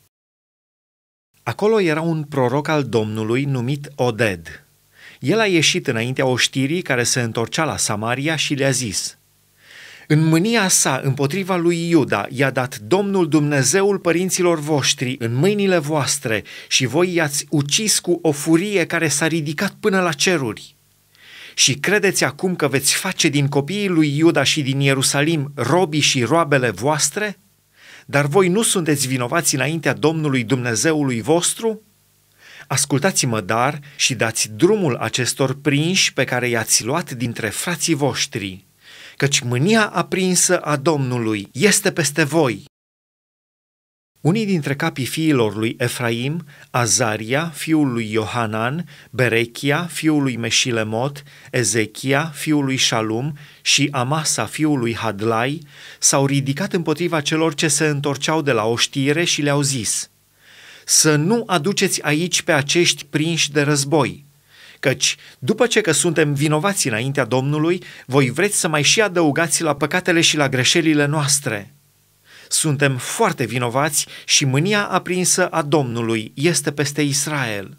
Acolo era un proroc al Domnului numit Oded, el a ieșit înaintea oștirii care se întorcea la Samaria și le-a zis, În mânia sa împotriva lui Iuda i-a dat Domnul Dumnezeul părinților voștri în mâinile voastre și voi i-ați ucis cu o furie care s-a ridicat până la ceruri. Și credeți acum că veți face din copiii lui Iuda și din Ierusalim robii și roabele voastre? Dar voi nu sunteți vinovați înaintea Domnului Dumnezeului vostru?' Ascultați-mă dar și dați drumul acestor prinși pe care i-ați luat dintre frații voștri, căci mânia aprinsă a Domnului este peste voi. Unii dintre capii fiilor lui Efraim, Azaria, fiul lui Iohanan, Berechia, fiul lui Meșilemot, Ezechia, fiul lui Shalum și Amasa, fiul lui Hadlai, s-au ridicat împotriva celor ce se întorceau de la oștire și le-au zis – să nu aduceți aici pe acești prinși de război, căci, după ce că suntem vinovați înaintea Domnului, voi vreți să mai și adăugați la păcatele și la greșelile noastre. Suntem foarte vinovați și mânia aprinsă a Domnului este peste Israel.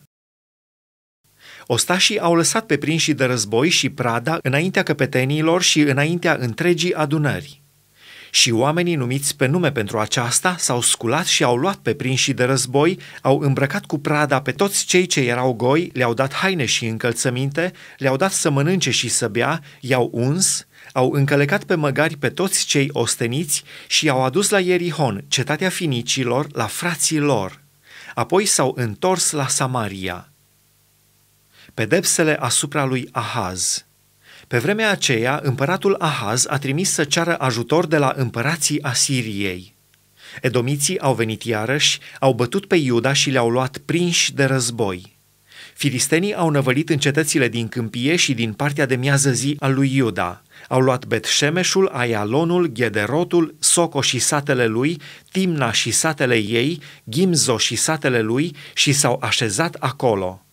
Ostașii au lăsat pe prinșii de război și prada înaintea căpetenilor și înaintea întregii adunări. Și oamenii numiți pe nume pentru aceasta s-au sculat și au luat pe prinși de război, au îmbrăcat cu prada pe toți cei ce erau goi, le-au dat haine și încălțăminte, le-au dat să mănânce și să bea, i-au uns, au încălecat pe măgari pe toți cei osteniți și i-au adus la Ierihon, cetatea finicilor, la frații lor. Apoi s-au întors la Samaria. Pedepsele asupra lui Ahaz – pe vremea aceea, împăratul Ahaz a trimis să ceară ajutor de la împărații Asiriei. Edomiții au venit iarăși, au bătut pe Iuda și le-au luat prinși de război. Filistenii au năvălit în cetățile din câmpie și din partea de miază zi a lui Iuda. Au luat Betșemeșul, Aialonul, Gederotul, Soco și satele lui, Timna și satele ei, Gimzo și satele lui și s-au așezat acolo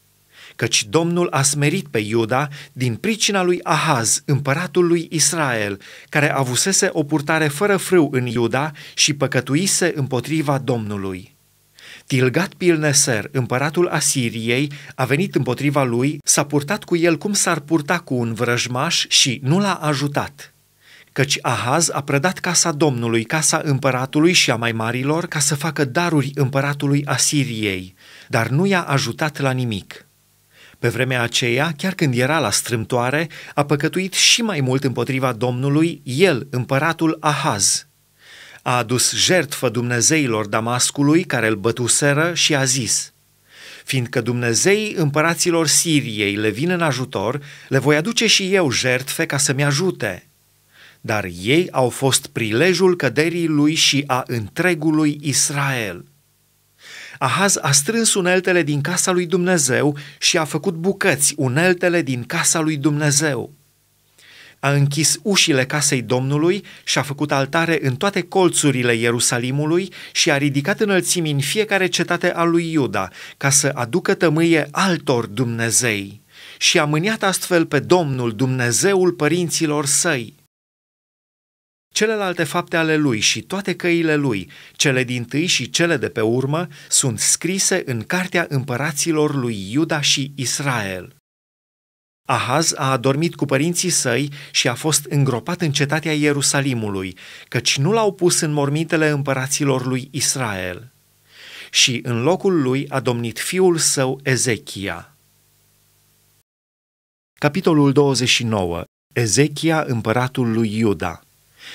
căci Domnul a smerit pe Iuda din pricina lui Ahaz, împăratul lui Israel, care avusese o purtare fără frâu în Iuda și păcătuise împotriva Domnului. Tilgat Pilneser, împăratul Asiriei, a venit împotriva lui, s-a purtat cu el cum s-ar purta cu un vrăjmaș și nu l-a ajutat. Căci Ahaz a prădat casa Domnului, casa împăratului și a mai marilor ca să facă daruri împăratului Asiriei, dar nu i-a ajutat la nimic. Pe vremea aceea, chiar când era la strâmtoare, a păcătuit și mai mult împotriva Domnului, el, împăratul Ahaz. A adus jertfă Dumnezeilor Damascului care îl bătuseră și a zis, Fiindcă Dumnezeii împăraților Siriei le vin în ajutor, le voi aduce și eu jertfe ca să-mi ajute. Dar ei au fost prilejul căderii lui și a întregului Israel – Ahaz a strâns uneltele din casa lui Dumnezeu și a făcut bucăți uneltele din casa lui Dumnezeu. A închis ușile casei Domnului și a făcut altare în toate colțurile Ierusalimului și a ridicat înălțimi în fiecare cetate a lui Iuda, ca să aducă tămâie altor Dumnezei. Și a mâniat astfel pe Domnul, Dumnezeul părinților săi – Celelalte fapte ale lui și toate căile lui, cele din tâi și cele de pe urmă, sunt scrise în cartea împăraților lui Iuda și Israel. Ahaz a adormit cu părinții săi și a fost îngropat în cetatea Ierusalimului, căci nu l-au pus în mormintele împăraților lui Israel. Și în locul lui a domnit fiul său Ezechia. Capitolul 29. Ezechia, împăratul lui Iuda.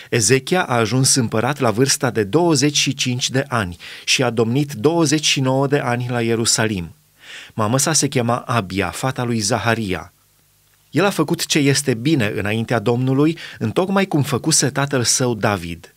Ezechia a ajuns împărat la vârsta de 25 de ani și a domnit 29 de ani la Ierusalim. Mama sa se chema Abia, fata lui Zaharia. El a făcut ce este bine înaintea Domnului, în tocmai cum făcuse tatăl său David.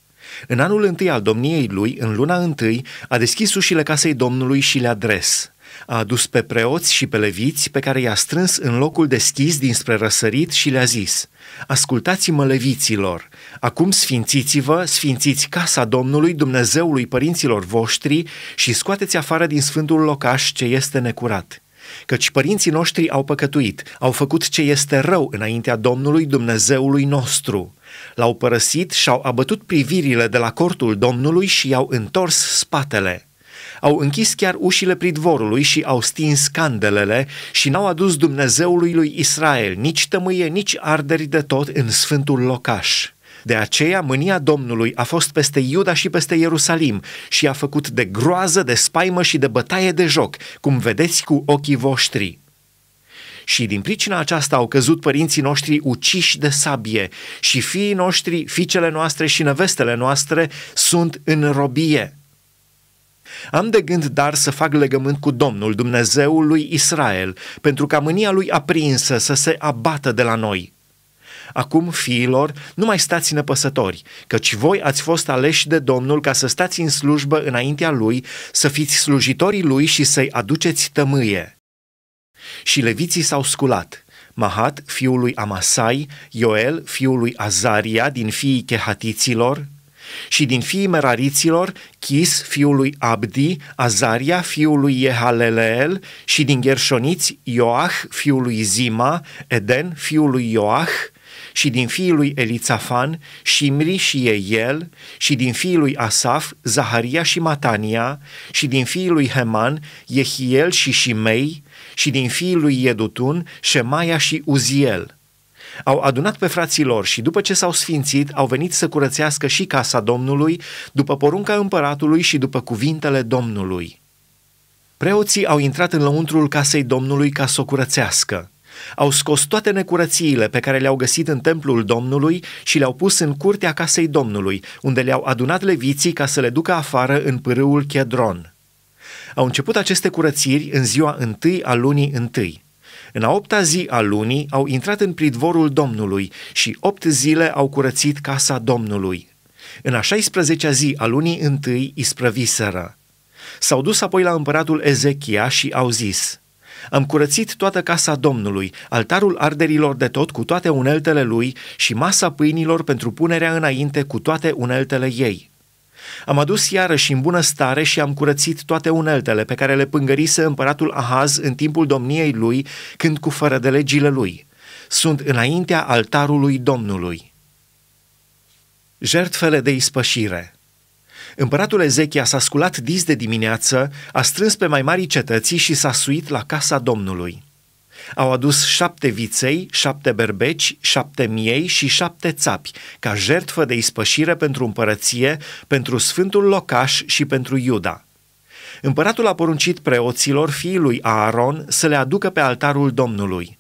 În anul întâi al domniei lui, în luna întâi, a deschis ușile casei Domnului și le-a dres a adus pe preoți și pe leviți pe care i-a strâns în locul deschis dinspre răsărit și le-a zis, Ascultați-mă leviților, acum sfințiți-vă, sfințiți casa Domnului Dumnezeului părinților voștri și scoateți afară din sfântul locaș ce este necurat căci părinții noștri au păcătuit, au făcut ce este rău înaintea Domnului Dumnezeului nostru. L-au părăsit și au abătut privirile de la cortul Domnului și i-au întors spatele. Au închis chiar ușile pridvorului și au stins candelele și n-au adus Dumnezeului lui Israel nici tămâie, nici arderi de tot în sfântul locaș. De aceea mânia Domnului a fost peste Iuda și peste Ierusalim și a făcut de groază, de spaimă și de bătaie de joc, cum vedeți cu ochii voștri. Și din pricina aceasta au căzut părinții noștri uciși de sabie și fiii noștri, fiicele noastre și nevestele noastre sunt în robie. Am de gând dar să fac legământ cu Domnul, Dumnezeul lui Israel, pentru ca mânia lui aprinsă să se abată de la noi. Acum, fiilor, nu mai stați nepăsători, căci voi ați fost aleși de Domnul ca să stați în slujbă înaintea Lui, să fiți slujitorii Lui și să-i aduceți tămâie. Și leviții s-au sculat. Mahat, fiul lui Amasai, Ioel, fiul lui Azaria, din fiii chehatiților, și din fiii merariților, Chis, fiul lui Abdi, Azaria, fiul lui Jehaleleel, și din gherșoniți, Ioach fiul lui Zima, Eden, fiul lui Ioach, și din fiii lui Elițafan, Shimri și Eiel, și din fiii lui Asaf, Zaharia și Matania, și din fiii lui Heman, Jehiel și Shimei, și din fiii lui Jedutun, Shemaia și Uziel – au adunat pe frații lor și după ce s-au sfințit, au venit să curățească și casa Domnului, după porunca împăratului și după cuvintele Domnului. Preoții au intrat în lăuntrul casei Domnului ca să o curățească. Au scos toate necurățiile pe care le-au găsit în templul Domnului și le-au pus în curtea casei Domnului, unde le-au adunat leviții ca să le ducă afară în pârâul Chedron. Au început aceste curățiri în ziua întâi a lunii întâi. În a opta zi a lunii au intrat în pridvorul Domnului și opt zile au curățit casa Domnului. În a 16-a zi a lunii întâi isprăviseră. S-au dus apoi la împăratul Ezechia și au zis, Am curățit toată casa Domnului, altarul arderilor de tot cu toate uneltele lui și masa pâinilor pentru punerea înainte cu toate uneltele ei.” Am adus iarăși în bună stare și am curățit toate uneltele pe care le pângărise împăratul Ahaz în timpul domniei lui, când cu fără de legile lui. Sunt înaintea altarului Domnului. Jertfele de ispășire Împăratul Ezechia s-a sculat dis de dimineață, a strâns pe mai mari cetății și s-a suit la casa Domnului. Au adus șapte viței, șapte berbeci, șapte miei și șapte țapi, ca jertfă de ispășire pentru împărăție, pentru sfântul locaș și pentru Iuda. Împăratul a poruncit preoților fiului lui Aaron să le aducă pe altarul Domnului.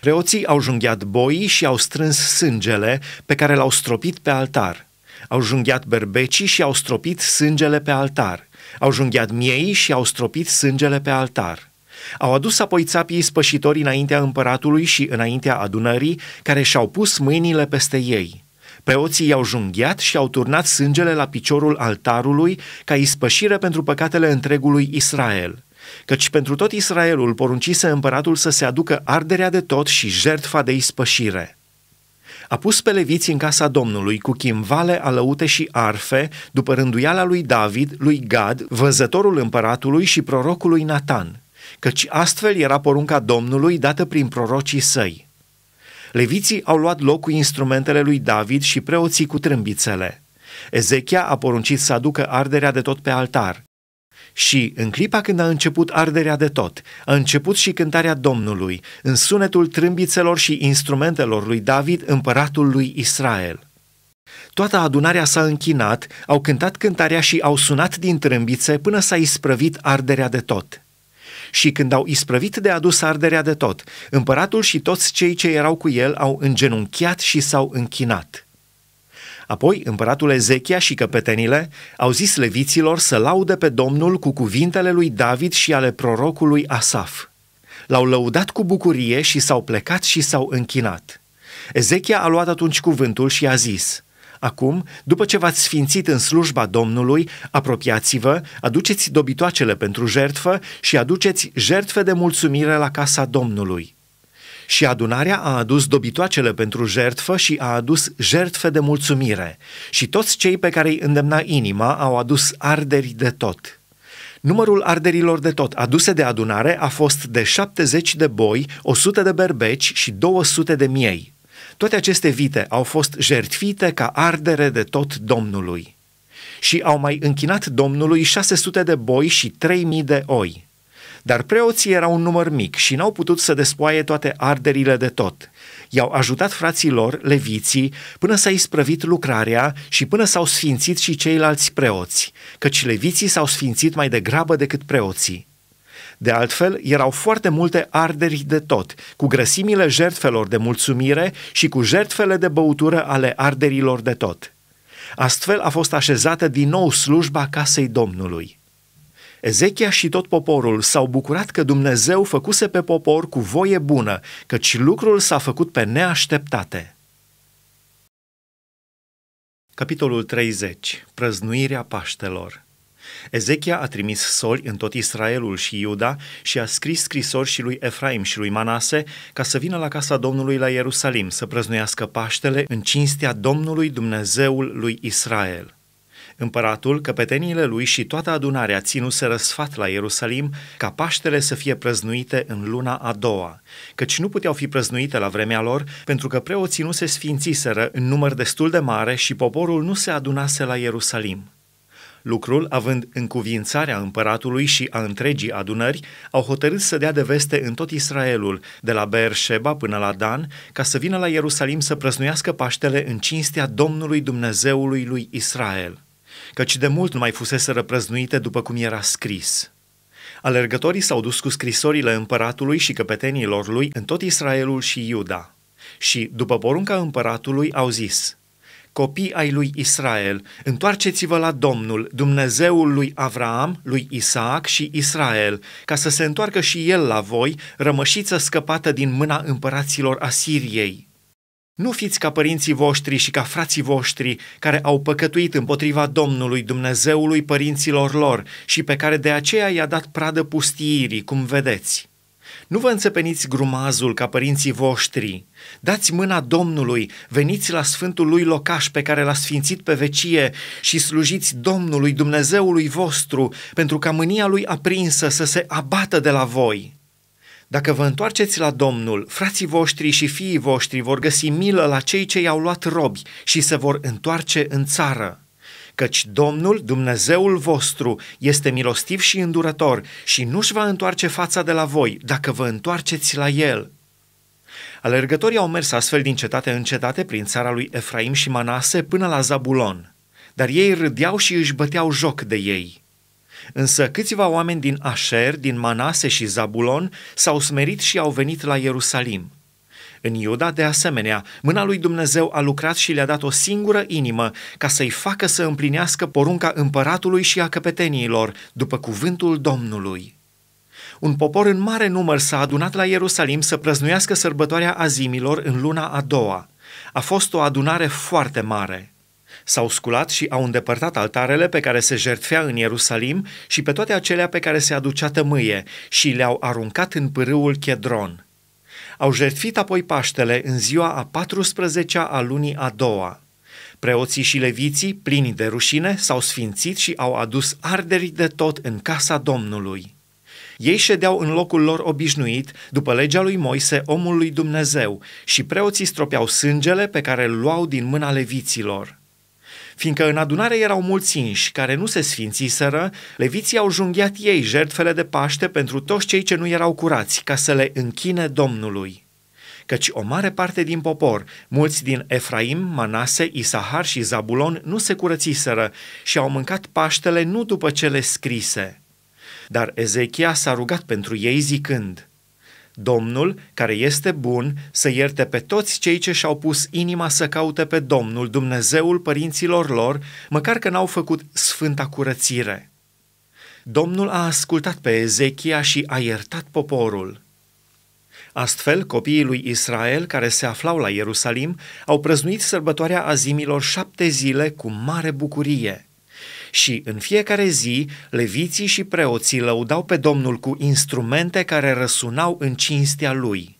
Preoții au junghiat boii și au strâns sângele pe care l-au stropit pe altar. Au junghiat berbecii și au stropit sângele pe altar. Au junghiat miei și au stropit sângele pe altar. Au adus apoi țapii spășitori înaintea împăratului și înaintea adunării, care și-au pus mâinile peste ei. Preoții i-au junghiat și au turnat sângele la piciorul altarului ca ispășire pentru păcatele întregului Israel. Căci pentru tot Israelul poruncise împăratul să se aducă arderea de tot și jertfa de ispășire a pus pe leviți în casa Domnului cu chimvale, alăute și arfe, după rânduiala lui David, lui Gad, văzătorul împăratului și prorocului Natan căci astfel era porunca Domnului dată prin prorocii săi. Leviții au luat loc cu instrumentele lui David și preoții cu trâmbițele. Ezechia a poruncit să aducă arderea de tot pe altar. Și, în clipa când a început arderea de tot, a început și cântarea Domnului, în sunetul trâmbițelor și instrumentelor lui David, împăratul lui Israel. Toată adunarea s-a închinat, au cântat cântarea și au sunat din trâmbițe până s-a isprăvit arderea de tot și când au isprăvit de adus arderea de tot, împăratul și toți cei ce erau cu el au îngenunchiat și s-au închinat. Apoi împăratul Ezechia și căpetenile au zis leviților să laude pe Domnul cu cuvintele lui David și ale prorocului Asaf. L-au lăudat cu bucurie și s-au plecat și s-au închinat. Ezechia a luat atunci cuvântul și a zis – Acum, după ce v-ați sfințit în slujba Domnului, apropiați-vă, aduceți dobitoacele pentru jertfă și aduceți jertfe de mulțumire la casa Domnului. Și adunarea a adus dobitoacele pentru jertfă și a adus jertfe de mulțumire. Și toți cei pe care îi îndemna inima au adus arderi de tot. Numărul arderilor de tot aduse de adunare a fost de 70 de boi, 100 de berbeci și 200 de miei. Toate aceste vite au fost jertfite ca ardere de tot Domnului. Și au mai închinat Domnului 600 de boi și 3000 de oi. Dar preoții erau un număr mic și n-au putut să despoaie toate arderile de tot. I-au ajutat frații lor, leviții, până s-a isprăvit lucrarea și până s-au sfințit și ceilalți preoți, căci leviții s-au sfințit mai degrabă decât preoții. De altfel, erau foarte multe arderi de tot, cu grăsimile jertfelor de mulțumire și cu jertfele de băutură ale arderilor de tot. Astfel a fost așezată din nou slujba casei Domnului. Ezechia și tot poporul s-au bucurat că Dumnezeu făcuse pe popor cu voie bună, căci lucrul s-a făcut pe neașteptate. Capitolul 30. Prăznuirea Paștelor Ezechia a trimis soli în tot Israelul și Iuda și a scris scrisori și lui Efraim și lui Manase ca să vină la casa Domnului la Ierusalim să prăznuiască Paștele în cinstea Domnului Dumnezeul lui Israel. Împăratul, căpeteniile lui și toată adunarea ținuse răsfat la Ierusalim ca Paștele să fie prăznuite în luna a doua, căci nu puteau fi prăznuite la vremea lor pentru că preoții nu se sfințiseră în număr destul de mare și poporul nu se adunase la Ierusalim. Lucrul, având încuvințarea împăratului și a întregii adunări, au hotărât să dea de veste în tot Israelul, de la Beersheba până la Dan, ca să vină la Ierusalim să prăznuiască Paștele în cinstea Domnului Dumnezeului lui Israel, căci de mult nu mai fusese răprăznuite după cum era scris. Alergătorii s-au dus cu scrisorile împăratului și căpetenilor lui în tot Israelul și Iuda. Și, după porunca împăratului, au zis – copii ai lui Israel, întoarceți-vă la Domnul, Dumnezeul lui Avraam, lui Isaac și Israel, ca să se întoarcă și el la voi, rămășiță scăpată din mâna împăraților Asiriei. Nu fiți ca părinții voștri și ca frații voștri care au păcătuit împotriva Domnului Dumnezeului părinților lor și pe care de aceea i-a dat pradă pustiirii, cum vedeți. Nu vă înțepeniți grumazul ca părinții voștri. Dați mâna Domnului, veniți la sfântul lui locaș pe care l-a sfințit pe vecie și slujiți Domnului Dumnezeului vostru, pentru ca mânia lui aprinsă să se abată de la voi. Dacă vă întoarceți la Domnul, frații voștri și fiii voștri vor găsi milă la cei ce i-au luat robi și se vor întoarce în țară căci Domnul, Dumnezeul vostru, este milostiv și îndurător și nu-și va întoarce fața de la voi dacă vă întoarceți la El. Alergătorii au mers astfel din cetate în cetate prin țara lui Efraim și Manase până la Zabulon, dar ei râdeau și își băteau joc de ei. Însă câțiva oameni din Asher, din Manase și Zabulon s-au smerit și au venit la Ierusalim – în Iuda, de asemenea, mâna lui Dumnezeu a lucrat și le-a dat o singură inimă ca să-i facă să împlinească porunca împăratului și a căpeteniilor, după cuvântul Domnului. Un popor în mare număr s-a adunat la Ierusalim să prăznuiască sărbătoarea azimilor în luna a doua. A fost o adunare foarte mare. S-au sculat și au îndepărtat altarele pe care se jertfea în Ierusalim și pe toate acelea pe care se aducea tămâie și le-au aruncat în pârâul Chedron – au jertfit apoi Paștele în ziua a 14-a a lunii a doua. Preoții și leviții, plini de rușine, s-au sfințit și au adus arderi de tot în casa Domnului. Ei ședeau în locul lor obișnuit, după legea lui Moise, omul lui Dumnezeu, și preoții stropeau sângele pe care îl luau din mâna leviților. Fiindcă în adunare erau mulți înși care nu se sfințiseră, leviții au junghiat ei jertfele de paște pentru toți cei ce nu erau curați, ca să le închine Domnului căci o mare parte din popor, mulți din Efraim, Manase, Isahar și Zabulon nu se curățiseră și au mâncat paștele nu după cele scrise. Dar Ezechia s-a rugat pentru ei zicând – Domnul, care este bun, să ierte pe toți cei ce și-au pus inima să caute pe Domnul, Dumnezeul părinților lor, măcar că n-au făcut sfânta curățire. Domnul a ascultat pe Ezechia și a iertat poporul. Astfel, copiii lui Israel care se aflau la Ierusalim au prăznuit sărbătoarea azimilor șapte zile cu mare bucurie – și în fiecare zi, leviții și preoții lăudau pe Domnul cu instrumente care răsunau în cinstea lui.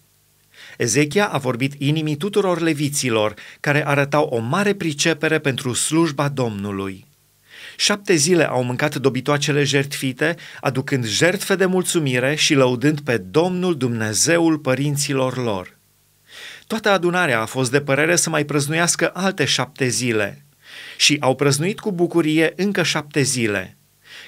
Ezechia a vorbit inimii tuturor leviților, care arătau o mare pricepere pentru slujba Domnului. Șapte zile au mâncat dobitoacele jertfite, aducând jertfe de mulțumire și lăudând pe Domnul Dumnezeul părinților lor. Toată adunarea a fost de părere să mai prăznuiască alte șapte zile – și au prăznuit cu bucurie încă șapte zile,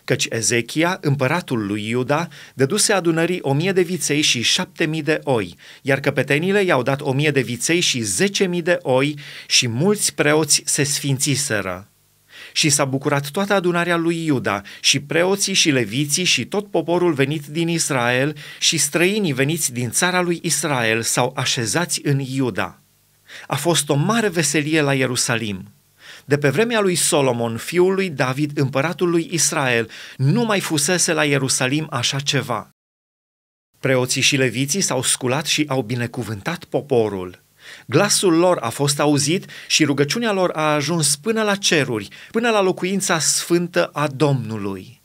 căci Ezechia, împăratul lui Iuda, dăduse adunării o mie de viței și șapte mii de oi, iar căpetenile i-au dat o mie de viței și zece mii de oi și mulți preoți se sfințiseră. Și s-a bucurat toată adunarea lui Iuda și preoții și leviții și tot poporul venit din Israel și străinii veniți din țara lui Israel s-au așezați în Iuda. A fost o mare veselie la Ierusalim. De pe vremea lui Solomon, fiul lui David, împăratul lui Israel, nu mai fusese la Ierusalim așa ceva. Preoții și leviții s-au sculat și au binecuvântat poporul. Glasul lor a fost auzit și rugăciunea lor a ajuns până la ceruri, până la locuința sfântă a Domnului.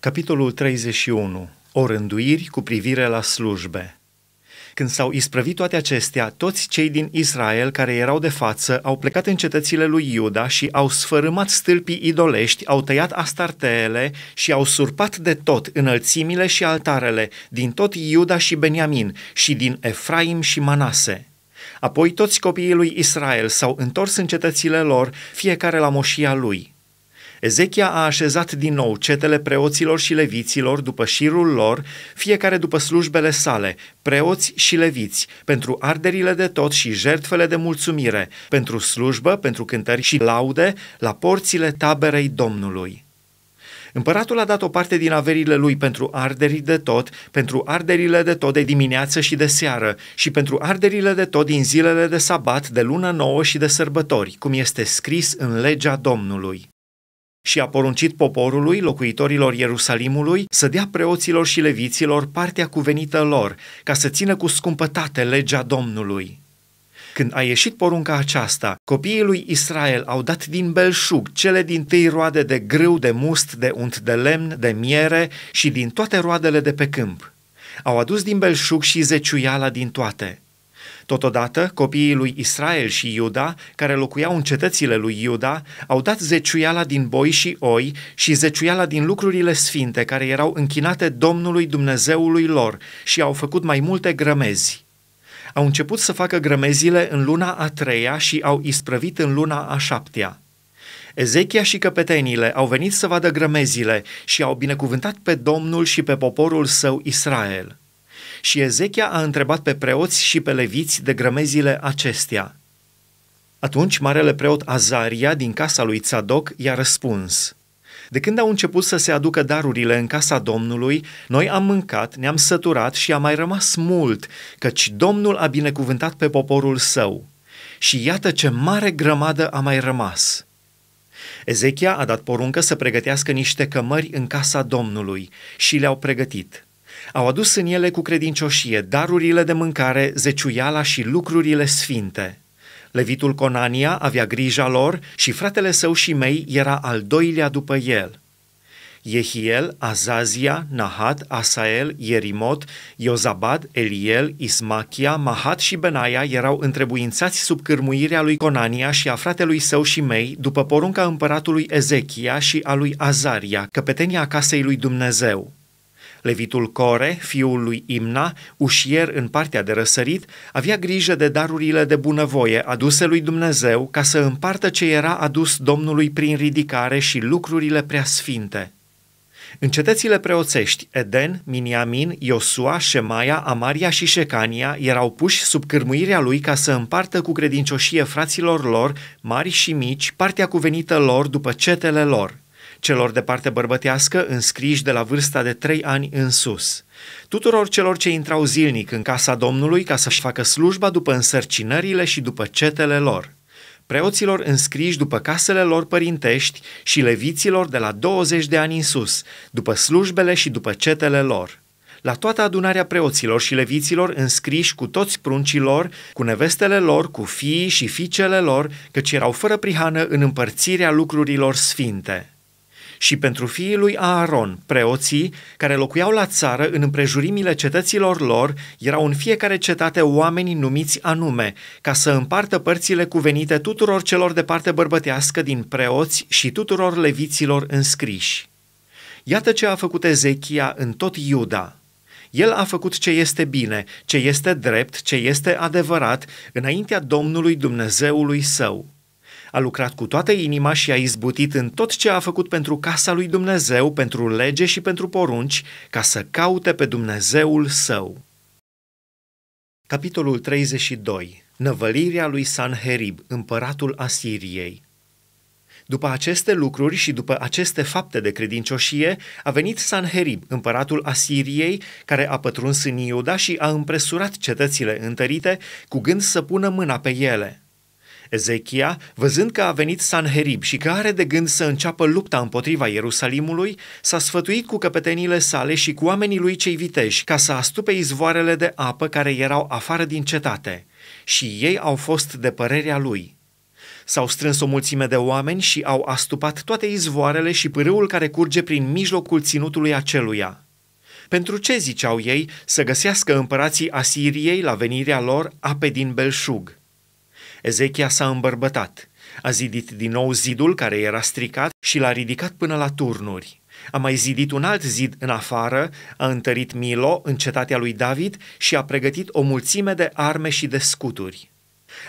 Capitolul 31. Orânduiri cu privire la slujbe. Când s-au isprăvit toate acestea, toți cei din Israel care erau de față au plecat în cetățile lui Iuda și au sfărâmat stâlpii idolești, au tăiat astarteele și au surpat de tot înălțimile și altarele din tot Iuda și Beniamin și din Efraim și Manase. Apoi toți copiii lui Israel s-au întors în cetățile lor, fiecare la moșia lui. Ezechia a așezat din nou cetele preoților și leviților după șirul lor, fiecare după slujbele sale, preoți și leviți, pentru arderile de tot și jertfele de mulțumire, pentru slujbă, pentru cântări și laude, la porțile taberei Domnului. Împăratul a dat o parte din averile lui pentru arderii de tot, pentru arderile de tot de dimineață și de seară și pentru arderile de tot din zilele de sabat, de lună nouă și de sărbători, cum este scris în legea Domnului și a poruncit poporului, locuitorilor Ierusalimului, să dea preoților și leviților partea cuvenită lor, ca să țină cu scumpătate legea Domnului. Când a ieșit porunca aceasta, copiii lui Israel au dat din belșug cele din tâi roade de grâu, de must, de unt de lemn, de miere și din toate roadele de pe câmp. Au adus din belșug și zeciuiala din toate – Totodată, copiii lui Israel și Iuda, care locuiau în cetățile lui Iuda, au dat zeciuiala din boi și oi și zeciuiala din lucrurile sfinte care erau închinate Domnului Dumnezeului lor și au făcut mai multe grămezi. Au început să facă grămezile în luna a treia și au isprăvit în luna a șaptea. Ezechia și căpetenile au venit să vadă grămezile și au binecuvântat pe Domnul și pe poporul său Israel. Și Ezechia a întrebat pe preoți și pe leviți de grămezile acestea. Atunci marele preot Azaria din casa lui Tzadok i-a răspuns – de când au început să se aducă darurile în casa Domnului, noi am mâncat, ne-am săturat și a mai rămas mult, căci Domnul a binecuvântat pe poporul său. Și iată ce mare grămadă a mai rămas. Ezechia a dat poruncă să pregătească niște cămări în casa Domnului și le-au pregătit. Au adus în ele cu credincioșie darurile de mâncare, zeciuiala și lucrurile sfinte. Levitul Conania avea grija lor și fratele său și mei era al doilea după el. Yehiel, Azazia, Nahat, Asael, Ierimot, Iozabad, Eliel, Ismachia, Mahat și Benaia erau întrebuințați sub cârmuirea lui Conania și a fratelui său și mei, după porunca împăratului Ezechia și a lui Azaria, căpetenia casei lui Dumnezeu. Levitul Core, fiul lui Imna, ușier în partea de răsărit, avea grijă de darurile de bunăvoie aduse lui Dumnezeu ca să împartă ce era adus Domnului prin ridicare și lucrurile prea sfinte. În cetățile preoțești, Eden, Miniamin, Iosua, Shemaia, Amaria și Shecania erau puși sub cârmuirea lui ca să împartă cu credincioșie fraților lor, mari și mici, partea cuvenită lor după cetele lor – celor de parte bărbătească înscriși de la vârsta de trei ani în sus, tuturor celor ce intrau zilnic în casa Domnului ca să-și facă slujba după însărcinările și după cetele lor, preoților înscriși după casele lor părintești și leviților de la 20 de ani în sus, după slujbele și după cetele lor, la toată adunarea preoților și leviților înscriși cu toți pruncii lor, cu nevestele lor, cu fiii și fiicele lor, căci erau fără prihană în împărțirea lucrurilor sfinte și pentru fiii lui Aaron, preoții, care locuiau la țară în împrejurimile cetăților lor, erau în fiecare cetate oamenii numiți anume, ca să împartă părțile cuvenite tuturor celor de parte bărbătească din preoți și tuturor leviților înscriși. Iată ce a făcut Ezechia în tot Iuda. El a făcut ce este bine, ce este drept, ce este adevărat, înaintea Domnului Dumnezeului său. A lucrat cu toată inima și a izbutit în tot ce a făcut pentru casa lui Dumnezeu, pentru lege și pentru porunci, ca să caute pe Dumnezeul său. Capitolul 32. Năvălirea lui Sanherib, împăratul Asiriei. După aceste lucruri și după aceste fapte de credincioșie, a venit Sanherib, împăratul Asiriei, care a pătruns în Iuda și a împresurat cetățile întărite, cu gând să pună mâna pe ele. Ezechia, văzând că a venit Sanherib și că are de gând să înceapă lupta împotriva Ierusalimului, s-a sfătuit cu căpetenile sale și cu oamenii lui cei viteși ca să astupe izvoarele de apă care erau afară din cetate. Și ei au fost de părerea lui. S-au strâns o mulțime de oameni și au astupat toate izvoarele și pârâul care curge prin mijlocul ținutului aceluia. Pentru ce ziceau ei să găsească împărații Asiriei la venirea lor ape din belșug? Ezechia s-a îmbărbătat. A zidit din nou zidul care era stricat și l-a ridicat până la turnuri. A mai zidit un alt zid în afară, a întărit Milo în cetatea lui David și a pregătit o mulțime de arme și de scuturi.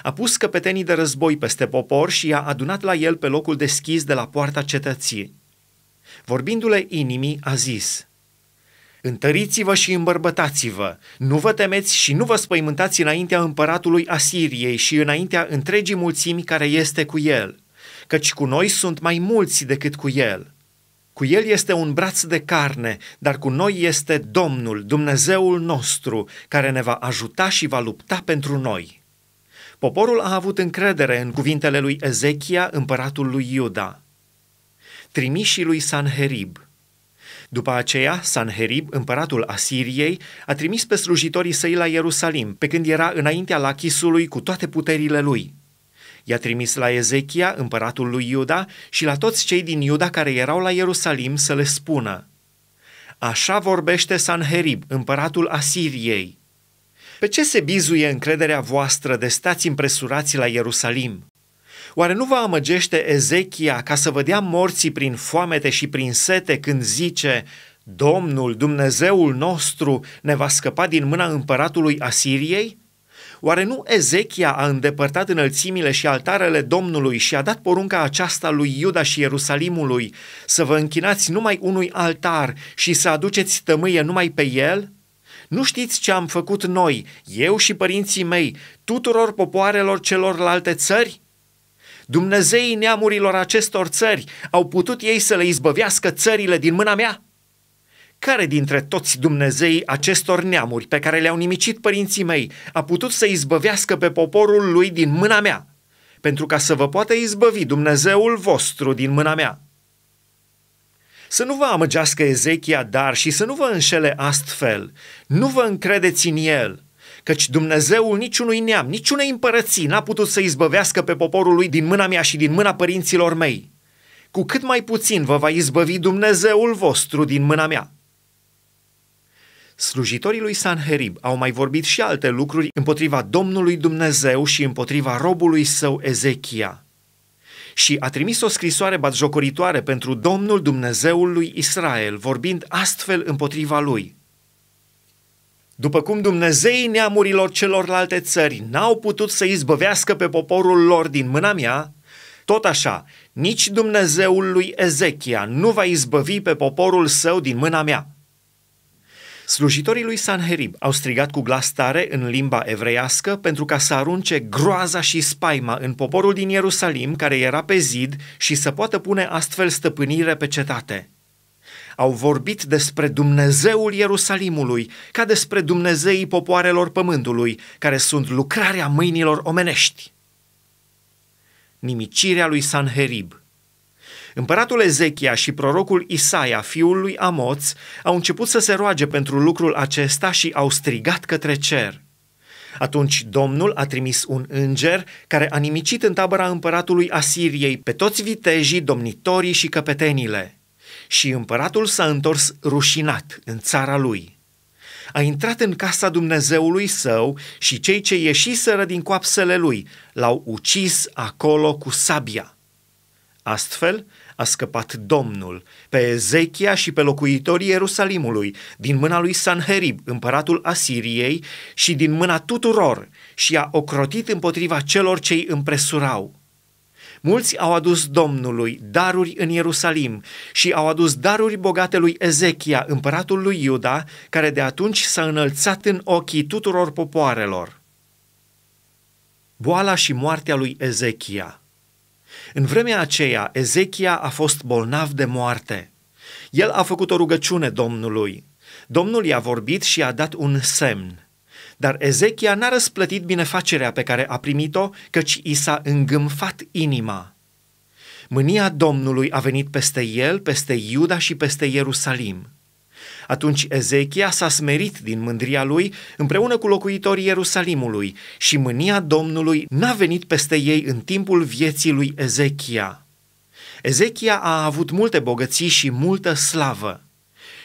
A pus căpetenii de război peste popor și i-a adunat la el pe locul deschis de la poarta cetății. Vorbindu-le inimii, a zis – Întăriți-vă și îmbărbătați-vă, nu vă temeți și nu vă spăimântați înaintea împăratului Asiriei și înaintea întregii mulțimi care este cu el, căci cu noi sunt mai mulți decât cu el. Cu el este un braț de carne, dar cu noi este Domnul, Dumnezeul nostru, care ne va ajuta și va lupta pentru noi. Poporul a avut încredere în cuvintele lui Ezechia, împăratul lui Iuda. Trimișii lui Sanherib – după aceea, Sanherib, împăratul Asiriei, a trimis pe slujitorii săi la Ierusalim, pe când era înaintea Lachisului cu toate puterile lui. I-a trimis la Ezechia, împăratul lui Iuda, și la toți cei din Iuda care erau la Ierusalim să le spună. Așa vorbește Sanherib, împăratul Asiriei. Pe ce se bizuie încrederea voastră de stați împresurați la Ierusalim? Oare nu vă amăgește Ezechia ca să vă dea morții prin foamete și prin sete când zice Domnul, Dumnezeul nostru, ne va scăpa din mâna împăratului Asiriei? Oare nu Ezechia a îndepărtat înălțimile și altarele Domnului și a dat porunca aceasta lui Iuda și Ierusalimului să vă închinați numai unui altar și să aduceți tămâie numai pe el? Nu știți ce am făcut noi, eu și părinții mei, tuturor popoarelor celorlalte țări? Dumnezeii neamurilor acestor țări au putut ei să le izbăvească țările din mâna mea? Care dintre toți Dumnezeii acestor neamuri pe care le-au nimicit părinții mei a putut să izbăvească pe poporul lui din mâna mea? Pentru ca să vă poată izbăvi Dumnezeul vostru din mâna mea. Să nu vă amăgească Ezechia, dar și să nu vă înșele astfel. Nu vă încredeți în el – căci Dumnezeul niciunui neam, niciunei împărății n-a putut să izbăvească pe poporul lui din mâna mea și din mâna părinților mei. Cu cât mai puțin vă va izbăvi Dumnezeul vostru din mâna mea. Slujitorii lui Sanherib au mai vorbit și alte lucruri împotriva Domnului Dumnezeu și împotriva robului său Ezechia. Și a trimis o scrisoare batjocoritoare pentru Domnul Dumnezeul lui Israel, vorbind astfel împotriva lui – după cum Dumnezeii neamurilor celorlalte țări n-au putut să izbăvească pe poporul lor din mâna mea, tot așa, nici Dumnezeul lui Ezechia nu va izbăvi pe poporul său din mâna mea. Slujitorii lui Sanherib au strigat cu glas tare în limba evreiască pentru ca să arunce groaza și spaima în poporul din Ierusalim care era pe zid și să poată pune astfel stăpânire pe cetate. Au vorbit despre Dumnezeul Ierusalimului, ca despre Dumnezeii popoarelor pământului, care sunt lucrarea mâinilor omenești. Nimicirea lui Sanherib Împăratul Ezechia și prorocul Isaia, fiul lui Amoț, au început să se roage pentru lucrul acesta și au strigat către cer – atunci Domnul a trimis un înger care a nimicit în tabăra împăratului Asiriei pe toți vitejii, domnitorii și căpetenile. Și împăratul s-a întors rușinat în țara lui. A intrat în casa Dumnezeului său și cei ce ieșiseră din coapsele lui l-au ucis acolo cu sabia. Astfel a scăpat Domnul pe Ezechia și pe locuitorii Ierusalimului din mâna lui Sanherib, împăratul Asiriei, și din mâna tuturor și a ocrotit împotriva celor ce îi împresurau. Mulți au adus Domnului daruri în Ierusalim și au adus daruri bogate lui Ezechia, împăratul lui Iuda, care de atunci s-a înălțat în ochii tuturor popoarelor. Boala și moartea lui Ezechia În vremea aceea, Ezechia a fost bolnav de moarte. El a făcut o rugăciune Domnului. Domnul i-a vorbit și i-a dat un semn – dar Ezechia n-a răsplătit binefacerea pe care a primit-o, căci i s-a îngâmfat inima. Mânia Domnului a venit peste el, peste Iuda și peste Ierusalim. Atunci Ezechia s-a smerit din mândria lui împreună cu locuitorii Ierusalimului și mânia Domnului n-a venit peste ei în timpul vieții lui Ezechia. Ezechia a avut multe bogății și multă slavă.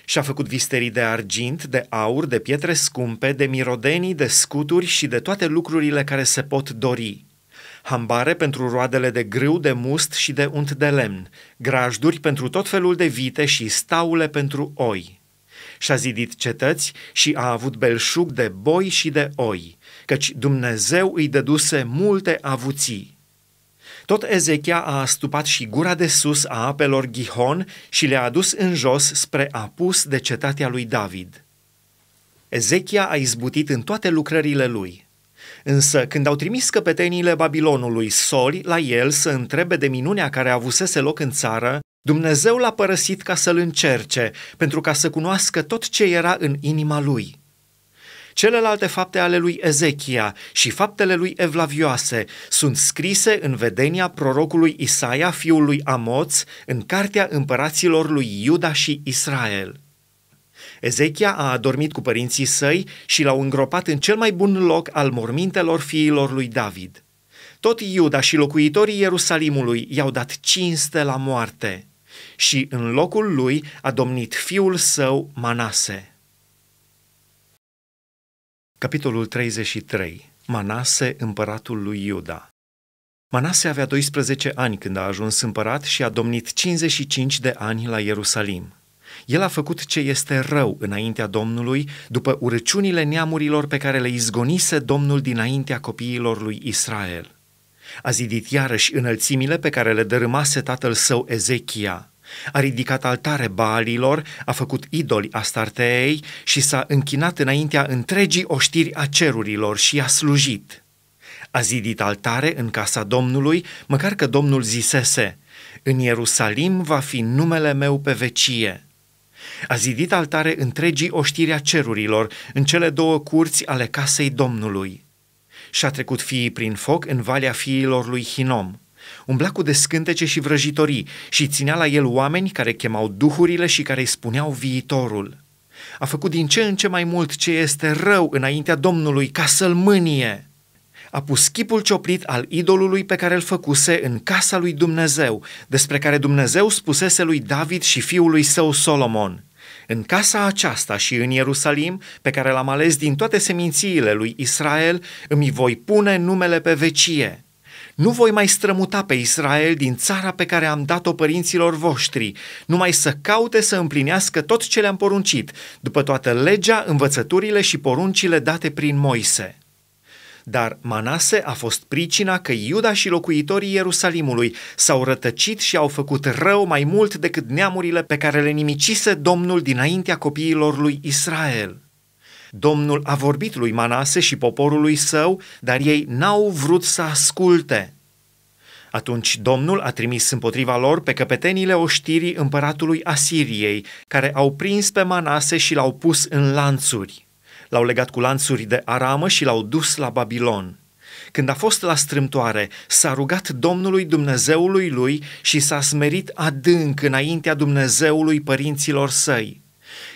Și-a făcut visterii de argint, de aur, de pietre scumpe, de mirodenii, de scuturi și de toate lucrurile care se pot dori. Hambare pentru roadele de grâu, de must și de unt de lemn, grajduri pentru tot felul de vite și staule pentru oi. Și-a zidit cetăți și a avut belșug de boi și de oi, căci Dumnezeu îi dăduse multe avuții. Tot Ezechia a astupat și gura de sus a apelor Gihon și le-a adus în jos spre apus de cetatea lui David. Ezechia a izbutit în toate lucrările lui. Însă, când au trimis căpetenile Babilonului Soli la el să întrebe de minunea care avusese loc în țară, Dumnezeu l-a părăsit ca să-l încerce, pentru ca să cunoască tot ce era în inima lui – Celelalte fapte ale lui Ezechia și faptele lui Evlavioase sunt scrise în vedenia prorocului Isaia, fiul lui Amoț, în cartea împăraților lui Iuda și Israel. Ezechia a adormit cu părinții săi și l-au îngropat în cel mai bun loc al mormintelor fiilor lui David. Tot Iuda și locuitorii Ierusalimului i-au dat cinste la moarte și în locul lui a domnit fiul său Manase. Capitolul 33. Manase, împăratul lui Iuda. Manase avea 12 ani când a ajuns împărat și a domnit 55 de ani la Ierusalim. El a făcut ce este rău înaintea Domnului, după urăciunile neamurilor pe care le izgonise Domnul dinaintea copiilor lui Israel. A zidit iarăși înălțimile pe care le dărâmase tatăl său Ezechia – a ridicat altare balilor, a făcut idoli Astarteei și s-a închinat înaintea întregii oștiri a cerurilor și a slujit. A zidit altare în casa Domnului, măcar că Domnul zisese, În Ierusalim va fi numele meu pe vecie. A zidit altare întregii oștiri a cerurilor, în cele două curți ale casei Domnului. Și-a trecut fiii prin foc în valea fiilor lui Hinom umbla cu descântece și vrăjitorii și ținea la el oameni care chemau duhurile și care îi spuneau viitorul. A făcut din ce în ce mai mult ce este rău înaintea Domnului ca să-l mânie. A pus chipul cioplit al idolului pe care îl făcuse în casa lui Dumnezeu, despre care Dumnezeu spusese lui David și fiului său Solomon – în casa aceasta și în Ierusalim, pe care l-am ales din toate semințiile lui Israel, îmi voi pune numele pe vecie. Nu voi mai strămuta pe Israel din țara pe care am dat-o părinților voștri, numai să caute să împlinească tot ce le-am poruncit, după toată legea, învățăturile și poruncile date prin Moise. Dar Manase a fost pricina că Iuda și locuitorii Ierusalimului s-au rătăcit și au făcut rău mai mult decât neamurile pe care le nimicise Domnul dinaintea copiilor lui Israel. Domnul a vorbit lui Manase și poporului său, dar ei n-au vrut să asculte. Atunci Domnul a trimis împotriva lor pe căpetenile oștirii împăratului Asiriei, care au prins pe Manase și l-au pus în lanțuri. L-au legat cu lanțuri de aramă și l-au dus la Babilon. Când a fost la strâmtoare, s-a rugat Domnului Dumnezeului lui și s-a smerit adânc înaintea Dumnezeului părinților săi.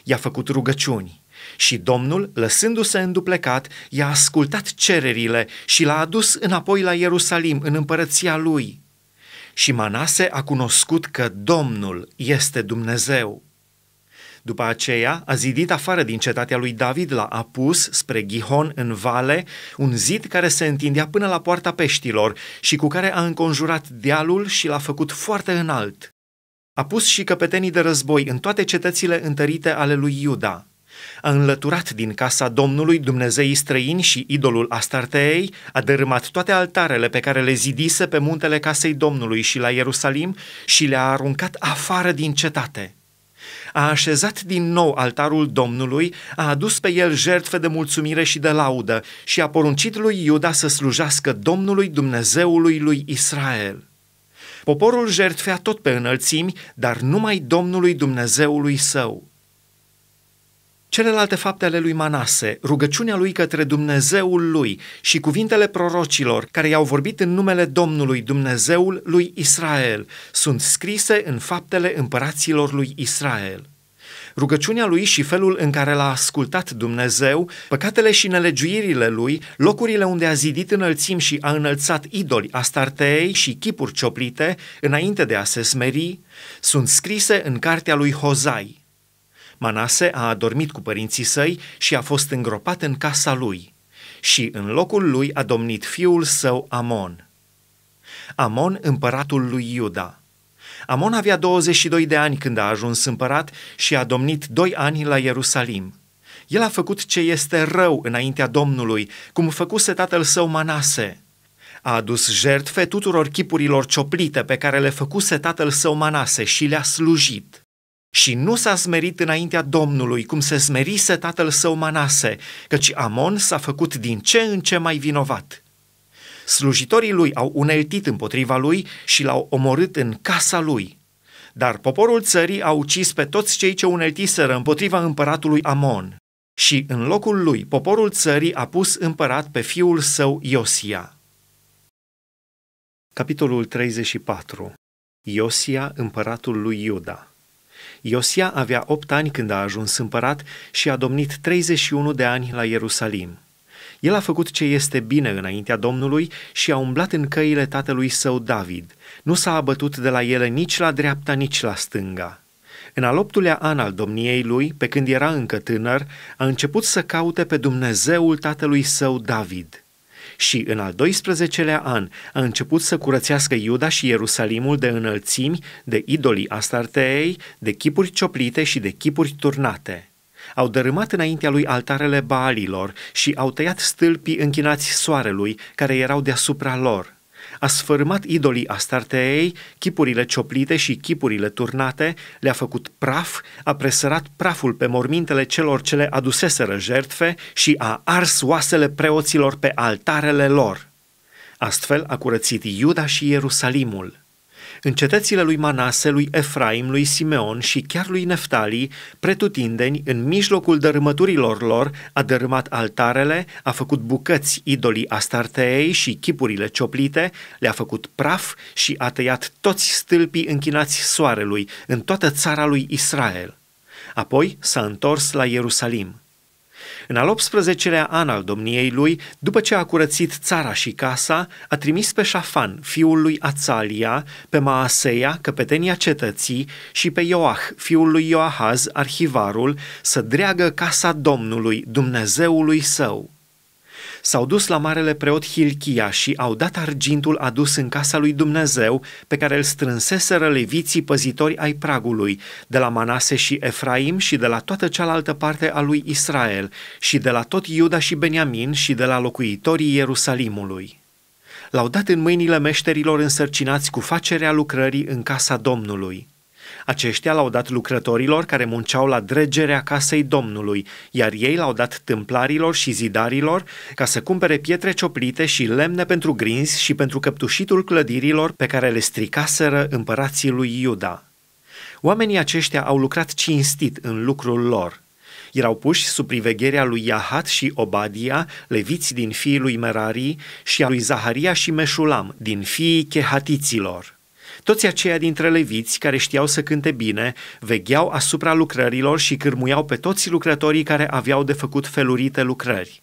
I-a făcut rugăciuni și Domnul, lăsându-se înduplecat, i-a ascultat cererile și l-a adus înapoi la Ierusalim, în împărăția lui. Și Manase a cunoscut că Domnul este Dumnezeu. După aceea a zidit afară din cetatea lui David la Apus, spre Gihon, în vale, un zid care se întindea până la poarta peștilor și cu care a înconjurat dealul și l-a făcut foarte înalt. A pus și căpetenii de război în toate cetățile întărite ale lui Iuda. A înlăturat din casa Domnului Dumnezeii străini și idolul Astarteei, a dărâmat toate altarele pe care le zidise pe muntele casei Domnului și la Ierusalim și le-a aruncat afară din cetate a așezat din nou altarul Domnului, a adus pe el jertfe de mulțumire și de laudă și a poruncit lui Iuda să slujească Domnului Dumnezeului lui Israel. Poporul jertfea tot pe înălțimi, dar numai Domnului Dumnezeului său. Celelalte fapte ale lui Manase, rugăciunea lui către Dumnezeul lui și cuvintele prorocilor care i-au vorbit în numele Domnului Dumnezeul lui Israel sunt scrise în faptele împăraților lui Israel. Rugăciunea lui și felul în care l-a ascultat Dumnezeu, păcatele și nelegiuirile lui, locurile unde a zidit înălțim și a înălțat idoli astarteei și chipuri cioplite, înainte de a se smeri, sunt scrise în cartea lui Hozai. Manase a adormit cu părinții săi și a fost îngropat în casa lui. Și în locul lui a domnit fiul său Amon. Amon, împăratul lui Iuda. Amon avea 22 de ani când a ajuns împărat și a domnit doi ani la Ierusalim. El a făcut ce este rău înaintea Domnului, cum făcuse tatăl său Manase. A adus jertfe tuturor chipurilor cioplite pe care le făcuse tatăl său Manase și le-a slujit și nu s-a smerit înaintea Domnului, cum se smerise tatăl său Manase, căci Amon s-a făcut din ce în ce mai vinovat. Slujitorii lui au uneltit împotriva lui și l-au omorât în casa lui. Dar poporul țării a ucis pe toți cei ce uneltiseră împotriva împăratului Amon. Și în locul lui, poporul țării a pus împărat pe fiul său Iosia. Capitolul 34 Iosia, împăratul lui Iuda Iosia avea opt ani când a ajuns împărat și a domnit 31 de ani la Ierusalim. El a făcut ce este bine înaintea Domnului și a umblat în căile tatălui său David. Nu s-a abătut de la ele nici la dreapta, nici la stânga. În al optulea an al domniei lui, pe când era încă tânăr, a început să caute pe Dumnezeul tatălui său David – și în al 12-lea an a început să curățească Iuda și Ierusalimul de înălțimi, de idolii Astarteei, de chipuri cioplite și de chipuri turnate. Au dărâmat înaintea lui altarele Baalilor și au tăiat stâlpii închinați soarelui, care erau deasupra lor a sfărâmat idolii Astarteei, chipurile cioplite și chipurile turnate, le-a făcut praf, a presărat praful pe mormintele celor ce le aduseseră jertfe și a ars oasele preoților pe altarele lor. Astfel a curățit Iuda și Ierusalimul. În cetățile lui Manase, lui Efraim, lui Simeon și chiar lui Neftali, pretutindeni, în mijlocul dărâmăturilor lor, a dărâmat altarele, a făcut bucăți idolii Astarteei și chipurile cioplite, le-a făcut praf și a tăiat toți stâlpii închinați soarelui în toată țara lui Israel. Apoi s-a întors la Ierusalim. În al 18-lea an al domniei lui, după ce a curățit țara și casa, a trimis pe Șafan, fiul lui Ațalia, pe Maaseia, căpetenia cetății, și pe Ioah, fiul lui Ioahaz, arhivarul, să dreagă casa Domnului, Dumnezeului său. S-au dus la marele preot Hilchia și au dat argintul adus în casa lui Dumnezeu, pe care îl strânseseră leviții păzitori ai pragului, de la Manase și Efraim și de la toată cealaltă parte a lui Israel, și de la tot Iuda și Beniamin și de la locuitorii Ierusalimului l-au dat în mâinile meșterilor însărcinați cu facerea lucrării în casa Domnului. Aceștia l-au dat lucrătorilor care munceau la dregerea casei Domnului, iar ei l-au dat tâmplarilor și zidarilor ca să cumpere pietre cioplite și lemne pentru grinzi și pentru căptușitul clădirilor pe care le stricaseră împărații lui Iuda. Oamenii aceștia au lucrat cinstit în lucrul lor. Erau puși sub privegherea lui Iahat și Obadia, leviți din fiii lui Merari, și a lui Zaharia și Meșulam, din fiii chehatiților. Toți aceia dintre leviți care știau să cânte bine, vegheau asupra lucrărilor și cârmuiau pe toți lucrătorii care aveau de făcut felurite lucrări.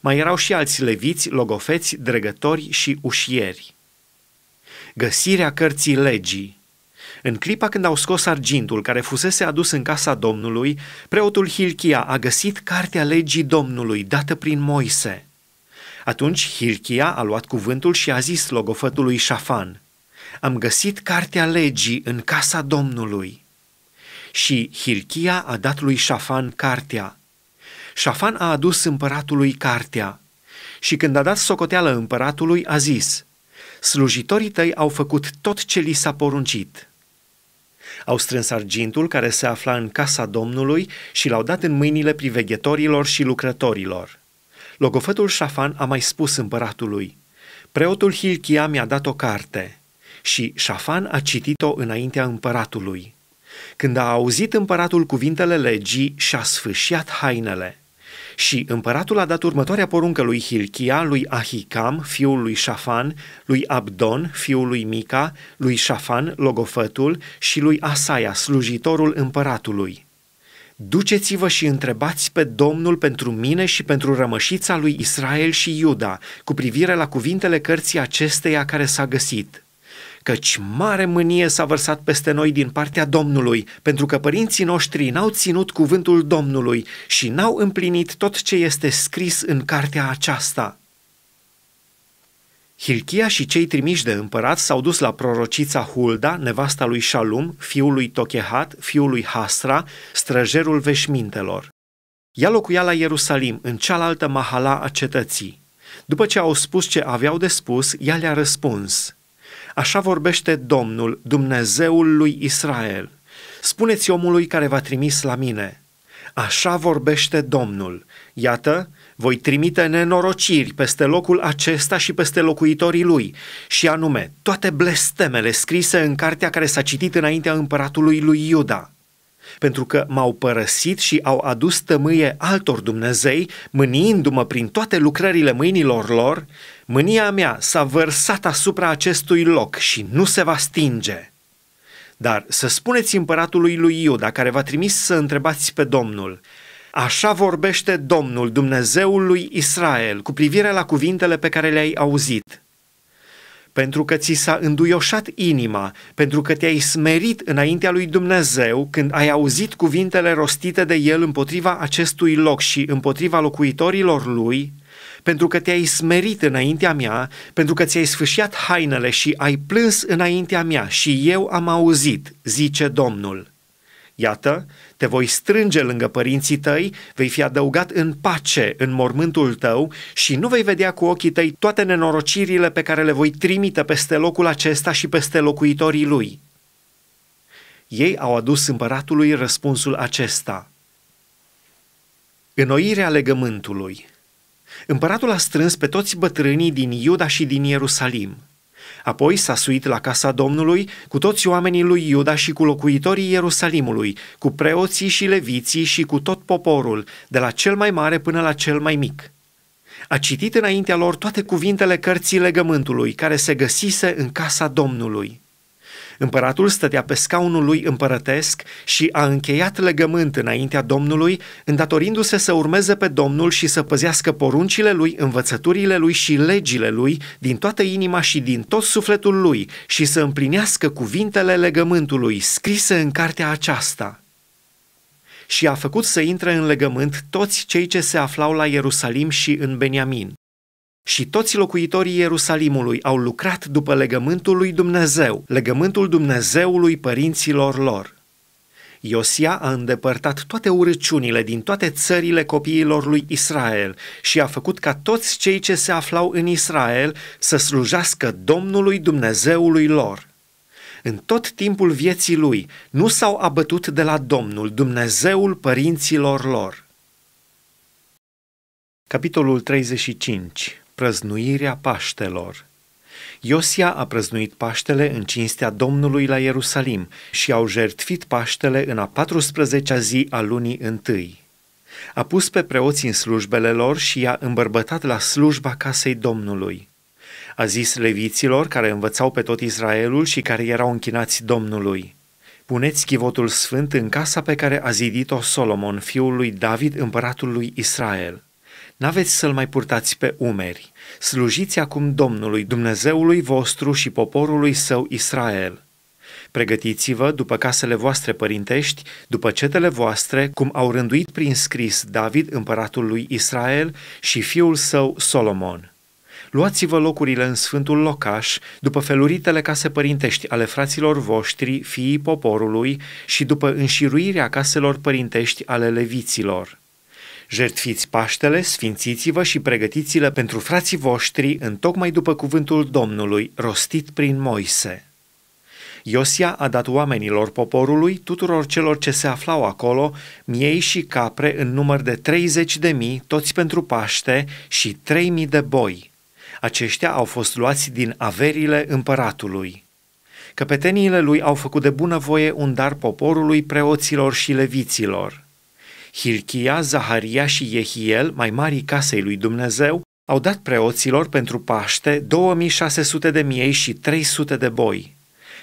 Mai erau și alți leviți, logofeți, dregători și ușieri. Găsirea cărții legii în clipa când au scos argintul care fusese adus în casa Domnului, preotul Hilchia a găsit cartea legii Domnului dată prin Moise. Atunci Hilchia a luat cuvântul și a zis logofătului Șafan – am găsit cartea legii în casa Domnului. Și Hilchia a dat lui Șafan cartea. Șafan a adus împăratului cartea. Și când a dat socoteală împăratului, a zis, Slujitorii tăi au făcut tot ce li s-a poruncit. Au strâns argintul care se afla în casa Domnului și l-au dat în mâinile priveghetorilor și lucrătorilor. Logofătul Șafan a mai spus împăratului, Preotul Hilchia mi-a dat o carte. Și Șafan a citit-o înaintea împăratului. Când a auzit împăratul cuvintele legii, și-a sfâșiat hainele. Și împăratul a dat următoarea poruncă lui Hilchia, lui Ahicam, fiul lui Șafan, lui Abdon, fiul lui Mica, lui Șafan, logofătul, și lui Asaia, slujitorul împăratului. Duceți-vă și întrebați pe Domnul pentru mine și pentru rămășița lui Israel și Iuda, cu privire la cuvintele cărții acesteia care s-a găsit căci mare mânie s-a vărsat peste noi din partea Domnului, pentru că părinții noștri n-au ținut cuvântul Domnului și n-au împlinit tot ce este scris în cartea aceasta. Hilchia și cei trimiși de împărat s-au dus la prorocița Hulda, nevasta lui Shalum, fiul lui Tochehat, fiul lui Hasra, străjerul veșmintelor. Ea locuia la Ierusalim, în cealaltă mahala a cetății. După ce au spus ce aveau de spus, ea le-a răspuns – Așa vorbește Domnul, Dumnezeul lui Israel. Spuneți omului care va trimis la mine. Așa vorbește Domnul. Iată, voi trimite nenorociri peste locul acesta și peste locuitorii lui, și anume toate blestemele scrise în cartea care s-a citit înaintea împăratului lui Iuda. Pentru că m-au părăsit și au adus tămâie altor Dumnezei, mâniindu-mă prin toate lucrările mâinilor lor, Mânia mea s-a vărsat asupra acestui loc și nu se va stinge. Dar să spuneți împăratului lui Iuda, care va trimis să întrebați pe Domnul, Așa vorbește Domnul, Dumnezeul lui Israel, cu privire la cuvintele pe care le-ai auzit. Pentru că ți s-a înduioșat inima, pentru că te-ai smerit înaintea lui Dumnezeu când ai auzit cuvintele rostite de el împotriva acestui loc și împotriva locuitorilor lui, pentru că te-ai smerit înaintea mea, pentru că ți-ai sfâșiat hainele și ai plâns înaintea mea și eu am auzit, zice Domnul. Iată, te voi strânge lângă părinții tăi, vei fi adăugat în pace în mormântul tău și nu vei vedea cu ochii tăi toate nenorocirile pe care le voi trimite peste locul acesta și peste locuitorii lui. Ei au adus împăratului răspunsul acesta. Înnoirea legământului Împăratul a strâns pe toți bătrânii din Iuda și din Ierusalim. Apoi s-a suit la casa Domnului cu toți oamenii lui Iuda și cu locuitorii Ierusalimului, cu preoții și leviții și cu tot poporul, de la cel mai mare până la cel mai mic. A citit înaintea lor toate cuvintele cărții legământului care se găsise în casa Domnului. Împăratul stătea pe scaunul lui împărătesc și a încheiat legământ înaintea Domnului, îndatorindu-se să urmeze pe Domnul și să păzească poruncile lui, învățăturile lui și legile lui din toată inima și din tot sufletul lui și să împlinească cuvintele legământului scrise în cartea aceasta și a făcut să intre în legământ toți cei ce se aflau la Ierusalim și în Beniamin și toți locuitorii Ierusalimului au lucrat după legământul lui Dumnezeu, legământul Dumnezeului părinților lor. Iosia a îndepărtat toate urăciunile din toate țările copiilor lui Israel și a făcut ca toți cei ce se aflau în Israel să slujească Domnului Dumnezeului lor. În tot timpul vieții lui nu s-au abătut de la Domnul, Dumnezeul părinților lor. Capitolul 35 prăznuirea Paștelor. Iosia a prăznuit Paștele în cinstea Domnului la Ierusalim și au jertfit Paștele în a 14-a zi a lunii întâi. A pus pe preoți în slujbele lor și i-a îmbărbătat la slujba casei Domnului. A zis leviților care învățau pe tot Israelul și care erau închinați Domnului – Puneți chivotul sfânt în casa pe care a zidit-o Solomon, fiul lui David, împăratul lui Israel. N-aveți să-l mai purtați pe umeri. Slujiți acum Domnului, Dumnezeului vostru și poporului său Israel. Pregătiți-vă după casele voastre părintești, după cetele voastre, cum au rânduit prin scris David, împăratul lui Israel și fiul său Solomon. Luați-vă locurile în sfântul locaș, după feluritele case părintești ale fraților voștri, fiii poporului, și după înșiruirea caselor părintești ale leviților Jertfiți Paștele, sfințiți-vă și pregătiți-le pentru frații voștri, întocmai după cuvântul Domnului, rostit prin Moise. Iosia a dat oamenilor poporului, tuturor celor ce se aflau acolo, miei și capre în număr de 30 de mii, toți pentru Paște, și 3000 mii de boi. Aceștia au fost luați din averile împăratului. Căpeteniile lui au făcut de bunăvoie un dar poporului, preoților și leviților. Hilchia, Zaharia și Yehiel, mai marii casei lui Dumnezeu, au dat preoților pentru Paște 2600 de miei și 300 de boi.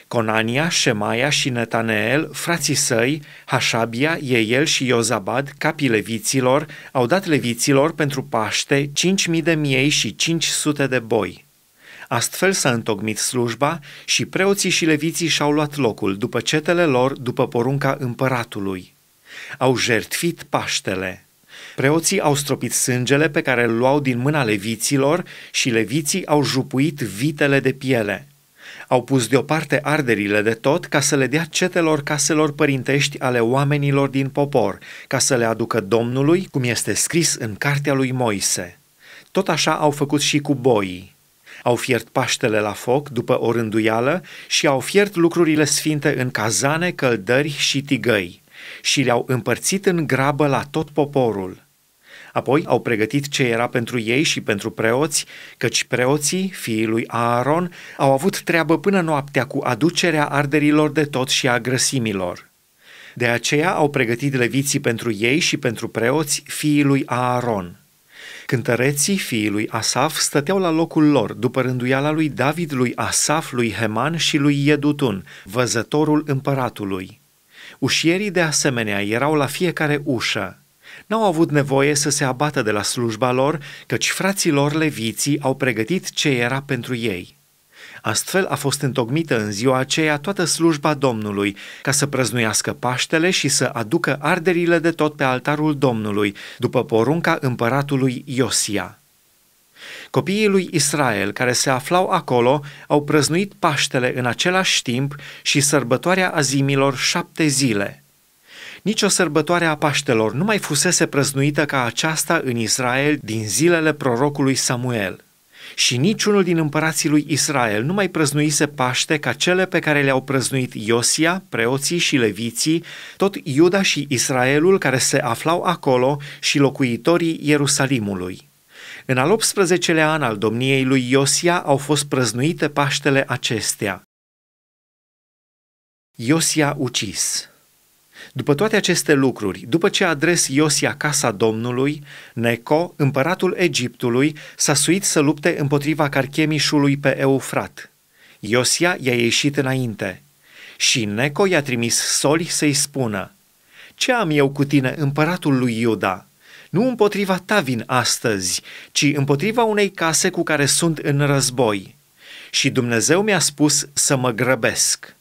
Conania, Shemaia și Netaneel, frații săi, Hașabia, Eiel și Iozabad, capii leviților, au dat leviților pentru Paște 5000 de miei și 500 de boi. Astfel s-a întocmit slujba și preoții și leviții și-au luat locul după cetele lor, după porunca împăratului au jertfit Paștele. Preoții au stropit sângele pe care îl luau din mâna leviților și leviții au jupuit vitele de piele. Au pus deoparte arderile de tot ca să le dea cetelor caselor părintești ale oamenilor din popor, ca să le aducă Domnului, cum este scris în cartea lui Moise. Tot așa au făcut și cu boii. Au fiert paștele la foc după o rânduială și au fiert lucrurile sfinte în cazane, căldări și tigăi și le-au împărțit în grabă la tot poporul. Apoi au pregătit ce era pentru ei și pentru preoți, căci preoții, fiii lui Aaron, au avut treabă până noaptea cu aducerea arderilor de tot și a grăsimilor. De aceea au pregătit leviții pentru ei și pentru preoți, fiii lui Aaron. Cântăreții fiii lui Asaf stăteau la locul lor, după rânduiala lui David, lui Asaf, lui Heman și lui Jedutun, văzătorul împăratului. Ușierii de asemenea erau la fiecare ușă. N-au avut nevoie să se abată de la slujba lor, căci frații lor leviții au pregătit ce era pentru ei. Astfel a fost întocmită în ziua aceea toată slujba Domnului, ca să prăznuiască Paștele și să aducă arderile de tot pe altarul Domnului, după porunca împăratului Iosia. Copiii lui Israel care se aflau acolo au prăznuit Paștele în același timp și sărbătoarea azimilor șapte zile. Nici o sărbătoare a Paștelor nu mai fusese prăznuită ca aceasta în Israel din zilele prorocului Samuel. Și niciunul din împărații lui Israel nu mai prăznuise Paște ca cele pe care le-au prăznuit Iosia, preoții și leviții, tot Iuda și Israelul care se aflau acolo și locuitorii Ierusalimului. În al 18-lea an al domniei lui Iosia au fost prăznuite Paștele acestea. Iosia ucis după toate aceste lucruri, după ce a adres Iosia casa domnului, Neco, împăratul Egiptului, s-a suit să lupte împotriva carchemișului pe Eufrat. Iosia i-a ieșit înainte și Neco i-a trimis soli să-i spună, Ce am eu cu tine, împăratul lui Iuda?" Nu împotriva ta vin astăzi, ci împotriva unei case cu care sunt în război. Și Dumnezeu mi-a spus să mă grăbesc.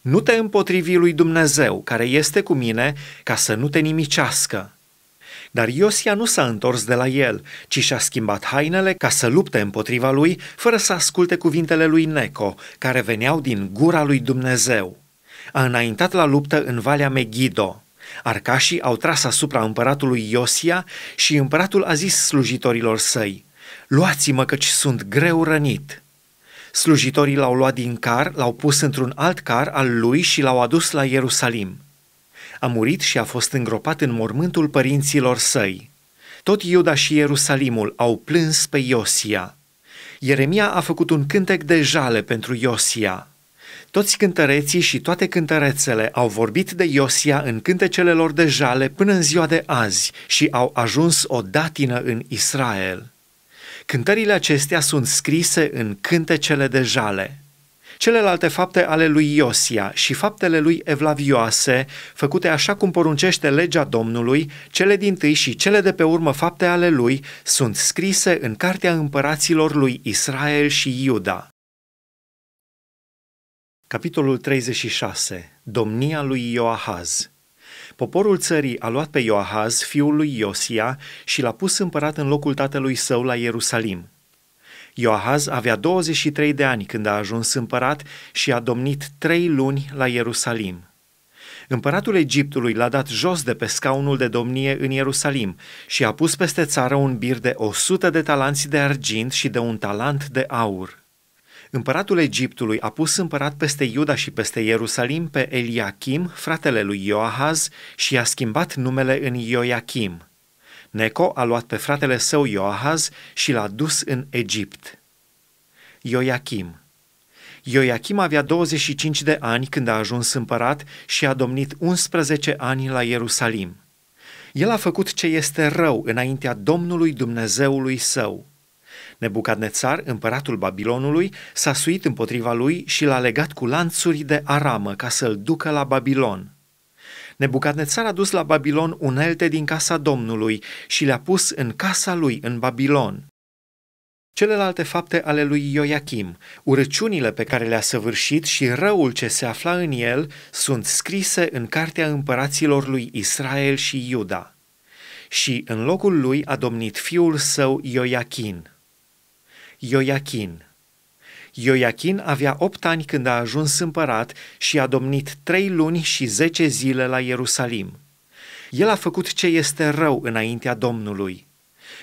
Nu te împotrivi lui Dumnezeu, care este cu mine, ca să nu te nimicească. Dar Iosia nu s-a întors de la el, ci și-a schimbat hainele ca să lupte împotriva lui, fără să asculte cuvintele lui Neco, care veneau din gura lui Dumnezeu. A înaintat la luptă în Valea Megiddo. Arcașii au tras asupra împăratului Iosia și împăratul a zis slujitorilor săi, Luați-mă căci sunt greu rănit. Slujitorii l-au luat din car, l-au pus într-un alt car al lui și l-au adus la Ierusalim. A murit și a fost îngropat în mormântul părinților săi. Tot Iuda și Ierusalimul au plâns pe Iosia. Ieremia a făcut un cântec de jale pentru Iosia. Toți cântăreții și toate cântărețele au vorbit de Iosia în cântecele lor de jale până în ziua de azi și au ajuns o datină în Israel. Cântările acestea sunt scrise în cântecele de jale. Celelalte fapte ale lui Iosia și faptele lui Evlavioase, făcute așa cum poruncește legea Domnului, cele din tâi și cele de pe urmă fapte ale lui, sunt scrise în Cartea Împăraților lui Israel și Iuda. Capitolul 36. Domnia lui Ioahaz. Poporul țării a luat pe Ioahaz, fiul lui Iosia, și l-a pus împărat în locul tatălui său la Ierusalim. Ioahaz avea 23 de ani când a ajuns împărat și a domnit trei luni la Ierusalim. Împăratul Egiptului l-a dat jos de pe scaunul de domnie în Ierusalim și a pus peste țară un bir de 100 de talanți de argint și de un talant de aur – Împăratul Egiptului a pus împărat peste Iuda și peste Ierusalim pe Eliachim, fratele lui Ioahaz, și i-a schimbat numele în Ioachim. Neco a luat pe fratele său Ioahaz și l-a dus în Egipt. Ioachim Ioachim avea 25 de ani când a ajuns împărat și a domnit 11 ani la Ierusalim. El a făcut ce este rău înaintea Domnului Dumnezeului său – Nebucadnețar, împăratul Babilonului, s-a suit împotriva lui și l-a legat cu lanțuri de aramă ca să-l ducă la Babilon. Nebucadnețar a dus la Babilon unelte din casa Domnului și le-a pus în casa lui în Babilon. Celelalte fapte ale lui Ioachim, urăciunile pe care le-a săvârșit și răul ce se afla în el, sunt scrise în cartea împăraților lui Israel și Iuda. Și în locul lui a domnit fiul său Ioachim. Ioiachin. Ioiachin avea opt ani când a ajuns împărat și a domnit trei luni și zece zile la Ierusalim. El a făcut ce este rău înaintea Domnului.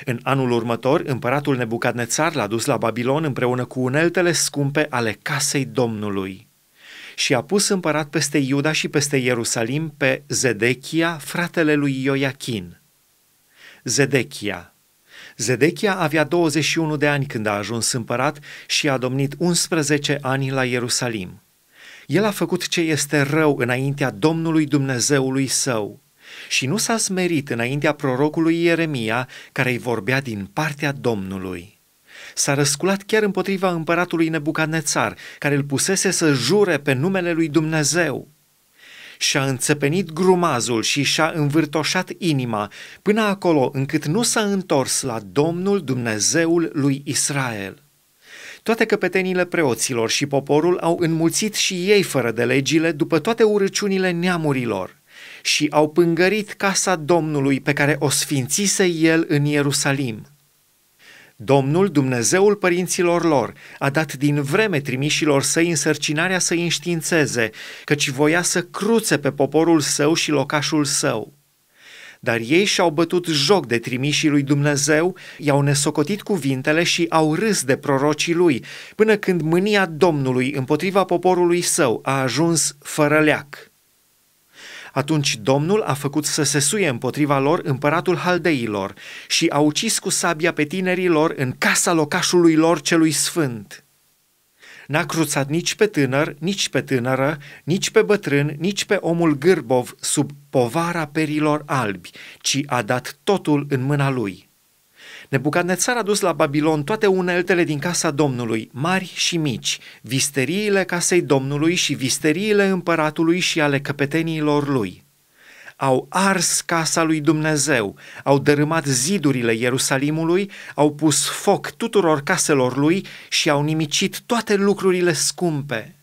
În anul următor, împăratul Nebucadnețar l-a dus la Babilon împreună cu uneltele scumpe ale casei Domnului și a pus împărat peste Iuda și peste Ierusalim pe Zedechia, fratele lui Ioiachin. Zedechia, Zedechia avea 21 de ani când a ajuns împărat și a domnit 11 ani la Ierusalim. El a făcut ce este rău înaintea Domnului Dumnezeului său și nu s-a smerit înaintea prorocului Ieremia, care îi vorbea din partea Domnului. S-a răsculat chiar împotriva împăratului Nebucanețar, care îl pusese să jure pe numele lui Dumnezeu și-a înțepenit grumazul și și-a învârtoșat inima până acolo încât nu s-a întors la Domnul Dumnezeul lui Israel. Toate căpetenile preoților și poporul au înmulțit și ei fără de legile după toate urăciunile neamurilor și au pângărit casa Domnului pe care o sfințise el în Ierusalim. Domnul, Dumnezeul părinților lor, a dat din vreme trimișilor săi însărcinarea să-i înștiințeze, căci voia să cruțe pe poporul său și locașul său. Dar ei și-au bătut joc de trimișii lui Dumnezeu, i-au nesocotit cuvintele și au râs de prorocii lui, până când mânia Domnului împotriva poporului său a ajuns fără leac. Atunci Domnul a făcut să se suie împotriva lor împăratul haldeilor și a ucis cu sabia pe tinerii lor în casa locașului lor celui sfânt. N-a cruțat nici pe tânăr, nici pe tânără, nici pe bătrân, nici pe omul gârbov sub povara perilor albi, ci a dat totul în mâna lui. Nebucadnețar a dus la Babilon toate uneltele din casa Domnului, mari și mici, visteriile casei Domnului și visteriile împăratului și ale căpeteniilor lui. Au ars casa lui Dumnezeu, au dărâmat zidurile Ierusalimului, au pus foc tuturor caselor lui și au nimicit toate lucrurile scumpe.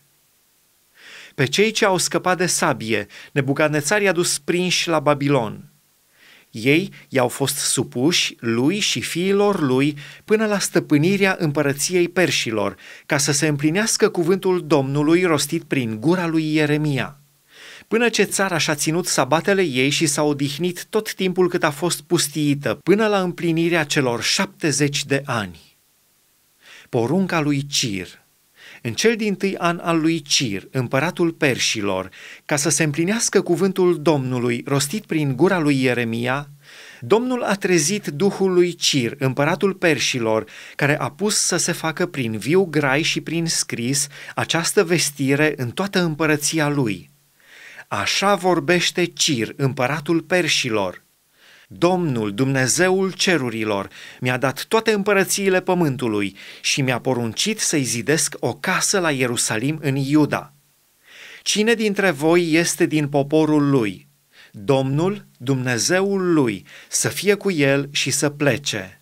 Pe cei ce au scăpat de sabie, Nebucadnețar i-a dus prinși la Babilon – ei i-au fost supuși lui și fiilor lui până la stăpânirea împărăției perșilor, ca să se împlinească cuvântul Domnului rostit prin gura lui Ieremia. Până ce țara și-a ținut sabatele ei și s-a odihnit tot timpul cât a fost pustiită, până la împlinirea celor șaptezeci de ani. Porunca lui Cir – în cel din tâi an al lui Cir, împăratul Perșilor, ca să se împlinească cuvântul Domnului rostit prin gura lui Ieremia, Domnul a trezit duhul lui Cir, împăratul Perșilor, care a pus să se facă prin viu grai și prin scris această vestire în toată împărăția lui. Așa vorbește Cir, împăratul Perșilor – Domnul, Dumnezeul cerurilor, mi-a dat toate împărățiile pământului și mi-a poruncit să-i zidesc o casă la Ierusalim în Iuda. Cine dintre voi este din poporul lui? Domnul, Dumnezeul lui, să fie cu el și să plece.